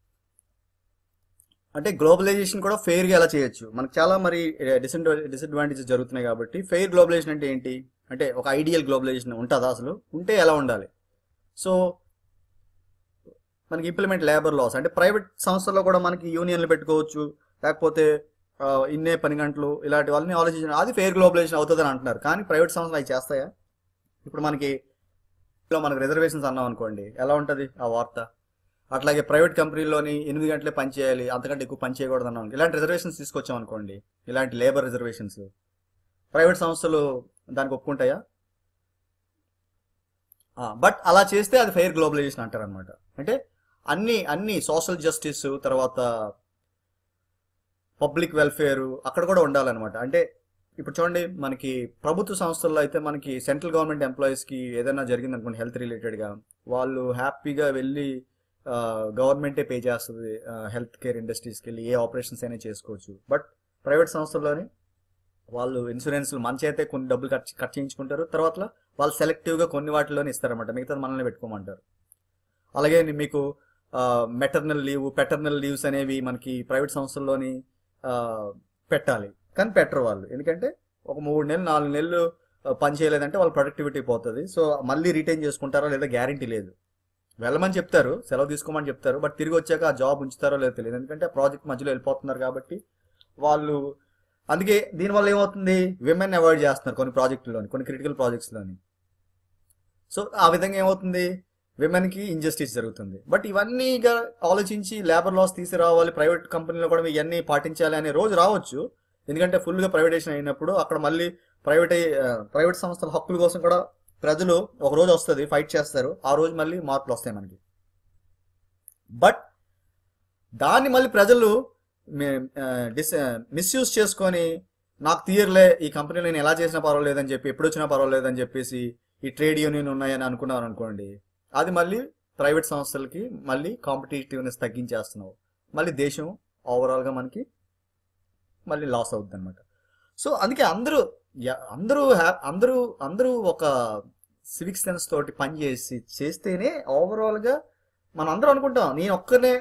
అంటే గ్లోబలైజేషన్ కూడా ఫెయిర్గా ఎలా చేయొచ్చు మనకు చాలా మరి డిసడ్వాంటేజెస్ జరుగుతున్నాయి కాబట్టి ఫెయిర్ గ్లోబలైజేషన్ అంటే ఏంటి అంటే ఒక ఐడియల్ గ్లోబలైజేషన్ ఉంటుందా అసలు ఉంటే ఎలా ఉండాలి సో మనకి ఇంప్లిమెంట్ లేబర్ లాస్ అంటే ప్రైవేట్ సంస్థల్లో కూడా మనకి యూనియన్లు పెట్టుకోవచ్చు లేకపోతే ఇన్నే పని గంటలు ఇలాంటి వాళ్ళని ఆలోచించడం అది ఫెయిర్ గ్లోబలైజేషన్ అవుతుందని అంటున్నారు కానీ ప్రైవేట్ సంస్థలు అవి చేస్తాయా ఇప్పుడు మనకి లో మనకు రిజర్వేషన్స్ అన్నాం అనుకోండి ఎలా ఉంటుంది ఆ వార్త అట్లాగే ప్రైవేట్ కంపెనీలోని ఎనిమిది గంటలే పని చేయాలి అంతకంటే ఎక్కువ పని చేయకూడదు అన్నాం ఇలాంటి రిజర్వేషన్స్ తీసుకొచ్చాం అనుకోండి ఇలాంటి లేబర్ రిజర్వేషన్స్ ప్రైవేట్ సంస్థలు దానికి ఒప్పుకుంటాయా బట్ అలా చేస్తే అది ఫెయిర్ గ్లోబలైజేషన్ అంటారు అనమాట అంటే అన్ని అన్ని సోషల్ జస్టిస్ తర్వాత పబ్లిక్ వెల్ఫేరు అక్కడ కూడా ఉండాలన్నమాట అంటే ఇప్పుడు చూడండి మనకి ప్రభుత్వ సంస్థల్లో అయితే మనకి సెంట్రల్ గవర్నమెంట్ ఎంప్లాయీస్కి ఏదైనా జరిగింది అనుకోండి హెల్త్ రిలేటెడ్గా వాళ్ళు హ్యాపీగా వెళ్ళి గవర్నమెంటే పే చేస్తుంది హెల్త్ కేర్ ఇండస్ట్రీస్కి వెళ్ళి ఏ ఆపరేషన్స్ అయినా చేసుకోవచ్చు బట్ ప్రైవేట్ సంస్థల్లోని వాళ్ళు ఇన్సూరెన్స్లు మంచి అయితే కొన్ని డబ్బులు ఖర్చు ఖర్చు చేయించుకుంటారు తర్వాత వాళ్ళు సెలెక్టివ్గా కొన్ని వాటిలోనే ఇస్తారన్నమాట మిగతాది మనల్ని పెట్టుకోమంటారు అలాగే మీకు మెటర్నల్ లీవ్ పెటర్నల్ లీవ్స్ అనేవి మనకి ప్రైవేట్ సంస్థల్లోని పెట్టాలి కానీ పెట్టరు వాళ్ళు ఎందుకంటే ఒక మూడు నెలలు నాలుగు నెలలు పని చేయలేదంటే వాళ్ళ ప్రొడక్టివిటీ పోతుంది సో మళ్ళీ రిటైన్ చేసుకుంటారా లేదా గ్యారంటీ లేదు వెళ్ళమని చెప్తారు సెలవు తీసుకోమని చెప్తారు బట్ తిరిగి వచ్చాక ఆ జాబ్ ఉంచుతారో లేదో తెలియదు ఎందుకంటే ప్రాజెక్ట్ మధ్యలో వెళ్ళిపోతున్నారు కాబట్టి వాళ్ళు అందుకే దీనివల్ల ఏమవుతుంది విమెన్ అవాయిడ్ చేస్తున్నారు కొన్ని ప్రాజెక్టులోని కొన్ని క్రిటికల్ ప్రాజెక్ట్స్లోని సో ఆ విధంగా ఏమవుతుంది విమెన్కి ఇంజస్టిస్ జరుగుతుంది బట్ ఇవన్నీ ఆలోచించి లేబర్ లాస్ తీసుకురావాలి ప్రైవేట్ కంపెనీలో కూడా ఇవన్నీ పాటించాలి అనే రోజు రావచ్చు ఎందుకంటే ఫుల్గా ప్రైవేటైజేషన్ అయినప్పుడు అక్కడ మళ్ళీ ప్రైవేట్ ప్రైవేట్ సంస్థల హక్కుల కోసం కూడా ప్రజలు ఒక రోజు వస్తుంది ఫైట్ చేస్తారు ఆ రోజు మళ్ళీ మార్పులు వస్తాయి మనకి బట్ దాన్ని మళ్ళీ ప్రజలు డిస్ మిస్యూజ్ చేసుకొని నాకు తీయర్లే ఈ కంపెనీ నేను ఎలా చేసినా పర్వాలేదని చెప్పి ఎప్పుడు వచ్చినా పర్వాలేదని చెప్పేసి ఈ ట్రేడ్ యూనియన్ ఉన్నాయని అనుకున్నారు అనుకోండి అది మళ్ళీ ప్రైవేట్ సంస్థలకి మళ్ళీ కాంపిటేటివ్నెస్ తగ్గించేస్తున్నావు మళ్ళీ దేశం ఓవరాల్గా మనకి మళ్ళీ లాస్ అవుద్ది అనమాట సో అందుకే అందరూ అందరూ అందరూ అందరూ ఒక సివిక్ సెన్స్ తోటి పని చేసి చేస్తేనే ఓవరాల్గా మనం అందరూ అనుకుంటాం నేను ఒక్కనే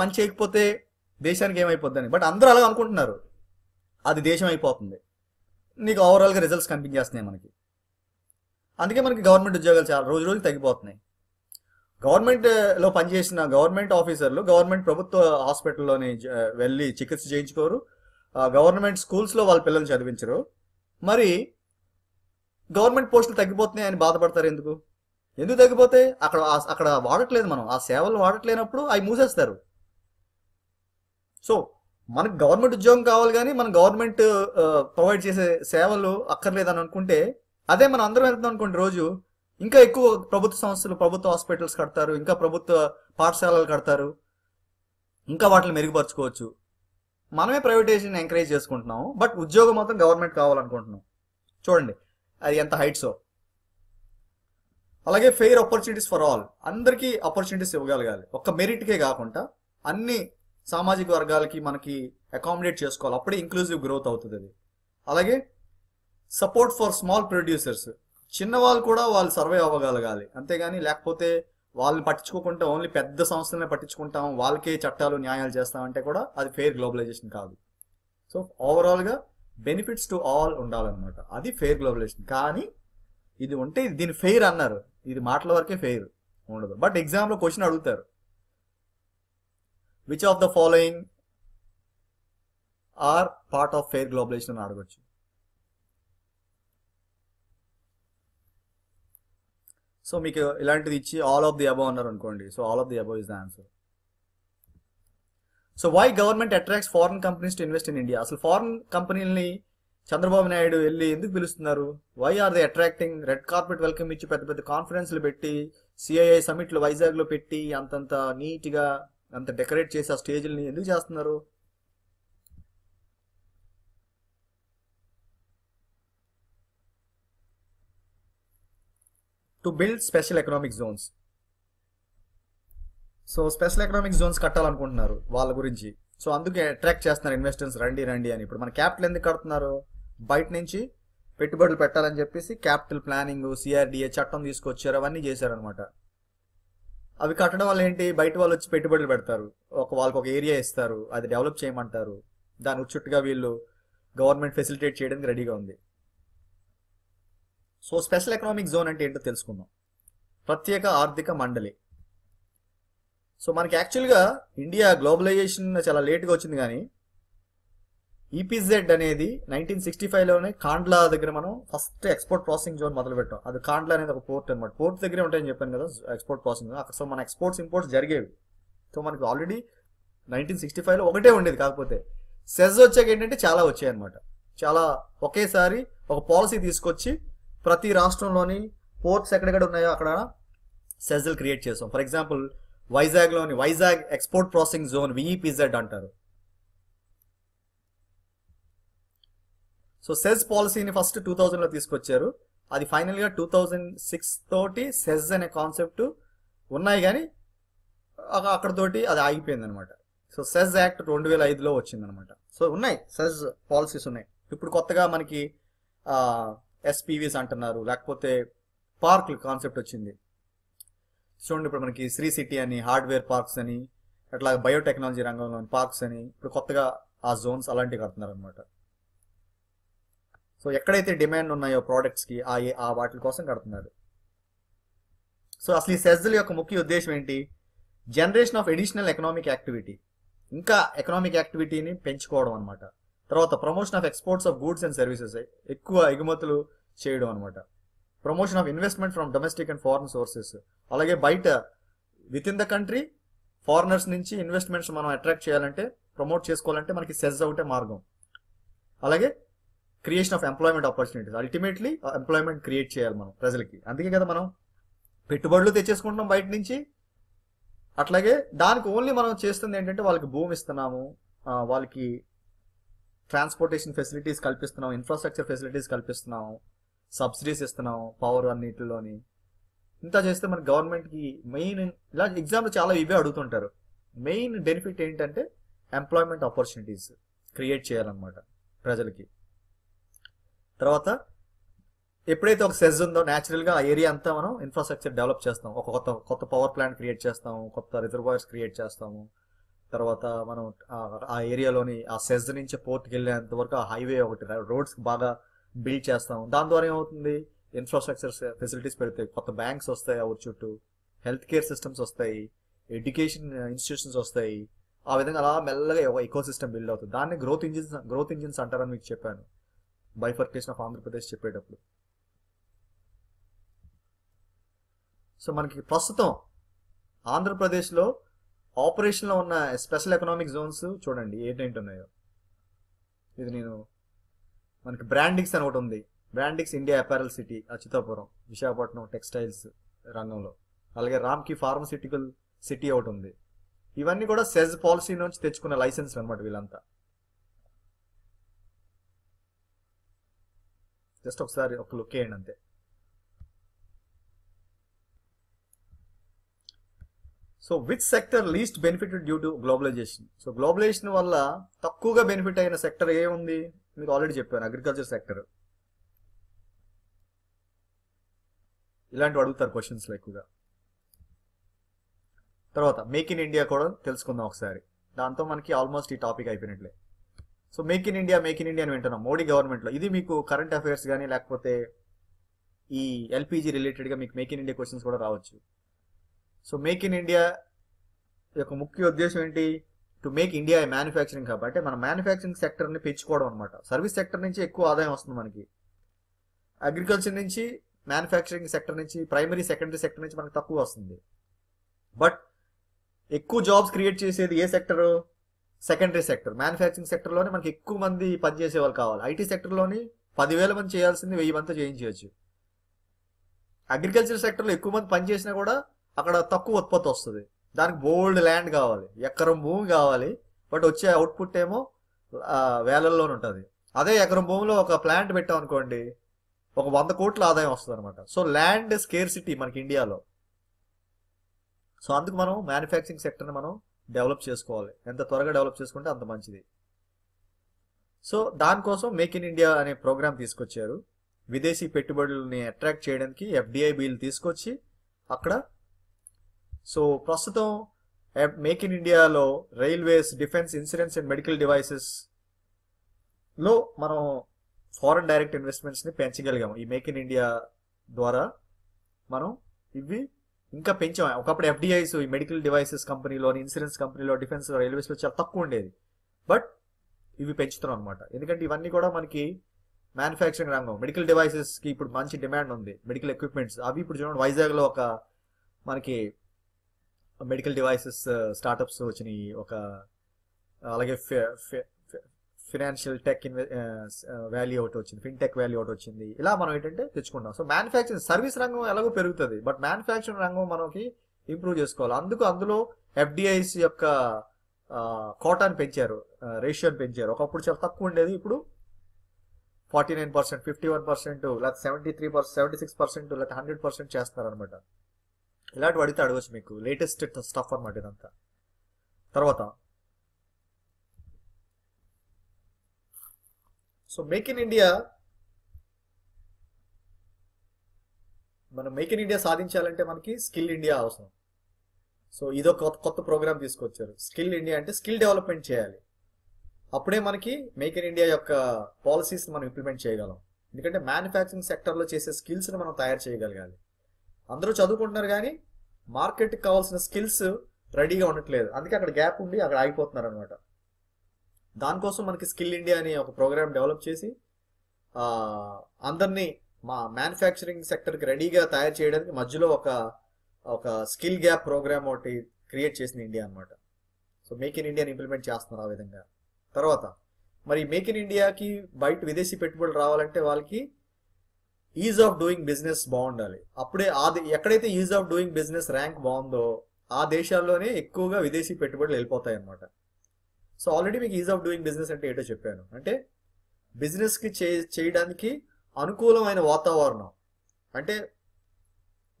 పని చేయకపోతే దేశానికి ఏమైపోద్దని బట్ అందరూ అలా అనుకుంటున్నారు అది దేశం అయిపోతుంది నీకు ఓవరాల్గా రిజల్ట్స్ కనిపించేస్తున్నాయి మనకి అందుకే మనకి గవర్నమెంట్ ఉద్యోగాలు చాలా రోజు రోజు తగ్గిపోతున్నాయి గవర్నమెంట్లో పనిచేసిన గవర్నమెంట్ ఆఫీసర్లు గవర్నమెంట్ ప్రభుత్వ హాస్పిటల్లోని వెళ్ళి చికిత్స చేయించుకోరు గవర్నమెంట్ స్కూల్స్లో వాళ్ళ పిల్లల్ని చదివించరు మరి గవర్నమెంట్ పోస్టులు తగ్గిపోతున్నాయి అని బాధపడతారు ఎందుకు ఎందుకు తగ్గిపోతే అక్కడ అక్కడ వాడట్లేదు మనం ఆ సేవలు వాడట్లేనప్పుడు అవి మూసేస్తారు సో మనకు గవర్నమెంట్ ఉద్యోగం కావాలి కానీ మనం గవర్నమెంట్ ప్రొవైడ్ చేసే సేవలు అక్కర్లేదని అనుకుంటే అదే మనం అందరం వెళ్తాం అనుకోండి రోజు ఇంకా ఎక్కువ ప్రభుత్వ సంస్థలు ప్రభుత్వ హాస్పిటల్స్ కడతారు ఇంకా ప్రభుత్వ పాఠశాలలు కడతారు ఇంకా వాటిని మెరుగుపరచుకోవచ్చు మనమే ప్రైవేటైజేషన్ ఎంకరేజ్ చేసుకుంటున్నాము బట్ ఉద్యోగం మాత్రం గవర్నమెంట్ కావాలనుకుంటున్నాం చూడండి అది ఎంత హైట్సో అలాగే ఫెయిర్ ఆపర్చునిటీస్ ఫర్ ఆల్ అందరికీ ఆపర్చునిటీస్ ఇవ్వగలగాలి ఒక్క మెరిట్కే కాకుండా అన్ని సామాజిక వర్గాలకి మనకి అకామిడేట్ చేసుకోవాలి అప్పుడే ఇంక్లూజివ్ గ్రోత్ అవుతుంది అది అలాగే సపోర్ట్ ఫర్ స్మాల్ ప్రొడ్యూసర్స్ చిన్నవాళ్ళు కూడా వాళ్ళు సర్వే అవ్వగలగాలి అంతేగాని లేకపోతే వాళ్ళు పట్టించుకోకుండా ఓన్లీ పెద్ద సంస్థలనే పట్టించుకుంటాం వాళ్ళకే చట్టాలు న్యాయాలు చేస్తామంటే కూడా అది ఫెయిర్ గ్లోబలైజేషన్ కాదు సో ఓవరాల్గా బెనిఫిట్స్ టు ఆల్ ఉండాలన్నమాట అది ఫెయిర్ గ్లోబలైజేషన్ కానీ ఇది ఉంటే దీని ఫెయిర్ అన్నారు ఇది మాటల వరకే ఫెయిర్ ఉండదు బట్ ఎగ్జామ్లో క్వశ్చన్ అడుగుతారు which of the following are part of fair globalisation అని అడగచ్చు సో మీకు ఇలాంటిది ఇచ్చి ఆల్ ఆఫ్ ది అబవ్ అన్నారు అనుకోండి so all of the above is the answer so why government attracts foreign companies to invest in India అసలు foreign కంపెనీలని చంద్రబాబు నాయుడు వెళ్ళి ఎందుకు పిలుస్తున్నారు why are the attracting red carpet welcome ఇచ్చి పెద్ద పెద్ద కాన్ఫరెన్స్లు పెట్టి సిఐఐ సమిట్లు వైజాగ్లో పెట్టి అంతంత నీట్గా అంత డెకరేట్ చేసి ఆ స్టేజ్ని ఎందుకు చేస్తున్నారు to build special economic zones so special economic zones కట్టాలనుకుంటున్నారు వాళ్ళ గురించి సో అందుకే అట్రాక్ట్ చేస్తున్నారు ఇన్వెస్టర్స్ రండి రండి అని ఇప్పుడు మన క్యాపిటల్ ఎందుకు కడుతున్నారు బయట నుంచి పెట్టుబడులు పెట్టాలని చెప్పేసి క్యాపిటల్ ప్లానింగ్ సిఆర్డిఏ చట్టం తీసుకొచ్చారు అవన్నీ చేశారనమాట అవి కట్టడం వల్ల ఏంటి బయట వాళ్ళు వచ్చి పెట్టుబడులు పెడతారు ఒక వాళ్ళకి ఒక ఏరియా ఇస్తారు అది డెవలప్ చేయమంటారు దాని చుట్టుగా వీళ్ళు గవర్నమెంట్ ఫెసిలిటేట్ చేయడానికి రెడీగా ఉంది సో స్పెషల్ ఎకనామిక్ జోన్ అంటే ఏంటో తెలుసుకుందాం ప్రత్యేక ఆర్థిక మండలి సో మనకి యాక్చువల్గా ఇండియా గ్లోబలైజేషన్ చాలా లేట్గా వచ్చింది కానీ ఈపీజెడ్ e అనేది నైన్టీన్ సిక్స్టీ ఫైవ్లోనే కాండ్లా దగ్గర మనం ఫస్ట్ ఎక్స్పోర్ట్ ప్రాసెసింగ్ జోన్ మొదలుపెట్టాం అది కాండ్లా అనేది ఒక పోర్ట్ అనమాట పోర్ట్ దగ్గరే ఉంటాయని చెప్పాను కదా ఎక్స్పోర్ట్ ప్రాసెసింగ్ అక్కడ సో మన ఎక్స్పోర్ట్స్ ఇంపోర్ట్స్ జరిగేవి సో మనకి ఆల్రెడీ నైన్టీన్ సిక్స్టీ ఫైవ్లో ఒకటే ఉండేది కాకపోతే సెజ్ వచ్చాక ఏంటంటే చాలా వచ్చాయి అనమాట చాలా ఒకేసారి ఒక పాలసీ తీసుకొచ్చి ప్రతి రాష్ట్రంలోని పోర్ట్స్ ఎక్కడెక్కడ ఉన్నాయో అక్కడ సెజ్లు క్రియేట్ చేసాం ఫర్ ఎగ్జాంపుల్ వైజాగ్లోని Vizag export processing zone VEPZ e అంటారు సో సెజ్ పాలసీని ఫస్ట్ టూ థౌజండ్లో తీసుకొచ్చారు అది ఫైనల్గా టూ థౌజండ్ సిక్స్ తోటి సెజ్ అనే కాన్సెప్ట్ ఉన్నాయి కానీ అక్కడతోటి అది ఆగిపోయింది అనమాట సో సెజ్ యాక్ట్ రెండు వేల ఐదులో వచ్చిందనమాట సో ఉన్నాయి సెజ్ పాలసీస్ ఉన్నాయి ఇప్పుడు కొత్తగా మనకి ఎస్పీవీస్ అంటున్నారు లేకపోతే పార్క్ కాన్సెప్ట్ వచ్చింది చూడండి ఇప్పుడు మనకి శ్రీ సిటీ అని హార్డ్వేర్ పార్క్స్ అని అట్లా బయోటెక్నాలజీ రంగంలో పార్క్స్ అని ఇప్పుడు కొత్తగా ఆ జోన్స్ అలాంటివి కడుతున్నారు అనమాట సో ఎక్కడైతే డిమాండ్ ఉన్నాయో ప్రోడక్ట్స్కి ఆ ఆ వాటి కోసం కడుతున్నారు సో అసలు ఈ సెజ్ల యొక్క ముఖ్య ఉద్దేశం ఏంటి generation of additional economic activity ఇంకా ఎకనామిక్ యాక్టివిటీని పెంచుకోవడం అనమాట తర్వాత promotion of exports of goods and services ఎక్కువ ఎగుమతులు చేయడం అనమాట promotion of investment from domestic and foreign sources అలాగే బయట within the country foreigners నుంచి ఇన్వెస్ట్మెంట్స్ మనం అట్రాక్ట్ చేయాలంటే ప్రమోట్ చేసుకోవాలంటే మనకి సెజ్ అవుటే మార్గం అలాగే creation of employment opportunities ultimately employment create చేయాలి మనం ప్రజలకి అందుకే కదా మనం పెట్టుబడులు తెచ్చేసుకుంటున్నాం బయట నుంచి అట్లాగే దానికి ఓన్లీ మనం చేస్తుంది ఏంటంటే వాళ్ళకి భూమి ఇస్తున్నాము వాళ్ళకి ట్రాన్స్పోర్టేషన్ ఫెసిలిటీస్ కల్పిస్తున్నాం ఇన్ఫ్రాస్ట్రక్చర్ ఫెసిలిటీస్ కల్పిస్తున్నాం సబ్సిడీస్ ఇస్తున్నాం పవర్ అన్నిటిలోని ఇంత చేస్తే మన గవర్నమెంట్కి మెయిన్ ఇలా ఎగ్జామ్లు చాలా ఇవే అడుగుతుంటారు మెయిన్ బెనిఫిట్ ఏంటంటే ఎంప్లాయ్మెంట్ ఆపర్చునిటీస్ క్రియేట్ చేయాలన్నమాట ప్రజలకి తర్వాత ఎప్పుడైతే ఒక సెజ్ ఉందో న్యాచురల్గా ఆ ఏరియా అంతా మనం ఇన్ఫ్రాస్ట్రక్చర్ డెవలప్ చేస్తాం ఒక కొత్త కొత్త పవర్ ప్లాంట్ క్రియేట్ చేస్తాము కొత్త రిజర్వాయర్స్ క్రియేట్ చేస్తాము తర్వాత మనం ఆ ఏరియాలోని ఆ సెజ్ నుంచి పోర్ట్కి వెళ్ళేంత వరకు ఆ హైవే ఒకటి రోడ్స్ బాగా బిల్డ్ చేస్తాం దాని ద్వారా ఏమవుతుంది ఇన్ఫ్రాస్ట్రక్చర్ ఫెసిలిటీస్ పెడతాయి కొత్త బ్యాంక్స్ వస్తాయి ఊరి చుట్టూ హెల్త్ కేర్ సిస్టమ్స్ వస్తాయి ఎడ్యుకేషన్ ఇన్స్టిట్యూషన్స్ వస్తాయి ఆ విధంగా అలా మెల్లగా ఎకో సిస్టమ్ బిల్డ్ అవుతుంది దాన్ని గ్రోత్ ఇంజిన్స్ గ్రోత్ ఇంజిన్స్ అంటారని మీకు చెప్పాను బైఫర్కేషన్ ఆఫ్ ఆంధ్రప్రదేశ్ చెప్పేటప్పుడు సో మనకి ప్రస్తుతం ఆంధ్రప్రదేశ్లో ఆపరేషన్లో ఉన్న స్పెషల్ ఎకనామిక్ జోన్స్ చూడండి ఏంటేంటి ఉన్నాయో ఇది నేను మనకి బ్రాండిక్స్ అని ఒకటి ఉంది Brandix India apparel city Achyutapuram Visakhapatnam textiles రంగంలో అలాగే రామ్కి ఫార్మసిటికల్ సిటీ ఒకటి ఉంది ఇవన్నీ కూడా సెజ్ పాలసీ నుంచి తెచ్చుకున్న లైసెన్స్ అనమాట వీళ్ళంతా జస్ట్ ఒకసారి ఒక లుక్ వేయండి అంతే so with sector least benefited due to globalization so globalization వల్ల తక్కువగా బెనిఫిట్ అయిన సెక్టర్ ఏముంది మీకు ఆల్రెడీ చెప్పాను అగ్రికల్చర్ సెక్టర్ ఇలాంటివి అడుగుతారు క్వశ్చన్స్లో ఎక్కువగా తర్వాత మేక్ ఇన్ ఇండియా కూడా తెలుసుకుందాం ఒకసారి దాంతో మనకి ఆల్మోస్ట్ ఈ టాపిక్ అయిపోయినట్లే so make in India make in India అని వింటున్నాం మోడీ గవర్నమెంట్లో ఇది మీకు కరెంట్ అఫైర్స్ కానీ లేకపోతే ఈ ఎల్పిజి రిలేటెడ్గా మీకు మేక్ ఇన్ ఇండియా క్వశ్చన్స్ కూడా రావచ్చు సో మేక్ ఇన్ ఇండియా యొక్క ముఖ్య ఉద్దేశం ఏంటి to make India a manufacturing కాబట్టి మన మ్యానుఫ్యాక్చరింగ్ సెక్టర్ని పెంచుకోవడం అనమాట సర్వీస్ సెక్టర్ నుంచి ఎక్కువ ఆదాయం వస్తుంది మనకి అగ్రికల్చర్ నుంచి మ్యానుఫ్యాక్చరింగ్ సెక్టర్ నుంచి ప్రైమరీ సెకండరీ సెక్టర్ నుంచి మనకు తక్కువ వస్తుంది బట్ ఎక్కువ జాబ్స్ క్రియేట్ చేసేది ఏ సెక్టర్ సెకండరీ సెక్టర్ మ్యానుఫ్యాక్చరింగ్ సెక్టర్లోనే మనకి ఎక్కువ మంది పనిచేసే వాళ్ళు కావాలి ఐటీ సెక్టర్లోని పదివేల మంది చేయాల్సింది వెయ్యి మంది చేయించవచ్చు అగ్రికల్చర్ సెక్టర్లో ఎక్కువ మంది పనిచేసినా కూడా అక్కడ తక్కువ ఉత్పత్తి వస్తుంది దానికి బోల్డ్ ల్యాండ్ కావాలి ఎకరం భూమి కావాలి బట్ వచ్చే అవుట్పుట్ ఏమో వేలల్లోనే ఉంటుంది అదే ఎకరం భూమిలో ఒక ప్లాంట్ పెట్టాం అనుకోండి ఒక వంద కోట్ల ఆదాయం వస్తుంది అనమాట సో ల్యాండ్ స్కేర్సిటీ మనకి ఇండియాలో సో అందుకు మనం మ్యానుఫ్యాక్చరింగ్ సెక్టర్ని మనం డెవలప్ చేసుకోవాలి ఎంత త్వరగా డెవలప్ చేసుకుంటే అంత మంచిది సో దానికోసం మేక్ ఇన్ ఇండియా అనే ప్రోగ్రామ్ తీసుకొచ్చారు విదేశీ పెట్టుబడులని అట్రాక్ట్ చేయడానికి ఎఫ్డిఐ బిల్ తీసుకొచ్చి అక్కడ సో ప్రస్తుతం మేక్ ఇన్ ఇండియాలో railways defence insurance and medical devices లో మనం ఫారెన్ డైరెక్ట్ ఇన్వెస్ట్మెంట్స్ని పెంచగలిగాము ఈ మేక్ ఇన్ ఇండియా ద్వారా మనం ఇవి ఇంకా పెంచాం ఒకప్పుడు ఎఫ్డిఐస్ ఈ మెడికల్ డివైసెస్ కంపెనీలో ఇన్సూరెన్స్ కంపెనీలో డిఫెన్స్ రైల్వేస్లో చాలా తక్కువ ఉండేది బట్ ఇవి పెంచుతున్నాం అనమాట ఎందుకంటే ఇవన్నీ కూడా మనకి మ్యానుఫ్యాక్చరింగ్ రంగం మెడికల్ డివైసెస్కి ఇప్పుడు మంచి డిమాండ్ ఉంది మెడికల్ ఎక్విప్మెంట్స్ అవి ఇప్పుడు చూడండి వైజాగ్లో ఒక మనకి మెడికల్ డివైసెస్ స్టార్టప్స్ వచ్చినాయి ఒక అలాగే ఫినాన్షియల్ టెక్ వాల్యూ ఒకటి వచ్చింది ఫిన్టెక్ వాల్యూ ఒకటి వచ్చింది ఇలా మనం ఏంటంటే తెచ్చుకుంటాం సో మ్యానుఫ్యాక్చరింగ్ సర్వీస్ రంగం ఎలాగో పెరుగుతుంది బట్ మ్యానుఫ్యాక్చరింగ్ రంగం మనకి ఇంప్రూవ్ చేసుకోవాలి అందుకు అందులో ఎఫ్డిఐస్ యొక్క కోటాన్ని పెంచారు రేషియోని పెంచారు ఒకప్పుడు చాలా తక్కువ ఉండేది ఇప్పుడు forty nine percent fifty one percent లేకపోతే seventy three percent seventy six percent లేకపోతే హండ్రెడ్ పర్సెంట్ అనమాట ఇలాంటి వాడితే అడగచ్చు మీకు లేటెస్ట్ స్టఫ్ అనమాట ఇదంతా తర్వాత సో మేక్ ఇన్ ఇండియా మనం మేక్ ఇన్ ఇండియా సాధించాలంటే మనకి స్కిల్ ఇండియా అవసరం సో ఇదో కొత్త కొత్త ప్రోగ్రామ్ తీసుకొచ్చారు స్కిల్ ఇండియా అంటే స్కిల్ డెవలప్మెంట్ చేయాలి అప్పుడే మనకి మేక్ ఇన్ ఇండియా యొక్క పాలసీస్ మనం ఇంప్లిమెంట్ చేయగలం ఎందుకంటే మ్యానుఫ్యాక్చరింగ్ సెక్టర్లో చేసే స్కిల్స్ని మనం తయారు చేయగలగాలి అందరూ చదువుకుంటున్నారు కానీ మార్కెట్కి కావాల్సిన స్కిల్స్ రెడీగా ఉండట్లేదు అందుకే అక్కడ గ్యాప్ ఉండి అక్కడ ఆగిపోతున్నారు అనమాట దానికోసం మనకి స్కిల్ ఇండియా అనే ఒక ప్రోగ్రామ్ డెవలప్ చేసి అందరినీ మా మ్యానుఫ్యాక్చరింగ్ సెక్టర్కి రెడీగా తయారు చేయడానికి మధ్యలో ఒక ఒక స్కిల్ గ్యాప్ ప్రోగ్రామ్ ఒకటి క్రియేట్ చేసింది ఇండియా అనమాట సో మేక్ ఇన్ ఇండియాని ఇంప్లిమెంట్ చేస్తున్నారు ఆ విధంగా తర్వాత మరి మేక్ ఇన్ ఇండియాకి బయట విదేశీ పెట్టుబడులు రావాలంటే వాళ్ళకి ఈజ్ ఆఫ్ డూయింగ్ బిజినెస్ బాగుండాలి అప్పుడే ఆ ఎక్కడైతే ease of doing business rank బాగుందో ఆ దేశాల్లోనే ఎక్కువగా విదేశీ పెట్టుబడులు వెళ్ళిపోతాయి అనమాట సో ఆల్రెడీ మీకు ఈజ్ ఆఫ్ డూయింగ్ బిజినెస్ అంటే ఏటో చెప్పాను అంటే బిజినెస్కి చే చేయడానికి అనుకూలమైన వాతావరణం అంటే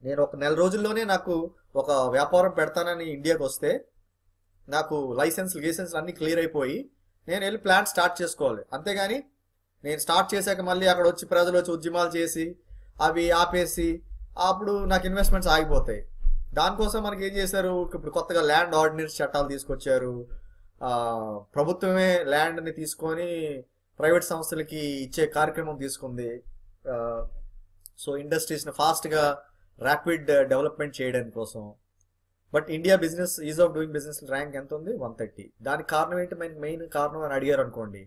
నేను ఒక నెల రోజుల్లోనే నాకు ఒక వ్యాపారం పెడతానని ఇండియాకి వస్తే నాకు లైసెన్స్ లైసెన్స్ అన్నీ క్లియర్ అయిపోయి నేను వెళ్ళి ప్లాన్ స్టార్ట్ చేసుకోవాలి అంతేగాని నేను స్టార్ట్ చేశాక మళ్ళీ అక్కడ వచ్చి ప్రజలు వచ్చి ఉద్యమాలు చేసి అవి ఆపేసి అప్పుడు నాకు ఇన్వెస్ట్మెంట్స్ ఆగిపోతాయి దానికోసం మనకి ఏం చేశారు ఇప్పుడు కొత్తగా ల్యాండ్ ఆర్డినెన్స్ చట్టాలు తీసుకొచ్చారు ప్రభుత్వమే ల్యాండ్ని తీసుకొని ప్రైవేట్ సంస్థలకి ఇచ్చే కార్యక్రమం తీసుకుంది సో ఇండస్ట్రీస్ని ఫాస్ట్గా ర్యాపిడ్ డెవలప్మెంట్ చేయడానికి కోసం but India business ease of doing business rank ఎంత ఉంది వన్ థర్టీ దానికి కారణం ఏంటి మెయిన్ కారణం అని అడిగారు అనుకోండి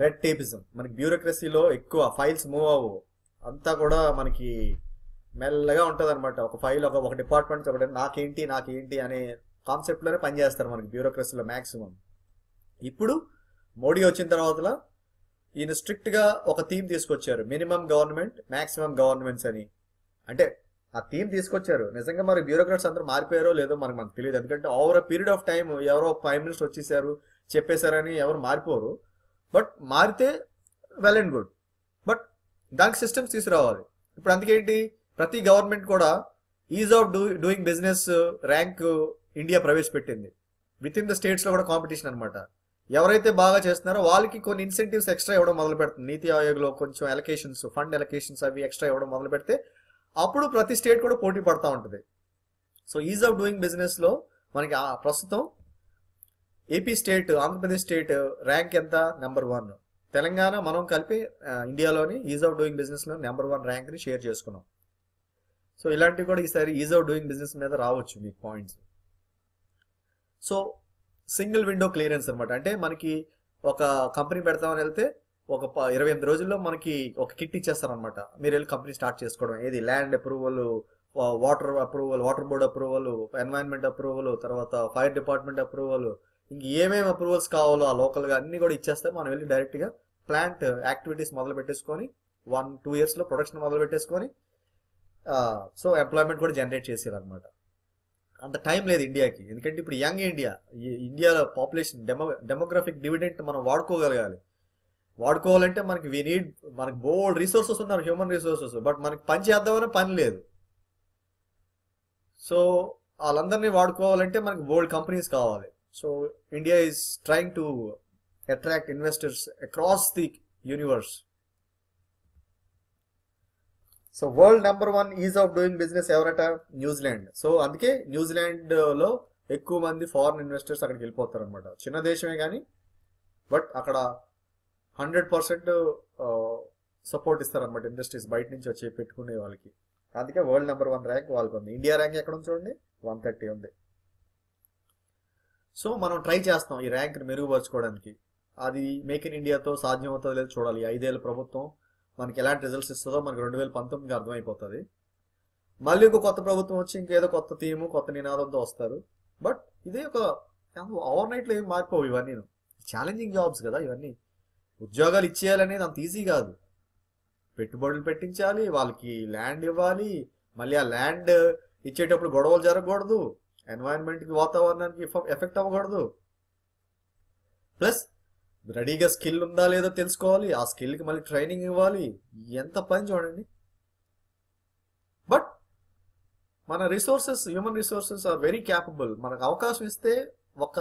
రెడ్ టేపిజం మనకి బ్యూరోక్రసీలో ఎక్కువ ఫైల్స్ మూవ్ అవ్వు అంతా కూడా మనకి మెల్లగా ఉంటుంది అనమాట ఒక ఫైల్ ఒక ఒక డిపార్ట్మెంట్ ఒకటి నాకేంటి నాకేంటి అనే కాన్సెప్ట్లోనే పనిచేస్తారు మనకి బ్యూరోక్రసీలో మ్యాక్సిమం ఇప్పుడు మోడీ వచ్చిన తర్వాత ఈయన స్ట్రిక్ట్గా ఒక థీమ్ తీసుకొచ్చారు మినిమం గవర్నమెంట్ మ్యాక్సిమం గవర్నమెంట్స్ అని అంటే ఆ థీమ్ తీసుకొచ్చారు నిజంగా మరి బ్యూరోక్రాట్స్ అందరూ మారిపోయారో లేదో మనకు మనకు తెలియదు ఎందుకంటే ఓవర్ పీరియడ్ ఆఫ్ టైం ఎవరో ప్రైమ్ మినిస్టర్ వచ్చేసారు చెప్పేశారని ఎవరు మారిపోరు బట్ మారితే వెల్ అండ్ గుడ్ బట్ దానికి సిస్టమ్స్ తీసుకురావాలి ఇప్పుడు అందుకేంటి ప్రతి గవర్నమెంట్ కూడా ease of do doing business rank India ప్రవేశపెట్టింది విత్ ఇన్ ద స్టేట్స్లో కూడా కాంపిటీషన్ అనమాట ఎవరైతే బాగా చేస్తున్నారో వాళ్ళకి కొన్ని ఇన్సెంటివ్స్ ఎక్స్ట్రా ఇవ్వడం మొదలు పెడుతుంది నీతి లో కొంచెం ఎలకేషన్స్ ఫండ్ ఎలకేషన్స్ అవి ఎక్స్ట్రా ఇవ్వడం మొదలు పెడితే అప్పుడు ప్రతి స్టేట్ కూడా పోటీ పడుతూ ఉంటుంది సో ఈజ్ ఆఫ్ డూయింగ్ బిజినెస్లో మనకి ప్రస్తుతం AP state Andhra Pradesh state rank ఎంత నెంబర్ వన్ తెలంగాణ మనం కలిపి ఇండియాలోని ఈజ్ ఆఫ్ డూయింగ్ బిజినెస్లో నెంబర్ వన్ ర్యాంక్ని షేర్ చేసుకున్నాం సో ఇలాంటివి కూడా ఈసారి ఈజ్ ఆఫ్ డూయింగ్ బిజినెస్ మీద రావచ్చు మీకు points so single window clearance అనమాట అంటే మనకి ఒక కంపెనీ పెడతామని వెళ్తే ఒక ఇరవై ఎనిమిది రోజుల్లో మనకి ఒక కిట్ ఇచ్చేస్తారనమాట మీరు వెళ్ళి కంపెనీ స్టార్ట్ చేసుకోవడం ఏది land approval water approval water board approval environment approval తర్వాత ఫైర్ డిపార్ట్మెంట్ అప్రూవల్ ఇంక ఏమేమి అప్రూవల్స్ కావాలో ఆ లోకల్గా అన్ని కూడా ఇచ్చేస్తే మనం వెళ్ళి డైరెక్ట్గా ప్లాంట్ యాక్టివిటీస్ మొదలు పెట్టేసుకొని వన్ టూ ఇయర్స్లో ప్రొడక్షన్ మొదలు పెట్టేసుకొని సో ఎంప్లాయ్మెంట్ కూడా జనరేట్ చేసేయాలన్నమాట అంత టైం లేదు ఇండియాకి ఎందుకంటే ఇప్పుడు యంగ్ ఇండియా ఇండియాలో పాపులేషన్ డెమో డెమోగ్రఫిక్ డివిడెంట్ మనం వాడుకోగలగాలి వాడుకోవాలంటే మనకి వీ నీడ్ మనకి బోల్డ్ రిసోర్సెస్ ఉన్నారు హ్యూమన్ రిసోర్సెస్ బట్ మనకి పని చేద్దామనే పని లేదు సో వాళ్ళందరినీ వాడుకోవాలంటే మనకి బోల్డ్ కంపెనీస్ కావాలి So India is trying to attract investors across the universe. So world number one ease of doing business ఎవరట న్యూజిలాండ్ సో అందుకే న్యూజిలాండ్ uh, లో ఎక్కువ మంది ఫారిన్ ఇన్వెస్టర్స్ అక్కడికి వెళ్ళిపోతారు అనమాట చిన్న దేశమే కానీ బట్ అక్కడ హండ్రెడ్ పర్సెంట్ సపోర్ట్ ఇస్తారనమాట ఇండస్ట్రీస్ బయట నుంచి వచ్చి పెట్టుకునే వాళ్ళకి అందుకే వరల్డ్ నెంబర్ వన్ ర్యాంక్ వాళ్ళకి ఉంది ఇండియా ర్యాంక్ ఎక్కడ ఉంది చూడండి వన్ థర్టీ ఉంది సో మనం ట్రై చేస్తాం ఈ ర్యాంక్ని మెరుగుపరచుకోవడానికి అది మేక్ ఇన్ ఇండియాతో సాధ్యం అవుతుంది లేదో చూడాలి ఐదేళ్ళ ప్రభుత్వం మనకి ఎలాంటి రిజల్ట్స్ ఇస్తుందో మనకి రెండు వేల పంతొమ్మిదికి అర్థమైపోతుంది మళ్ళీ ఒక కొత్త ప్రభుత్వం వచ్చి ఇంకేదో కొత్త థీము కొత్త నినాదంతో వస్తారు బట్ ఇదే ఒక ఓవర్ నైట్లో ఏం మారిపోవు ఇవన్నీ ఛాలెంజింగ్ జాబ్స్ కదా ఇవన్నీ ఉద్యోగాలు ఇచ్చేయాలనేది అంత ఈజీ కాదు పెట్టుబడులు పెట్టించాలి వాళ్ళకి ల్యాండ్ ఇవ్వాలి మళ్ళీ ఆ ల్యాండ్ ఇచ్చేటప్పుడు గొడవలు జరగకూడదు ఎన్వైరన్మెంట్కి వాతావరణానికి ఎఫెక్ట్ అవ్వకూడదు ప్లస్ రెడీగా స్కిల్ ఉందా లేదో తెలుసుకోవాలి ఆ స్కిల్కి మళ్ళీ ట్రైనింగ్ ఇవ్వాలి ఎంత పని చూడండి బట్ మన resources human resources are very capable మనకు అవకాశం ఇస్తే ఒక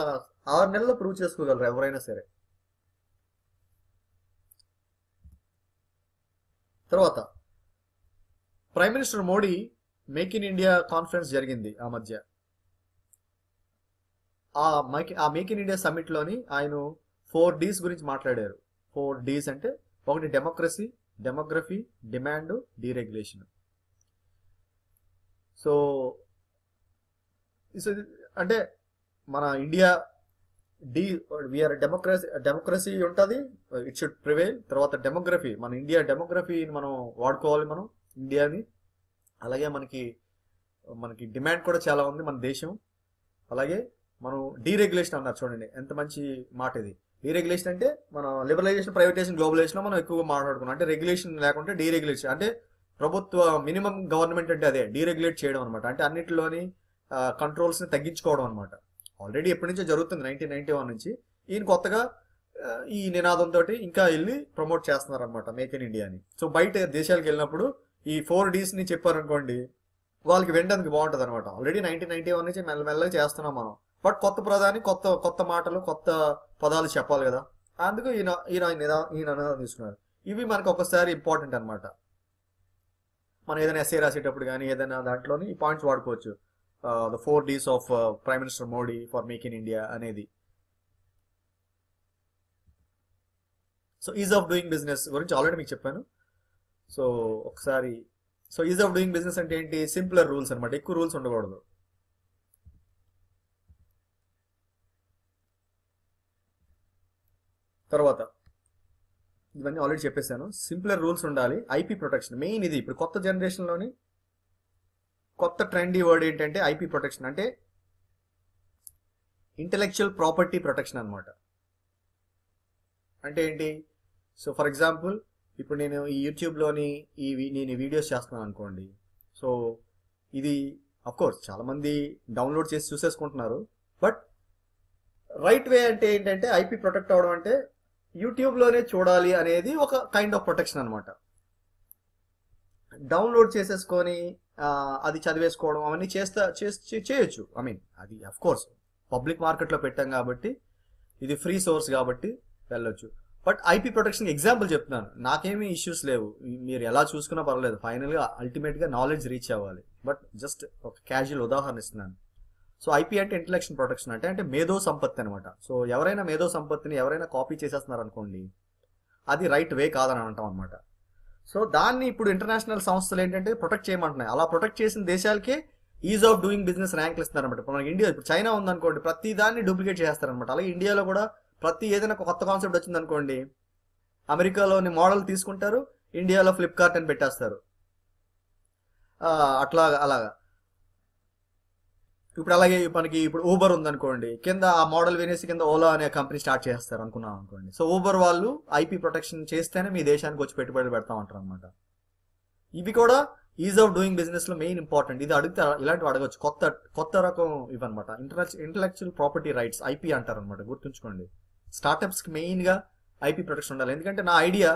ఆరు నెలలు ప్రూవ్ చేసుకోగలరు ఎవరైనా సరే తర్వాత prime minister Modi make in India conference జరిగింది ఆ మధ్య ఆ మైక్ ఆ మేక్ ఇన్ ఇండియా సమ్మిట్లోని ఆయన ఫోర్ డీస్ గురించి మాట్లాడారు ఫోర్ డీస్ అంటే ఒకటి democracy demography demand deregulation so అంటే మన India D we are democracy democracy ఉంటుంది ఇట్ షుడ్ ప్రివేల్ తర్వాత డెమోగ్రఫీ మన ఇండియా డెమోగ్రఫీని మనం వాడుకోవాలి మనం ఇండియాని అలాగే మనకి మనకి డిమాండ్ కూడా చాలా ఉంది మన దేశం అలాగే మనం డీరెగ్యులేషన్ అన్నారు చూడండి ఎంత మంచి మాట ఇది డీరెగ్యులేషన్ అంటే మనం లిబరలైజేషన్ ప్రైవేటైజేషన్ గ్లోబలైజేషన్ మనం ఎక్కువగా మాట్లాడుకున్నాం అంటే రెగ్యులేషన్ లేకుంటే డీరెగ్యులేషన్ అంటే ప్రభుత్వ మినిమం గవర్నమెంట్ అంటే అదే డీరెగ్యులేట్ చేయడం అనమాట అంటే అన్నింటిలోని కంట్రోల్స్ని తగ్గించుకోవడం అనమాట ఆల్రెడీ ఎప్పటి నుంచో జరుగుతుంది నైన్టీన్ నైన్టీ వన్ నుంచి ఈయన కొత్తగా ఈ నినాదంతో ఇంకా వెళ్ళి ప్రమోట్ చేస్తున్నారు అనమాట మేక్ ఇన్ ఇండియా అని సో బయట దేశాలకు వెళ్ళినప్పుడు ఈ ఫోర్ డీస్ని చెప్పారనుకోండి వాళ్ళకి వినడానికి బాగుంటుంది అనమాట ఆల్రెడీ నైన్టీన్ నైన్టీ వన్ నుంచి మెల్లమెల్లగా చేస్తున్నాం మనం బట్ కొత్త ప్రధాని కొత్త కొత్త మాటలు కొత్త పదాలు చెప్పాలి కదా అందుకు ఈయన ఈయన ఈయన అనుదానం తీసుకున్నారు ఇవి మనకు ఒకసారి ఇంపార్టెంట్ అనమాట మనం ఏదైనా ఎస్ఏ రాసేటప్పుడు కానీ ఏదైనా దాంట్లోని ఈ పాయింట్స్ వాడుకోవచ్చు the four Ds of prime minister Modi for make in India అనేది so ease of doing business గురించి ఆల్రెడీ మీకు చెప్పాను సో ఒకసారి so ease of doing business అంటే ఏంటి సింప్లర్ రూల్స్ అనమాట ఎక్కువ రూల్స్ ఉండకూడదు తర్వాత ఇవన్నీ ఆల్రెడీ చెప్పేశాను సింప్లర్ రూల్స్ ఉండాలి ఐపీ ప్రొటెక్షన్ మెయిన్ ఇది ఇప్పుడు కొత్త జనరేషన్లోని కొత్త ట్రెండీ వర్డ్ ఏంటంటే ఐపీ ప్రొటెక్షన్ అంటే ఇంటలెక్చువల్ ప్రాపర్టీ ప్రొటెక్షన్ అనమాట అంటే ఏంటి సో ఫర్ ఎగ్జాంపుల్ ఇప్పుడు నేను ఈ యూట్యూబ్లోని ఈ నేను వీడియోస్ చేస్తున్నాను అనుకోండి సో ఇది అఫ్కోర్స్ చాలామంది డౌన్లోడ్ చేసి చూసేసుకుంటున్నారు బట్ రైట్ వే అంటే ఏంటంటే ఐపీ ప్రొటెక్ట్ అవడం అంటే యూట్యూబ్లోనే చూడాలి అనేది ఒక కైండ్ ఆఫ్ ప్రొటెక్షన్ అనమాట డౌన్లోడ్ చేసేసుకొని అది చదివేసుకోవడం అవన్నీ చేస్తా చేయొచ్చు ఐ మీన్ అది అఫ్ కోర్స్ పబ్లిక్ మార్కెట్లో పెట్టాం కాబట్టి ఇది ఫ్రీ సోర్స్ కాబట్టి వెళ్ళొచ్చు బట్ ఐపీ ప్రొటెక్షన్ ఎగ్జాంపుల్ చెప్తున్నాను నాకేమీ ఇష్యూస్ లేవు మీరు ఎలా చూసుకున్నా పర్వాలేదు ఫైనల్గా అల్టిమేట్గా నాలెడ్జ్ రీచ్ అవ్వాలి బట్ జస్ట్ ఒక క్యాజువల్ ఉదాహరణ ఇస్తున్నాను సో ఐపీ అంటే ఇంటలెక్షన్ ప్రొటెక్షన్ అంటే అంటే మేధో సంపత్తి అనమాట సో ఎవరైనా మేధో సంపత్తిని ఎవరైనా కాపీ చేసేస్తున్నారు అనుకోండి అది రైట్ వే కాదని అంటాం అనమాట సో దాన్ని ఇప్పుడు ఇంటర్నేషనల్ సంస్థలు ఏంటంటే ప్రొటెక్ట్ చేయమంటున్నాయి అలా ప్రొటెక్ట్ చేసిన దేశాలకే ఈజ్ ఆఫ్ డూయింగ్ బిజినెస్ ర్యాంకులు అనమాట ఇప్పుడు మనకి ఇండియా ఇప్పుడు చైనా ఉందనుకోండి ప్రతి దాన్ని డూప్లికేట్ చేస్తారు అనమాట అలాగే ఇండియాలో కూడా ప్రతి ఏదైనా కొత్త కాన్సెప్ట్ వచ్చిందనుకోండి అమెరికాలోని మోడల్ తీసుకుంటారు ఇండియాలో ఫ్లిప్కార్ట్ అని పెట్టేస్తారు అట్లా అలాగా ఇప్పుడు అలాగే మనకి ఇప్పుడు ఊబర్ ఉందనుకోండి కింద ఆ మోడల్ వినేసి కింద ఓలా అనే కంపెనీ స్టార్ట్ చేస్తారు అనుకున్నాం అనుకోండి సో ఊబర్ వాళ్ళు ఐపీ ప్రొటెక్షన్ చేస్తేనే మీ దేశానికి వచ్చి పెట్టుబడులు పెడతామంటారు అనమాట ఇవి కూడా ఈజ్ ఆఫ్ డూయింగ్ బిజినెస్ లో మెయిన్ ఇంపార్టెంట్ ఇది అడిగితే ఇలాంటివి అడగచ్చు కొత్త కొత్త రకం ఇవన్నమాట ఇంటలెక్చువల్ ప్రాపర్టీ రైట్స్ ఐపీ అంటారు అనమాట గుర్తుంచుకోండి స్టార్టప్స్ కి మెయిన్ గా ఐపీ ప్రొటెక్షన్ ఉండాలి ఎందుకంటే నా ఐడియా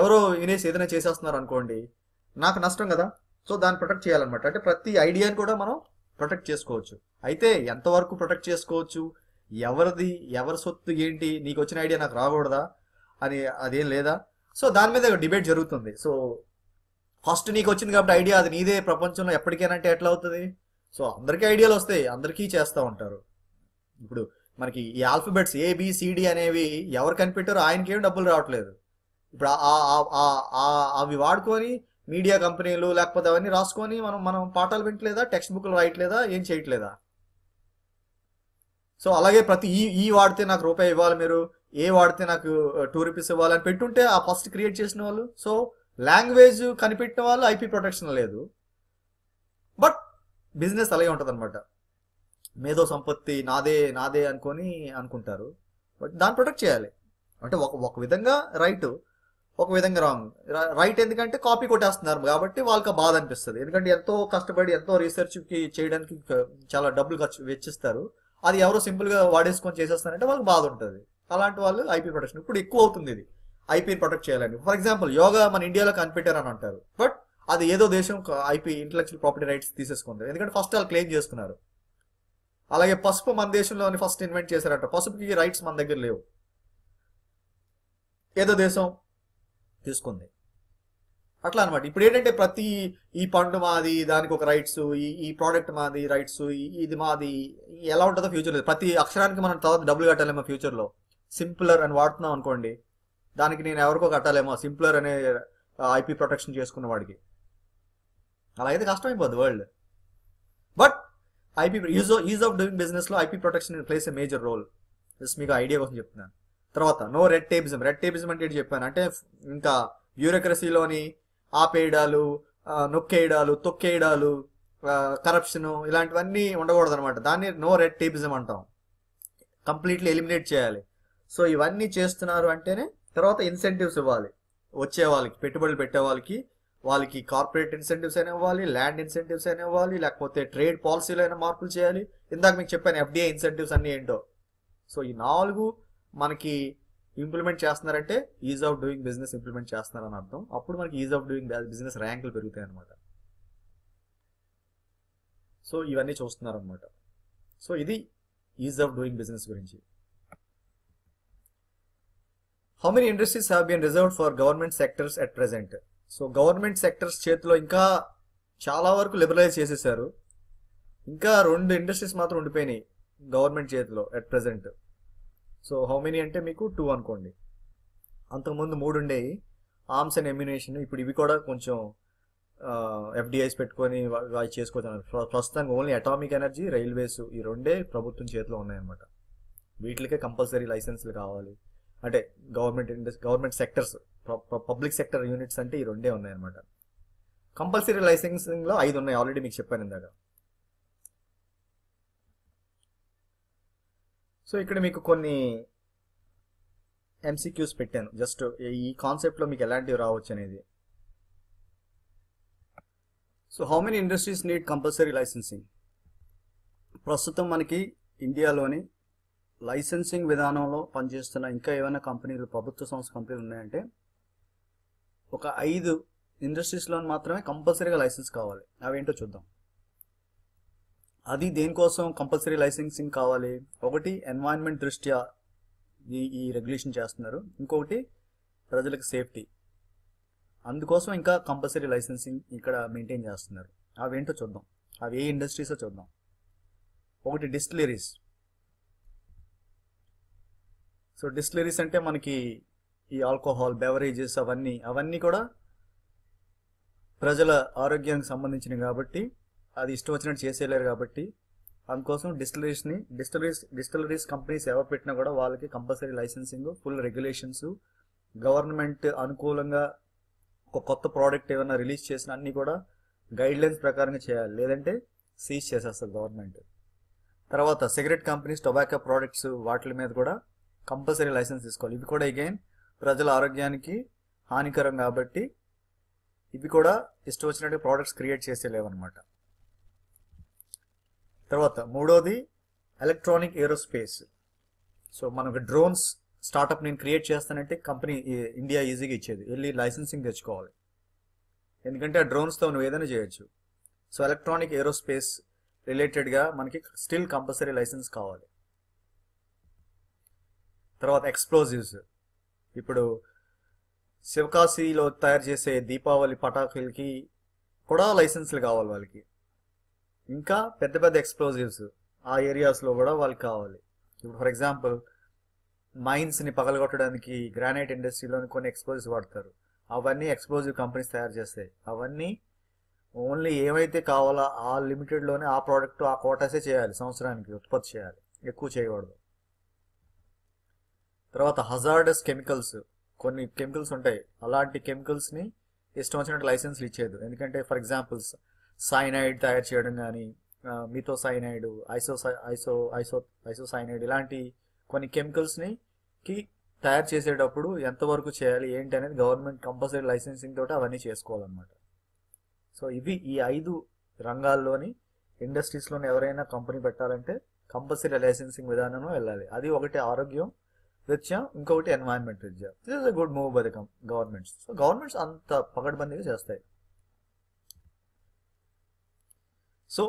ఎవరో వినేసి ఏదైనా చేసేస్తున్నారు అనుకోండి నాకు నష్టం కదా సో దాన్ని ప్రొటెక్ట్ చేయాలన్నమాట అంటే ప్రతి ఐడియాని కూడా మనం ప్రొటెక్ట్ చేసుకోవచ్చు అయితే ఎంతవరకు ప్రొటెక్ట్ చేసుకోవచ్చు ఎవరిది ఎవరి సొత్తు ఏంటి నీకు వచ్చిన ఐడియా నాకు రాకూడదా అని అదేం లేదా సో దాని మీద డిబేట్ జరుగుతుంది సో ఫస్ట్ నీకు వచ్చింది కాబట్టి ఐడియా అది నీదే ప్రపంచంలో ఎప్పటికైనా అంటే ఎట్లా అవుతుంది సో అందరికీ ఐడియాలు వస్తాయి అందరికీ చేస్తూ ఉంటారు ఇప్పుడు మనకి ఈ ఆల్ఫబెట్స్ ఏబిసిడి అనేవి ఎవరు కనిపెట్టారో ఆయనకేం డబ్బులు రావట్లేదు ఇప్పుడు అవి వాడుకొని మీడియా కంపెనీలు లేకపోతే అవన్నీ రాసుకొని మనం మనం పాఠాలు వింటలేదా టెక్స్ట్ బుక్లు రాయట్లేదా ఏం చేయట్లేదా సో అలాగే ప్రతి ఈ ఈ వాడితే నాకు రూపాయి ఇవ్వాలి మీరు ఏ వాడితే నాకు టూ రూపీస్ ఇవ్వాలి అని పెట్టుంటే ఆ ఫస్ట్ క్రియేట్ చేసిన వాళ్ళు సో లాంగ్వేజ్ కనిపెట్టిన వాళ్ళు ఐపీ ప్రొటెక్షన్ లేదు బట్ బిజినెస్ అలాగే ఉంటుంది అనమాట మేధో సంపత్తి నాదే నాదే అనుకొని అనుకుంటారు బట్ దాన్ని ప్రొటెక్ట్ చేయాలి అంటే ఒక ఒక విధంగా రైట్ ఒక విధంగా రాంగ్ రైట్ ఎందుకంటే కాపీ కొట్టేస్తున్నారు కాబట్టి వాళ్ళకి బాధ అనిపిస్తుంది ఎందుకంటే ఎంతో కష్టపడి ఎంతో రీసెర్చ్కి చేయడానికి చాలా డబ్బులు ఖర్చు వెచ్చిస్తారు అది ఎవరో సింపుల్గా వాడేసుకొని చేసేస్తారంటే వాళ్ళకి బాధ ఉంటుంది అలాంటి వాళ్ళు ఐపీ ప్రొటెక్షన్ ఇప్పుడు ఎక్కువ అవుతుంది ఇది ఐపీ ప్రొటెక్ట్ చేయాలని ఫర్ ఎగ్జాంపుల్ యోగా మన ఇండియాలో అని అంటారు బట్ అది ఏదో దేశం ఐపీ ఇంటలెక్చువల్ ప్రాపర్టీ రైట్స్ తీసేసుకుంది ఎందుకంటే ఫస్ట్ వాళ్ళు క్లెయిమ్ చేసుకున్నారు అలాగే పసుపు మన దేశంలోని ఫస్ట్ ఇన్వెంట్ చేశారంట పసుపుకి రైట్స్ మన దగ్గర లేవు ఏదో దేశం తీసుకుంది అట్లా అనమాట ఇప్పుడు ఏంటంటే ప్రతి ఈ పండు మాది దానికి ఒక రైట్స్ ఈ ఈ ప్రోడక్ట్ మాది రైట్స్ ఇది మాది ఎలా ఉంటుందో ఫ్యూచర్ లేదు ప్రతి అక్షరానికి మనం తర్వాత డబ్బులు కట్టాలేమో ఫ్యూచర్లో సింపులర్ అని వాడుతున్నాం అనుకోండి దానికి నేను ఎవరికో కట్టాలేమో సింపులర్ అనే ఐపీ ప్రొటెక్షన్ చేసుకున్న వాడికి అలా అయితే కష్టమైపోద్ది world but IP ease of doing బిజినెస్లో IP protection plays a major role just మీకు ఐడియా కోసం చెప్తున్నాను తర్వాత no red tapism red tapism అంటే చెప్పాను అంటే ఇంకా బ్యూరోక్రసీలోని ఆపేయడాలు నొక్కేయడాలు తొక్కేయడాలు కరప్షన్ ఇలాంటివన్నీ ఉండకూడదు అనమాట దాన్ని నో రెడ్ టేపిజం అంటాం కంప్లీట్లీ ఎలిమినేట్ చేయాలి సో ఇవన్నీ చేస్తున్నారు అంటేనే తర్వాత ఇన్సెంటివ్స్ ఇవ్వాలి వచ్చే వాళ్ళకి పెట్టుబడులు పెట్టే వాళ్ళకి వాళ్ళకి కార్పొరేట్ ఇన్సెంటివ్స్ అయినా ఇవ్వాలి ల్యాండ్ ఇన్సెంటివ్స్ అయినా ఇవ్వాలి లేకపోతే ట్రేడ్ పాలసీలు అయినా మార్పులు చేయాలి ఇందాక మీకు చెప్పాను ఎఫ్డిఐ ఇన్సెంటివ్స్ అన్నీ ఏంటో సో ఈ నాలుగు మనకి ఇంప్లిమెంట్ చేస్తున్నారంటే ease of doing business implement చేస్తున్నారని అర్థం అప్పుడు మనకి ఈజ్ ఆఫ్ డూయింగ్ బిజినెస్ ర్యాంకులు పెరుగుతాయి అనమాట సో ఇవన్నీ చూస్తున్నారనమాట సో ఇది ఈజ్ ఆఫ్ డూయింగ్ బిజినెస్ గురించి how many industries have been reserved for government sectors at present so government sectors చేతిలో ఇంకా చాలా వరకు లిబరలైజ్ చేసేసారు ఇంకా రెండు ఇండస్ట్రీస్ మాత్రం ఉండిపోయినాయి గవర్నమెంట్ చేతిలో at present so how many అంటే మీకు టూ అనుకోండి అంతకుముందు మూడు ఉండేవి ఆర్మ్స్ అండ్ ఎమ్యునేషన్ ఇప్పుడు ఇవి కూడా కొంచెం ఎఫ్డిఐస్ పెట్టుకొని వాళ్ళు చేసుకోవచ్చు ప్రస్తుతానికి ఓన్లీ అటామిక్ ఎనర్జీ రైల్వేస్ ఈ రెండే ప్రభుత్వం చేతిలో ఉన్నాయన్నమాట వీటికే కంపల్సరీ లైసెన్స్లు కావాలి అంటే government industry government sectors public sector units అంటే ఈ రెండే ఉన్నాయన్నమాట కంపల్సరీ లైసెన్సింగ్లో ఐదు ఉన్నాయి ఆల్రెడీ మీకు చెప్పాను ఇందాక సో ఇక్కడ మీకు కొన్ని ఎంసీక్యూస్ పెట్టాను జస్ట్ ఈ కాన్సెప్ట్లో మీకు ఎలాంటివి రావచ్చు అనేది so how many industries need compulsory licensing ప్రస్తుతం మనకి ఇండియాలోని లైసెన్సింగ్ విధానంలో పనిచేస్తున్న ఇంకా ఏమైనా కంపెనీలు ప్రభుత్వ సంస్థ కంపెనీలు ఉన్నాయంటే ఒక ఐదు ఇండస్ట్రీస్లో మాత్రమే కంపల్సరీగా లైసెన్స్ కావాలి అవేంటో చూద్దాం అది దేనికోసం కంపల్సరీ లైసెన్సింగ్ కావాలి ఒకటి ఎన్వైర్న్మెంట్ దృష్ట్యా ఈ ఈ రెగ్యులేషన్ చేస్తున్నారు ఇంకొకటి ప్రజలకు సేఫ్టీ అందుకోసం ఇంకా కంపల్సరీ లైసెన్సింగ్ ఇక్కడ మెయింటైన్ చేస్తున్నారు అవేంటో చూద్దాం అవి ఏ ఇండస్ట్రీసో చూద్దాం ఒకటి డిస్టిలరీస్ సో డిస్టిలరీస్ అంటే మనకి ఈ ఆల్కహాల్ బెవరేజెస్ అవన్నీ అవన్నీ కూడా ప్రజల ఆరోగ్యానికి సంబంధించినవి కాబట్టి అది ఇష్టం వచ్చినట్టు చేసేయలేరు కాబట్టి అందుకోసం డిస్టలరీస్ని డిస్టలరీస్ డిస్టలరీస్ కంపెనీస్ ఎవరు పెట్టినా కూడా వాళ్ళకి compulsory licensing full regulations government అనుకూలంగా ఒక కొత్త ప్రోడక్ట్ ఏమైనా రిలీజ్ చేసిన అన్నీ కూడా గైడ్లైన్స్ ప్రకారంగా చేయాలి లేదంటే సీజ్ చేసేస్తారు గవర్నమెంట్ తర్వాత సిగరెట్ కంపెనీస్ టొబాకో ప్రోడక్ట్స్ వాటి మీద కూడా కంపల్సరీ లైసెన్స్ తీసుకోవాలి ఇవి కూడా అగైన్ ప్రజల ఆరోగ్యానికి హానికరం కాబట్టి ఇవి కూడా ఇష్టం వచ్చినట్టు ప్రోడక్ట్స్ క్రియేట్ చేసేలేవన్నమాట తర్వాత మూడోది ఎలక్ట్రానిక్ ఏరోస్పేస్ సో మనకు డ్రోన్స్ స్టార్టప్ నేను క్రియేట్ చేస్తానంటే కంపెనీ ఇండియా ఈజీగా ఇచ్చేది వెళ్ళి లైసెన్సింగ్ తెచ్చుకోవాలి ఎందుకంటే ఆ డ్రోన్స్తో నువ్వు ఏదైనా చేయొచ్చు సో ఎలక్ట్రానిక్ ఏరోస్పేస్ రిలేటెడ్గా మనకి స్టిల్ కంపల్సరీ లైసెన్స్ కావాలి తర్వాత ఎక్స్ప్లోజివ్స్ ఇప్పుడు శివకాశీలో తయారు చేసే దీపావళి పటాకులకి కూడా లైసెన్స్లు కావాలి వాళ్ళకి ఇంకా పెద్ద పెద్ద ఎక్స్ప్లోజివ్స్ ఆ ఏరియాస్లో కూడా వాళ్ళకి కావాలి ఇప్పుడు ఫర్ ఎగ్జాంపుల్ మైన్స్ని పగలగొట్టడానికి గ్రానైట్ ఇండస్ట్రీలోని కొన్ని ఎక్స్ప్లోజివ్స్ వాడతారు అవన్నీ ఎక్స్ప్లోజివ్ కంపెనీస్ తయారు చేస్తాయి అవన్నీ ఓన్లీ ఏమైతే కావాలో ఆ లిమిటెడ్లోనే ఆ ప్రోడక్ట్ ఆ కోటాసే చేయాలి సంవత్సరానికి ఉత్పత్తి చేయాలి ఎక్కువ చేయకూడదు తర్వాత హజార్డస్ కెమికల్స్ కొన్ని కెమికల్స్ ఉంటాయి అలాంటి కెమికల్స్ని ఇష్టం వచ్చినట్టు లైసెన్స్లు ఇచ్చేది ఎందుకంటే ఫర్ ఎగ్జాంపుల్స్ సైనైడ్ తయారు చేయడం కానీ మితో సైనైడ్ ఐసో ఐసో ఐసో ఐసో సైనైడ్ ఇలాంటి కొన్ని కెమికల్స్ని కి తయారు చేసేటప్పుడు ఎంతవరకు చేయాలి ఏంటి అనేది గవర్నమెంట్ కంపల్సరీ లైసెన్సింగ్ తోటి అవన్నీ చేసుకోవాలన్నమాట సో ఇవి ఈ ఐదు రంగాల్లోని ఇండస్ట్రీస్లోని ఎవరైనా కంపెనీ పెట్టాలంటే కంపల్సరీ లైసెన్సింగ్ విధానం వెళ్ళాలి అది ఒకటి ఆరోగ్యం విద్య ఇంకొకటి ఎన్వైరన్మెంట్ విద్య this is a good move by the governments so governments అంత పకడ్బందీగా చేస్తాయి సో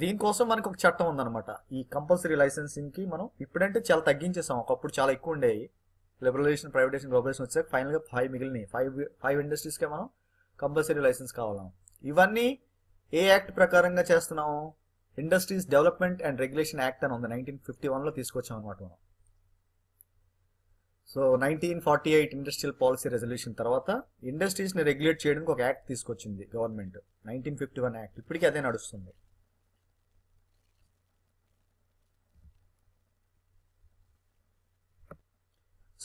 దీనికోసం మనకు ఒక చట్టం ఉందనమాట ఈ కంపల్సరీ లైసెన్సింగ్కి మనం ఇప్పుడంటే చాలా తగ్గించేసాం ఒకప్పుడు చాలా ఎక్కువ ఉండేవి లిబరలైజేషన్ ప్రైవేటేషన్ గ్లోబలైజేషన్ వచ్చాక ఫైనల్గా ఫైవ్ మిగిలినాయి ఫైవ్ ఫైవ్ ఇండస్ట్రీస్కే మనం కంపల్సరీ లైసెన్స్ కావాలా ఇవన్నీ ఏ యాక్ట్ ప్రకారంగా చేస్తున్నాము industries development and regulation act అని ఉంది నైన్టీన్ ఫిఫ్టీ వన్లో తీసుకొచ్చాం అనమాట మనం so nineteen forty eight industrial policy resolution తర్వాత ఇండస్ట్రీస్ని రెగ్యులేట్ చేయడానికి ఒక యాక్ట్ తీసుకొచ్చింది government nineteen fifty one act ఇప్పటికీ అదే నడుస్తుంది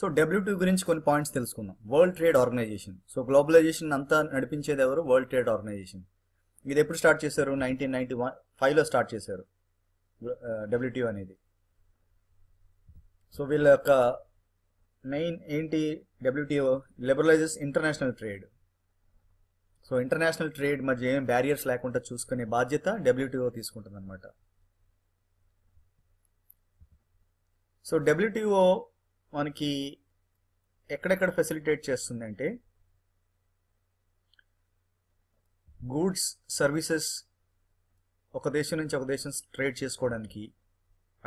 సో డబ్ల్యూటీ గురించి కొన్ని పాయింట్స్ తెలుసుకుందాం world trade organisation so globalisation అంతా నడిపించేది ఎవరు వరల్డ్ ట్రేడ్ ఆర్గనైజేషన్ ఇది ఎప్పుడు స్టార్ట్ చేశారు నైన్టీన్ నైన్టీ వన్ ఫైవ్లో స్టార్ట్ చేశారు డబ్ల్యూటీ అనేది సో వీళ్ళ యొక్క నైన్ ఏంటి W T O liberalises international trade so international trade మధ్య ఏం బ్యారియర్స్ లేకుండా చూసుకునే బాధ్యత డబ్ల్యూటీఓ తీసుకుంటుంది అనమాట సో డబ్ల్యూటీఓ మనకి ఎక్కడెక్కడ ఫెసిలిటేట్ చేస్తుందంటే గూడ్స్ సర్వీసెస్ ఒక దేశం నుంచి ఒక దేశం ట్రేడ్ చేసుకోవడానికి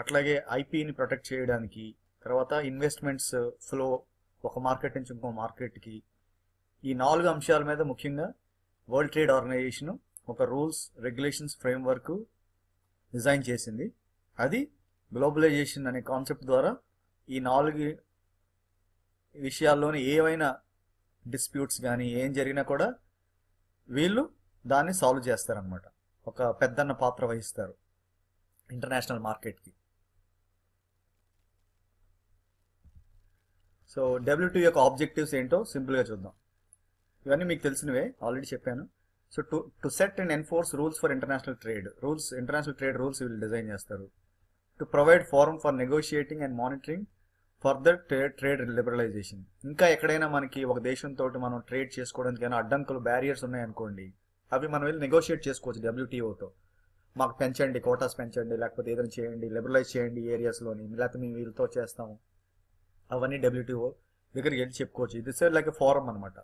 అట్లాగే ఐపీని ప్రొటెక్ట్ చేయడానికి తర్వాత ఇన్వెస్ట్మెంట్స్ ఫ్లో uh, ఒక మార్కెట్ నుంచి ఇంకో మార్కెట్కి ఈ నాలుగు అంశాల మీద ముఖ్యంగా వరల్డ్ ట్రేడ్ ఆర్గనైజేషన్ ఒక రూల్స్ రెగ్యులేషన్స్ ఫ్రేమ్వర్క్ డిజైన్ చేసింది అది గ్లోబలైజేషన్ అనే కాన్సెప్ట్ ద్వారా ఈ నాలుగు విషయాల్లోని ఏవైనా డిస్ప్యూట్స్ కానీ ఏం జరిగినా కూడా వీళ్ళు దాన్ని సాల్వ్ చేస్తారనమాట ఒక పెద్దన్న పాత్ర వహిస్తారు ఇంటర్నేషనల్ మార్కెట్కి సో డబ్ల్యూ యొక్క ఆబ్జెక్టివ్స్ ఏంటో సింపుల్గా చూద్దాం ఇవన్నీ మీకు తెలిసినవే ఆల్రెడీ చెప్పాను so to to set and enforce rules for international trade rules international trade rules వీళ్ళు డిజైన్ చేస్తారు to provide forum for negotiating and monitoring further trade trade liberalisation ఇంకా ఎక్కడైనా మనకి ఒక దేశంతో మనం ట్రేడ్ చేసుకోవడానికి అయినా అడ్డంకులు బ్యారియర్స్ ఉన్నాయనుకోండి అవి మనం వెళ్ళి నెగోషియేట్ చేసుకోవచ్చు డబ్ల్యూటీఓతో మాకు పెంచండి కోటాస్ పెంచండి లేకపోతే ఏదైనా చేయండి లిబరలైజ్ చేయండి ఏరియాస్లోని లేకపోతే మేము వీళ్ళతో చేస్తాము అవన్నీ డబ్ల్యూటీఓ దగ్గరికి వెళ్ళి చెప్పుకోవచ్చు ఇది సార్ లైక్ ఫారం అనమాట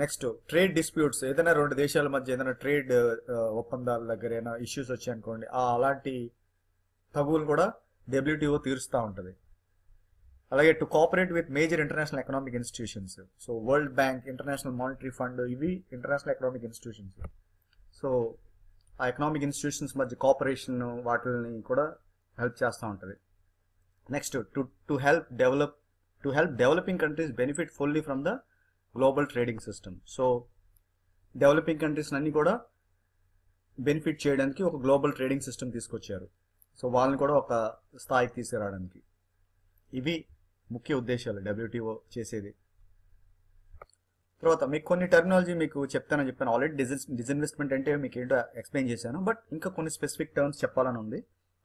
నెక్స్ట్ ట్రేడ్ డిస్ప్యూట్స్ ఏదైనా రెండు దేశాల మధ్య ఏదైనా ట్రేడ్ uh, ఒప్పందాల దగ్గర ఏమైనా ఇష్యూస్ వచ్చాయి అనుకోండి అలాంటి తగువులు కూడా డబ్ల్యూటీఓ తీరుస్తూ ఉంటుంది అలాగే to cooperate with major international economic institutions so world bank international monetary fund ఇవి ఇంటర్నేషనల్ ఎకనామిక్ ఇన్స్టిట్యూషన్స్ సో ఆ ఎకనామిక్ ఇన్స్టిట్యూషన్స్ మధ్య కోఆపరేషన్ వాటిని కూడా హెల్ప్ చేస్తూ ఉంటుంది next to to help develop to help developing countries benefit fully from the global trading system so developing countries అన్ని కూడా benefit చేయడానికి ఒక గ్లోబల్ ట్రేడింగ్ సిస్టమ్ తీసుకొచ్చారు సో వాళ్ళని కూడా ఒక స్థాయికి తీసుకురావడానికి ఇవి ముఖ్య ఉద్దేశాలు డబ్ల్యూటీఓ చేసేది తర్వాత మీకు కొన్ని టెర్మినాలజీ మీకు చెప్తానని చెప్పాను ఆల్రెడీ డిజిన్ డిజిన్వెస్ట్మెంట్ అంటే మీకు ఏంటో ఎక్స్ప్లెయిన్ చేశాను బట్ ఇంకా కొన్ని స్పెసిఫిక్ టర్మ్స్ చెప్పాలని ఉంది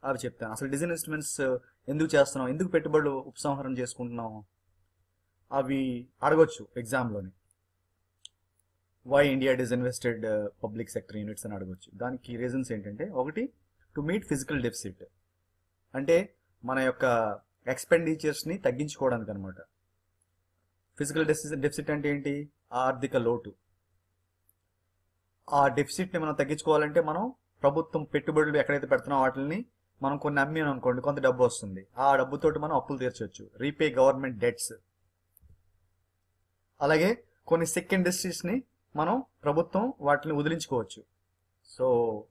అవి చెప్తాను అసలు డిజైన్ ఇన్స్ట్రుమెంట్స్ ఎందుకు చేస్తున్నాం ఎందుకు పెట్టుబడులు ఉపసంహారం చేసుకుంటున్నాం అవి అడగొచ్చు ఎగ్జామ్లోని why India disinvested public sector units అని అడగొచ్చు దానికి రీజన్స్ ఏంటంటే ఒకటి టు మీట్ ఫిజికల్ డెఫిసిట్ అంటే మన యొక్క ఎక్స్పెండిచర్స్ని తగ్గించుకోవడానికి అనమాట ఫిజికల్ డెఫిసిట్ అంటే ఏంటి ఆర్థిక లోటు ఆ డెఫిసిట్ని మనం తగ్గించుకోవాలంటే మనం ప్రభుత్వం పెట్టుబడులు ఎక్కడైతే పెడుతున్నాం వాటిని మనం కొన్ని అమ్మి అనుకోండి కొంత డబ్బు వస్తుంది ఆ డబ్బుతోటి మనం అప్పులు తీర్చవచ్చు రీపే గవర్నమెంట్ డెట్స్ అలాగే కొన్ని సిక్ ఇండస్ట్రీస్ని మనం ప్రభుత్వం వాటిని వదిలించుకోవచ్చు సో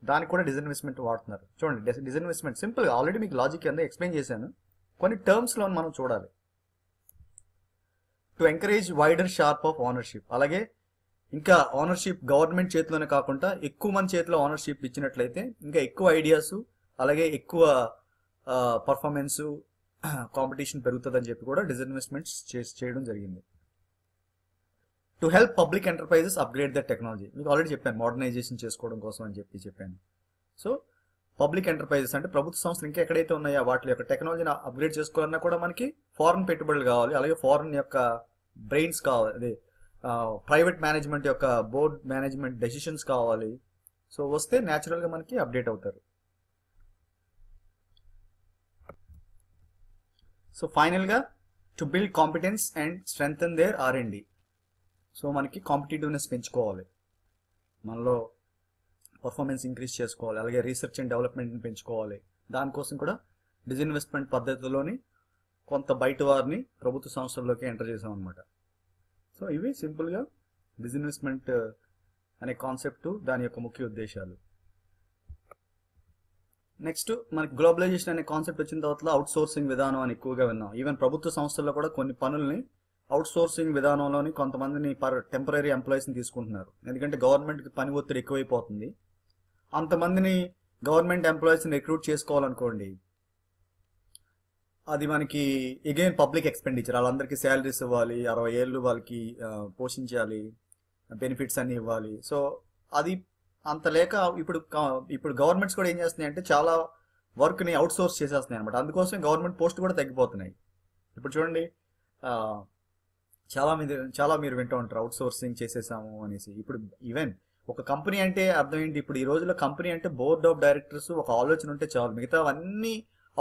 దానికి కూడా డిజన్వెస్ట్మెంట్ వాడుతున్నారు చూడండి డిజన్వెస్ట్మెంట్ సింపుల్గా ఆల్రెడీ మీకు లాజిక్ కింద ఎక్స్ప్లెయిన్ చేశాను కొన్ని టర్మ్స్లో మనం చూడాలి to encourage wider share of ownership అలాగే ఇంకా ఓనర్షిప్ గవర్నమెంట్ చేతిలోనే కాకుండా ఎక్కువ మంది చేతిలో ఓనర్షిప్ ఇచ్చినట్లయితే ఇంకా ఎక్కువ ఐడియాస్ అలాగే ఎక్కువ పర్ఫార్మెన్సు కాంపిటీషన్ పెరుగుతుందని చెప్పి కూడా చేసి చేయడం జరిగింది to help public enterprises upgrade the technology మీకు ఆల్రెడీ చెప్పాను మోడర్నైజేషన్ చేసుకోవడం కోసం అని చెప్పి చెప్పాను సో పబ్లిక్ ఎంటర్ప్రైజెస్ అంటే ప్రభుత్వ సంస్థలు ఇంకా ఎక్కడైతే ఉన్నాయో వాటి యొక్క టెక్నాలజీని అప్గ్రేడ్ చేసుకోవాలన్నా కూడా మనకి ఫారెన్ పెట్టుబడులు కావాలి అలాగే ఫారెన్ యొక్క బ్రెయిన్స్ కావాలి అదే ప్రైవేట్ మేనేజ్మెంట్ యొక్క బోర్డ్ మేనేజ్మెంట్ డెసిషన్స్ కావాలి సో వస్తే న్యాచురల్గా మనకి అప్డేట్ అవుతారు సో ఫైనల్గా to build competence and strengthen their R and D so మనకి కాంపిటేటివ్నెస్ పెంచుకోవాలి మనలో పర్ఫార్మెన్స్ ఇంక్రీజ్ చేసుకోవాలి అలాగే రీసెర్చ్ అండ్ డెవలప్మెంట్ని పెంచుకోవాలి దానికోసం కూడా డిజిన్వెస్ట్మెంట్ పద్ధతిలోని కొంత బయట వారిని ప్రభుత్వ సంస్థల్లోకి ఎంటర్ చేసామన్నమాట సో ఇవి సింపుల్గా డిజిన్వెస్ట్మెంట్ అనే కాన్సెప్ట్ దాని యొక్క ముఖ్య ఉద్దేశాలు నెక్స్ట్ మనకి గ్లోబలైజేషన్ అనే కాన్సెప్ట్ వచ్చిన తర్వాత అవుట్ సోర్సింగ్ విధానం అని ఎక్కువగా విన్నాం ఈవెన్ ప్రభుత్వ సంస్థల్లో కూడా కొన్ని పనుల్ని అవుట్ సోర్సింగ్ విధానంలోని కొంతమందిని పర్ టెంపరీ ఎంప్లాయీస్ని తీసుకుంటున్నారు ఎందుకంటే గవర్నమెంట్కి పని ఒత్తిడి ఎక్కువైపోతుంది అంతమందిని గవర్నమెంట్ ఎంప్లాయీస్ని రిక్రూట్ చేసుకోవాలనుకోండి అది మనకి ఎగైన్ పబ్లిక్ ఎక్స్పెండిచర్ వాళ్ళందరికీ శాలరీస్ ఇవ్వాలి అరవై ఏళ్ళు వాళ్ళకి పోషించాలి బెనిఫిట్స్ అన్ని ఇవ్వాలి సో అది అంత లేక ఇప్పుడు ఇప్పుడు గవర్నమెంట్స్ కూడా ఏం చేస్తున్నాయి అంటే చాలా వర్క్ని అవుట్ సోర్స్ చేసేస్తున్నాయి అనమాట అందుకోసం గవర్నమెంట్ పోస్ట్ కూడా తగ్గిపోతున్నాయి ఇప్పుడు చూడండి చాలా మీరు చాలా మీరు వింటూ ఉంటారు అవుట్ సోర్సింగ్ చేసేసాము అనేసి ఇప్పుడు ఈవెన్ ఒక కంపెనీ అంటే అర్థం ఏంటి ఇప్పుడు ఈ రోజుల్లో కంపెనీ అంటే బోర్డ్ ఆఫ్ డైరెక్టర్స్ ఒక ఆలోచన ఉంటే చాలు మిగతా అన్నీ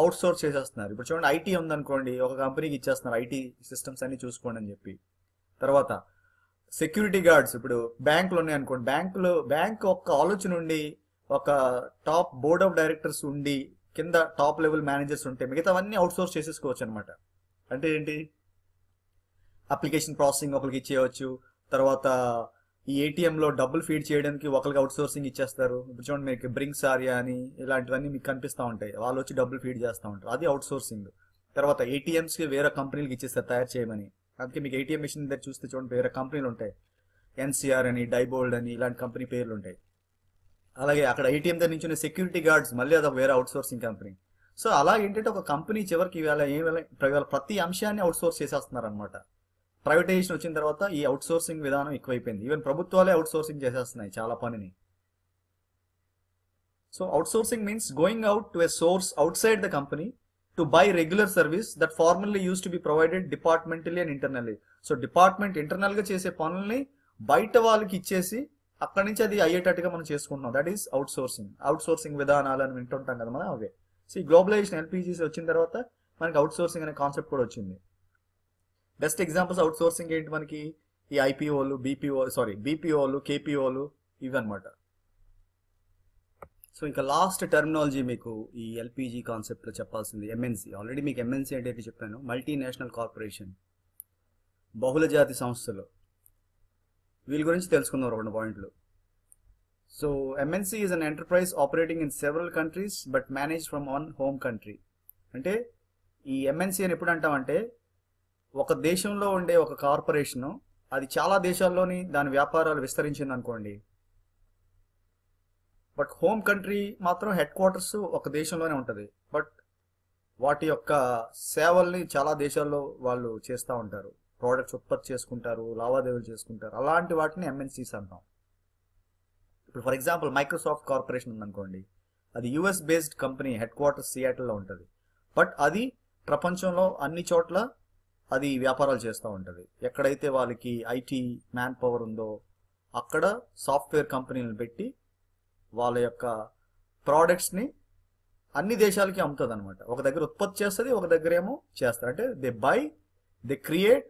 అవుట్ సోర్స్ చేసేస్తున్నారు ఇప్పుడు చూడండి ఐటీ ఉందనుకోండి ఒక కంపెనీకి ఇచ్చేస్తున్నారు ఐటీ సిస్టమ్స్ అన్ని చూసుకోండి అని చెప్పి తర్వాత సెక్యూరిటీ గార్డ్స్ ఇప్పుడు బ్యాంకులు ఉన్నాయి అనుకోండి బ్యాంకులో బ్యాంక్ ఒక్క ఆలోచన ఉండి ఒక టాప్ బోర్డ్ ఆఫ్ డైరెక్టర్స్ ఉండి కింద టాప్ లెవెల్ మేనేజర్స్ ఉంటే మిగతావన్నీ అవుట్సోర్స్ చేసేసుకోవచ్చు అనమాట అంటే ఏంటి అప్లికేషన్ ప్రాసెసింగ్ ఒకరికి ఇచ్చేయవచ్చు తర్వాత ఈ ఏటీఎంలో డబ్బులు ఫీడ్ చేయడానికి ఒకరికి అవుట్సోర్సింగ్ ఇచ్చేస్తారు ఇప్పుడు చూడండి మీకు బ్రింగ్ ఆర్యా అని ఇలాంటివన్నీ మీకు కనిపిస్తూ ఉంటాయి వాళ్ళు వచ్చి డబ్బులు ఫీడ్ చేస్తూ ఉంటారు అది అవుట్సోర్సింగ్ తర్వాత ఏటీఎంస్కి వేరే కంపెనీలకు ఇచ్చేస్తారు తయారు చేయమని అందుకే మీకు ఏటీఎం మిషన్ దగ్గర చూస్తే చూడండి వేరే కంపెనీలు ఉంటాయి ఎన్సీఆర్ అని డైబోల్డ్ అని ఇలాంటి కంపెనీ పేర్లు ఉంటాయి అలాగే అక్కడ ఏటీఎం దగ్గర నుంచి సెక్యూరిటీ గార్డ్స్ మళ్ళీ అదొక వేరే అవుట్సోర్సింగ్ కంపెనీ సో అలా ఏంటంటే ఒక కంపెనీ చివరికి ఇవాళ ఏమి ప్రతి అంశాన్ని అవుట్సోర్స్ చేసేస్తున్నారు అనమాట ప్రైవేటైజేషన్ వచ్చిన తర్వాత ఈ అవుట్సోర్సింగ్ విధానం ఎక్కువైపోయింది ఈవెన్ ప్రభుత్వాలే అవుట్సోర్సింగ్ చేసేస్తున్నాయి చాలా పనిని so outsourcing means going out to a source outside the company to buy regular service that formally use to be provided departmentally and internally so department internal గా చేసే పనుల్ని బయట వాళ్ళకి ఇచ్చేసి అక్కడి నుంచి అది అయ్యేటట్టుగా మనం చేసుకుంటున్నాం that is outsourcing outsourcing విధానాలు అని వింటుంటాం కదా మనం అవే సో ఈ గ్లోబలైజేషన్ ఎల్పిజీస్ వచ్చిన తర్వాత మనకి అవుట్ సోర్సింగ్ అనే కాన్సెప్ట్ కూడా వచ్చింది బెస్ట్ ఎగ్జాంపుల్స్ అవుట్ సోర్సింగ్ ఏంటి మనకి ఈ ఐపీఓలు బీపీఓ సారీ బీపీఓలు కేపీఓలు ఇవన్నమాట సో ఇంకా లాస్ట్ టర్మినాలజీ మీకు ఈ ఎల్పిజి కాన్సెప్ట్లో చెప్పాల్సింది ఎంఎన్సీ ఆల్రెడీ మీకు ఎంఎన్సీ అంటే చెప్పాను మల్టీనేషనల్ కార్పొరేషన్ బహుళజాతి సంస్థలు వీళ్ళ గురించి తెలుసుకుందాం రెండు పాయింట్లు so MNC is an enterprise operating in several countries but manage from one home country అంటే ఈ ఎంఎన్సీ అని ఎప్పుడు అంటామంటే ఒక దేశంలో ఉండే ఒక కార్పొరేషను అది చాలా దేశాల్లోని దాని వ్యాపారాలు విస్తరించింది అనుకోండి బట్ హోమ్ కంట్రీ మాత్రం హెడ్ క్వార్టర్స్ ఒక దేశంలోనే ఉంటుంది బట్ వాటి యొక్క సేవల్ని చాలా దేశాల్లో వాళ్ళు చేస్తూ ఉంటారు ప్రోడక్ట్స్ ఉత్పత్తి చేసుకుంటారు లావాదేవీలు చేసుకుంటారు అలాంటి వాటిని ఎంఎన్సీస్ అంటాం ఇప్పుడు ఫర్ ఎగ్జాంపుల్ మైక్రోసాఫ్ట్ కార్పొరేషన్ ఉందనుకోండి అది US based company headquarters సియాటల్లో ఉంటుంది బట్ అది ప్రపంచంలో అన్ని చోట్ల అది వ్యాపారాలు చేస్తూ ఉంటుంది ఎక్కడైతే వాళ్ళకి ఐటీ మ్యాన్ పవర్ ఉందో అక్కడ సాఫ్ట్వేర్ కంపెనీలను పెట్టి వాళ్ళ యొక్క ప్రోడక్ట్స్ని అన్ని దేశాలకి అమ్ముతుంది అనమాట ఒక దగ్గర ఉత్పత్తి చేస్తుంది ఒక దగ్గర ఏమో చేస్తారు అంటే they buy they create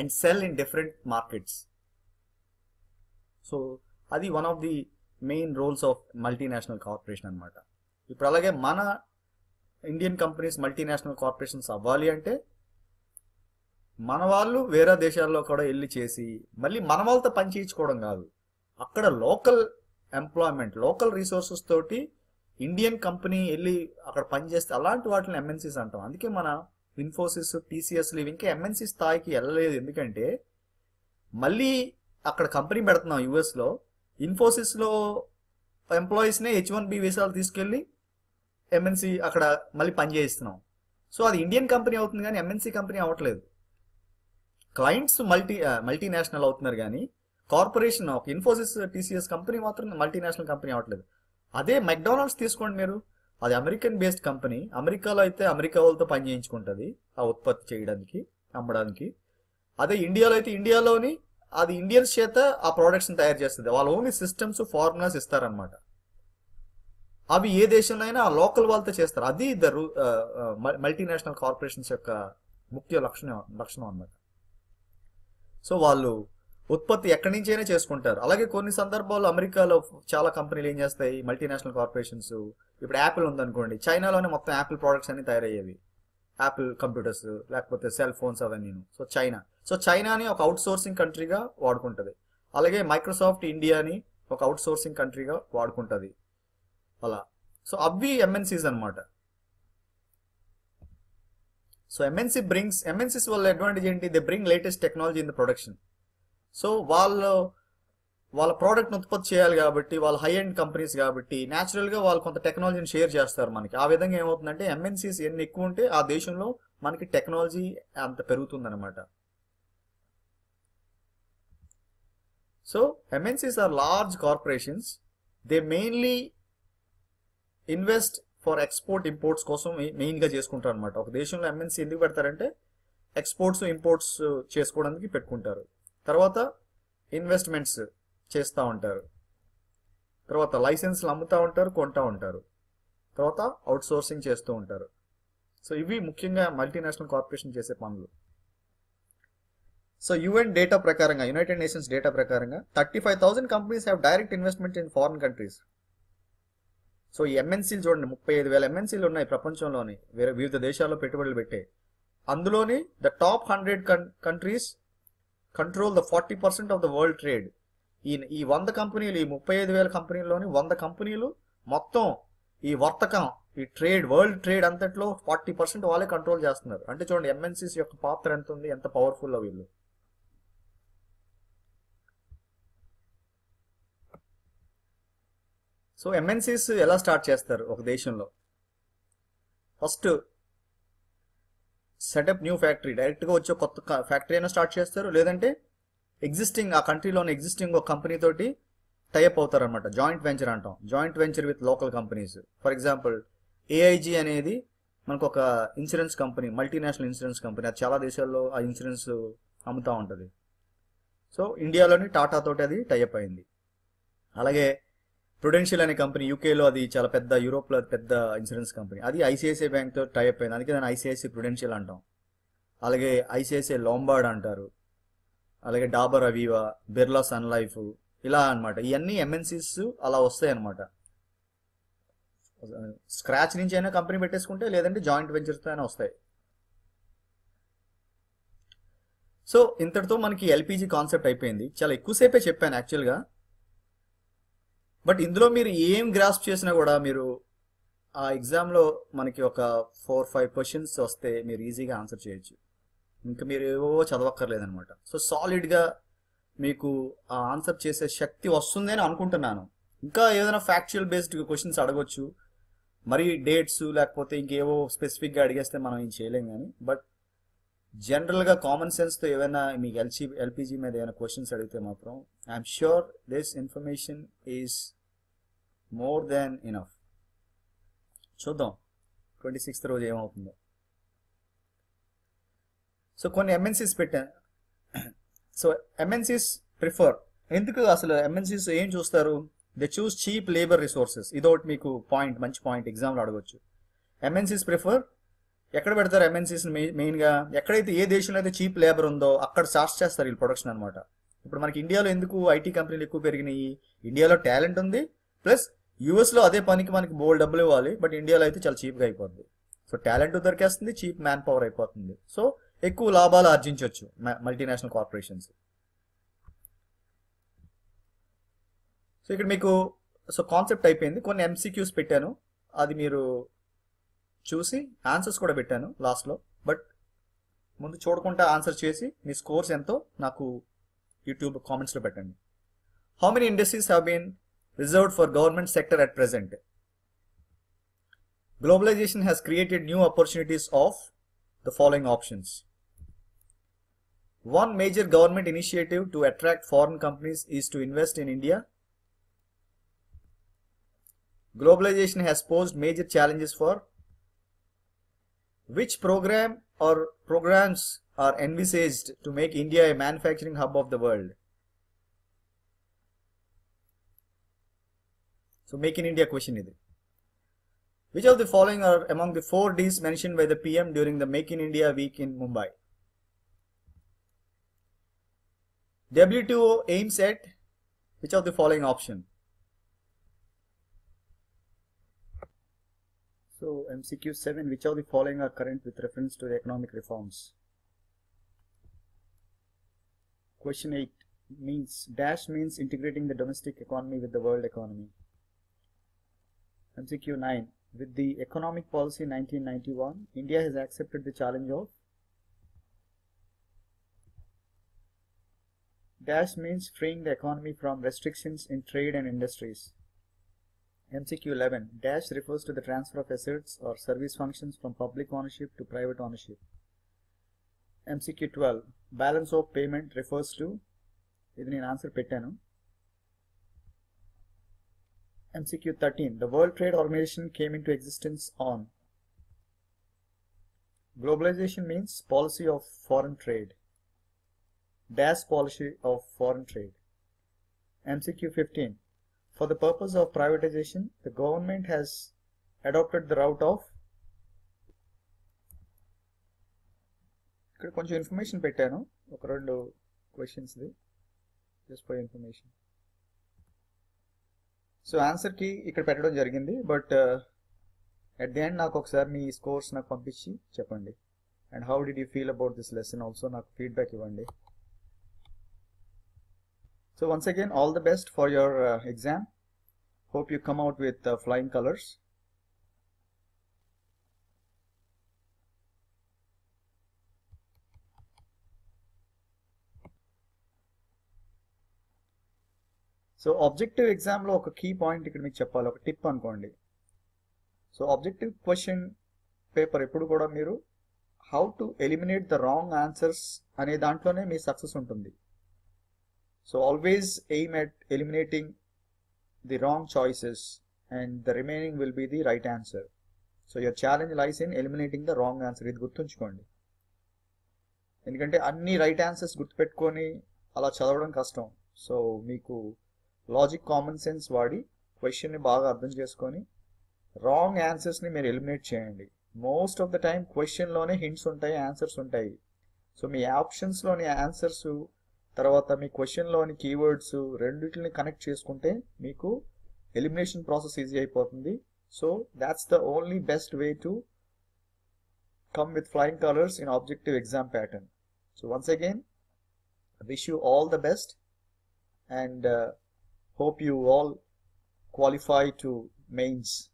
and sell in different markets so అది one of the main roles of multinational corporation అనమాట ఇప్పుడు అలాగే మన ఇండియన్ కంపెనీస్ మల్టీనేషనల్ కార్పొరేషన్స్ అవ్వాలి అంటే మన వాళ్ళు వేరే దేశాల్లో కూడా వెళ్ళి చేసి మళ్ళీ మన వాళ్ళతో పని చేయించుకోవడం కాదు అక్కడ లోకల్ ఎంప్లాయ్మెంట్ లోకల్ రీసోర్సెస్ తోటి ఇండియన్ కంపెనీ వెళ్ళి అక్కడ పనిచేస్తే అలాంటి వాటిని ఎంఎన్సీస్ అంటాం అందుకే మన ఇన్ఫోసిస్ టీసీఎస్ ఇవి ఇంకా ఎంఎన్సీ స్థాయికి వెళ్ళలేదు ఎందుకంటే మళ్ళీ అక్కడ కంపెనీ పెడుతున్నాం యుఎస్లో ఇన్ఫోసిస్లో ఎంప్లాయీస్నే హెచ్ వన్ బి వీసాలు తీసుకెళ్ళి ఎంఎన్సీ అక్కడ మళ్ళీ పనిచేయిస్తున్నాం సో అది ఇండియన్ కంపెనీ అవుతుంది కానీ ఎంఎన్సీ కంపెనీ అవ్వట్లేదు క్లయింట్స్ మల్టీ మల్టీనేషనల్ అవుతున్నారు కానీ కార్పొరేషన్ ఒక ఇన్ఫోసిస్ టీసీఎస్ కంపెనీ మాత్రం మల్టీనేషనల్ కంపెనీ అవ్వట్లేదు అదే మెక్డానల్డ్స్ తీసుకోండి మీరు అది అమెరికన్ బేస్డ్ కంపెనీ అమెరికాలో అయితే అమెరికా వాళ్ళతో పని చేయించుకుంటుంది ఆ ఉత్పత్తి చేయడానికి అమ్మడానికి అదే ఇండియాలో అయితే ఇండియాలోని అది ఇండియన్స్ చేత ఆ ప్రోడక్ట్స్ని తయారు చేస్తుంది వాళ్ళ ఓన్లీ సిస్టమ్స్ ఫార్ములాస్ ఇస్తారనమాట అవి ఏ దేశంలో అయినా ఆ లోకల్ వాళ్ళతో చేస్తారు అది ద మల్టీనేషనల్ కార్పొరేషన్స్ యొక్క ముఖ్య లక్షణం లక్షణం అనమాట సో వాళ్ళు ఉత్పత్తి ఎక్కడి నుంచైనా చేసుకుంటారు అలాగే కొన్ని సందర్భాల్లో అమెరికాలో చాలా కంపెనీలు ఏం చేస్తాయి మల్టీనేషనల్ కార్పొరేషన్స్ ఇప్పుడు యాపిల్ ఉందనుకోండి చైనాలోనే మొత్తం యాపిల్ ప్రోడక్ట్స్ అన్ని తయారయ్యేవి యాపిల్ కంప్యూటర్స్ లేకపోతే సెల్ ఫోన్స్ అవన్నీ సో చైనా సో చైనాని ఒక అవుట్ సోర్సింగ్ కంట్రీగా వాడుకుంటుంది అలాగే మైక్రోసాఫ్ట్ ఇండియాని ఒక అవుట్ సోర్సింగ్ కంట్రీగా వాడుకుంటుంది అలా సో అవి ఎంఎన్సీస్ అనమాట సో ఎంఎన్సీ బ్రింగ్స్ ఎంఎన్సీస్ వల్ల అడ్వాంటేజ్ ఏంటి they bring latest technology in the production so వాళ్ళు వాళ్ళ ప్రోడక్ట్ని ఉత్పత్తి చేయాలి కాబట్టి వాళ్ళ హై ఎండ్ కంపెనీస్ కాబట్టి న్యాచురల్గా వాళ్ళు కొంత టెక్నాలజీని షేర్ చేస్తారు మనకి ఆ విధంగా ఏమవుతుందంటే ఎంఎన్సీస్ ఎన్ని ఎక్కువ ఉంటే ఆ దేశంలో మనకి టెక్నాలజీ అంత పెరుగుతుందనమాట so MNCs are large corporations they mainly invest for export imports కోసం మెయిన్గా చేసుకుంటారు అనమాట ఒక దేశంలో ఎంఎన్సీ ఎందుకు పెడతారంటే ఎక్స్పోర్ట్స్ ఇంపోర్ట్స్ చేసుకోవడానికి పెట్టుకుంటారు తర్వాత ఇన్వెస్ట్మెంట్స్ చేస్తూ ఉంటారు తర్వాత లైసెన్స్లు అమ్ముతూ ఉంటారు కొంటూ ఉంటారు తర్వాత అవుట్ సోర్సింగ్ చేస్తూ ఉంటారు సో ఇవి ముఖ్యంగా మల్టీనేషనల్ కార్పొరేషన్ చేసే పనులు సో యుఎన్ డేటా ప్రకారంగా యునైటెడ్ నేషన్స్ డేటా ప్రకారంగా thirty five thousand companies have direct investment in foreign countries so ఈ ఎంఎన్సీలు చూడండి ముప్పై ఐదు వేల ఎంఎన్సీలు ఉన్నాయి ప్రపంచంలోని వేరే వివిధ దేశాల్లో పెట్టుబడులు పెట్టే అందులోని the top hundred countries control the forty percent of the world trade ఈ ఈ వంద కంపెనీలు ఈ ముప్పై ఐదు వేల కంపెనీల్లోని వంద కంపెనీలు మొత్తం ఈ వర్తకం ఈ ట్రేడ్ వరల్డ్ ట్రేడ్ అంతట్లో ఫార్టీ పర్సెంట్ వాళ్ళే కంట్రోల్ చేస్తున్నారు అంటే చూడండి ఎంఎన్సీస్ యొక్క పాత్ర ఎంత ఉంది ఎంత పవర్ఫుల్ వీళ్ళు సో ఎంఎన్సీస్ ఎలా స్టార్ట్ చేస్తారు ఒక దేశంలో ఫస్ట్ సెటప్ న్యూ ఫ్యాక్టరీ డైరెక్ట్గా వచ్చే కొత్త ఫ్యాక్టరీ అయినా స్టార్ట్ చేస్తారు లేదంటే ఎగ్జిస్టింగ్ ఆ కంట్రీలోని ఎగ్జిస్టింగ్ ఒక కంపెనీ తోటి టైప్ అవుతారు అనమాట జాయింట్ వెంచర్ అంటాం joint venture with local companies for example AIG అనేది మనకు ఒక insurance company multinational insurance company అది చాలా దేశాల్లో ఆ ఇన్సూరెన్స్ అమ్ముతూ ఉంటుంది సో ఇండియాలోని టాటా తోటి అది టైప్ అయింది అలాగే ప్రొడెన్షియల్ అనే కంపెనీ యూకేలో అది చాలా పెద్ద యూరోప్లో పెద్ద ఇన్సూరెన్స్ కంపెనీ అది ఐసిఐసిఐ బ్యాంక్తో టైప్ అయింది అందుకే దాన్ని ఐసిఐసిఐ ప్రొడెన్షియల్ అంటాం అలాగే ఐసిఐసిఐ లోంబార్డ్ అంటారు అలాగే Dabur Aviva Birla sun Life ఇలా అనమాట ఇవన్నీ ఎంఎన్సీస్ అలా వస్తాయి అనమాట స్క్రాచ్ నుంచి అయినా కంపెనీ పెట్టేసుకుంటే లేదంటే జాయింట్ వెంచర్తో అయినా వస్తాయి సో ఇంతటితో మనకి ఎల్పిజి కాన్సెప్ట్ అయిపోయింది చాలా ఎక్కువసేపే చెప్పాను యాక్చువల్గా బట్ ఇందులో మీరు ఏం గ్రాస్ప్ చేసినా కూడా మీరు ఆ ఎగ్జామ్లో మనకి ఒక ఫోర్ ఫైవ్ క్వశ్చన్స్ వస్తే మీరు ఈజీగా ఆన్సర్ చేయొచ్చు ఇంకా మీరు ఏవో చదవక్కర్లేదనమాట సో సాలిడ్గా మీకు ఆ ఆన్సర్ చేసే శక్తి వస్తుంది అని అనుకుంటున్నాను ఇంకా ఏదైనా ఫ్యాక్చువల్ బేస్డ్ క్వశ్చన్స్ అడగవచ్చు మరి డేట్స్ లేకపోతే ఇంకేవో స్పెసిఫిక్గా అడిగేస్తే మనం ఏం చేయలేం కానీ బట్ జనరల్గా కామన్ సెన్స్తో ఏమైనా మీకు ఎల్జీ ఎల్పిజి మీద ఏమైనా క్వశ్చన్స్ అడిగితే మాత్రం I'm sure this information is more than enough చూద్దాం ట్వంటీ సిక్స్త్ రోజు ఏమవుతుందో సో కొన్ని ఎంఎన్సీస్ పెట్టాను సో ఎంఎన్సీస్ ప్రిఫర్ ఎందుకు అసలు ఎంఎన్సీస్ ఏం చూస్తారు they choose cheap labour resources ఇదొకటి మీకు పాయింట్ మంచి పాయింట్ ఎగ్జామ్లో అడగవచ్చు ఎంఎన్సీస్ ప్రిఫర్ ఎక్కడ పెడతారు ఎంఎన్సీస్ మెయిన్గా ఎక్కడైతే ఏ దేశంలో అయితే చీప్ లేబర్ ఉందో అక్కడ సార్ట్ చేస్తారు వీళ్ళు ప్రొడక్షన్ అనమాట ఇప్పుడు మనకి ఇండియాలో ఎందుకు ఐటీ కంపెనీలు ఎక్కువ పెరిగినాయి ఇండియాలో టాలెంట్ ఉంది ప్లస్ యూఎస్లో అదే పనికి మనకి బోల్ డబ్బులు ఇవ్వాలి బట్ ఇండియాలో అయితే చాలా చీప్గా అయిపోద్ది సో టాలెంట్ దొరికేస్తుంది చీప్ మ్యాన్ పవర్ అయిపోతుంది సో ఎక్కువ లాభాలు ఆర్జించవచ్చు మల్టీనేషనల్ కార్పొరేషన్స్ సో ఇక్కడ మీకు సో కాన్సెప్ట్ అయిపోయింది కొన్ని ఎంసీక్యూస్ పెట్టాను అది మీరు చూసి ఆన్సర్స్ కూడా పెట్టాను లాస్ట్లో బట్ ముందు చూడకుండా ఆన్సర్ చేసి మీ స్కోర్స్ ఎంతో నాకు యూట్యూబ్ కామెంట్స్లో పెట్టండి how many industries have been reserved for government sector at present. Globalization has created new opportunities of the following options. One major government initiative to attract foreign companies is to invest in India. Globalization has posed major challenges for which program or programs are envisaged to make India a manufacturing hub of the world? So Make in India question is Which of the following are among the four Ds mentioned by the PM during the Make in India week in Mumbai? WTO aims at which of the following option? So MCQ 7, which of the following are current with reference to the economic reforms? Question 8 means, dash means integrating the domestic economy with the world economy. MCQ 9 with the economic policy 1991 India has accepted the challenge of dash means freeing the economy from restrictions in trade and industries MCQ 11 dash refers to the transfer of assets or service functions from public ownership to private ownership MCQ 12 balance of payment refers to ಇದನ್ನ ನಾನು answer పెట్టాను MCQ 13. The World Trade Organization came into existence on. Globalization means policy of foreign trade. Dash policy of foreign trade. MCQ 15. For the purpose of privatization, the government has adopted the route of information కొంచెం no? పెట్టాను ఒక questions క్వశ్చన్స్ది just for information. So ఆన్సర్కి ఇక్కడ పెట్టడం జరిగింది but at the end నాకు ఒకసారి మీ స్కోర్స్ నాకు పంపించి చెప్పండి and how did you feel about this lesson also నాకు ఫీడ్బ్యాక్ ఇవ్వండి so once again all the best for your exam hope you come with flying colours so objective ఎగ్జామ్లో ఒక key point ఇక్కడ మీకు చెప్పాలి ఒక టిప్ అనుకోండి సో ఆబ్జెక్టివ్ క్వశ్చన్ పేపర్ ఎప్పుడు కూడా మీరు how to eliminate the wrong answers అనే దాంట్లోనే మీ సక్సెస్ ఉంటుంది so always aim at eliminating the wrong choices and the remaining will be the right answer so your challenge lies in eliminating the wrong answer ఇది గుర్తుంచుకోండి ఎందుకంటే అన్ని right answers గుర్తుపెట్టుకొని అలా చదవడం కష్టం సో మీకు లాజిక్ కామన్ సెన్స్ వాడి క్వశ్చన్ని బాగా అర్థం చేసుకొని రాంగ్ ఆన్సర్స్ని మీరు ఎలిమినేట్ చేయండి మోస్ట్ ఆఫ్ ద టైం క్వశ్చన్లోనే హింట్స్ ఉంటాయి ఆన్సర్స్ ఉంటాయి సో మీ ఆప్షన్స్లోని ఆన్సర్స్ తర్వాత మీ క్వశ్చన్లోని కీవర్డ్స్ రెండింటిని కనెక్ట్ చేసుకుంటే మీకు ఎలిమినేషన్ ప్రాసెస్ ఈజీ అయిపోతుంది so that's the only best way to come with flying colours in objective exam pattern so once again wish you all the best and hope you all qualify to mains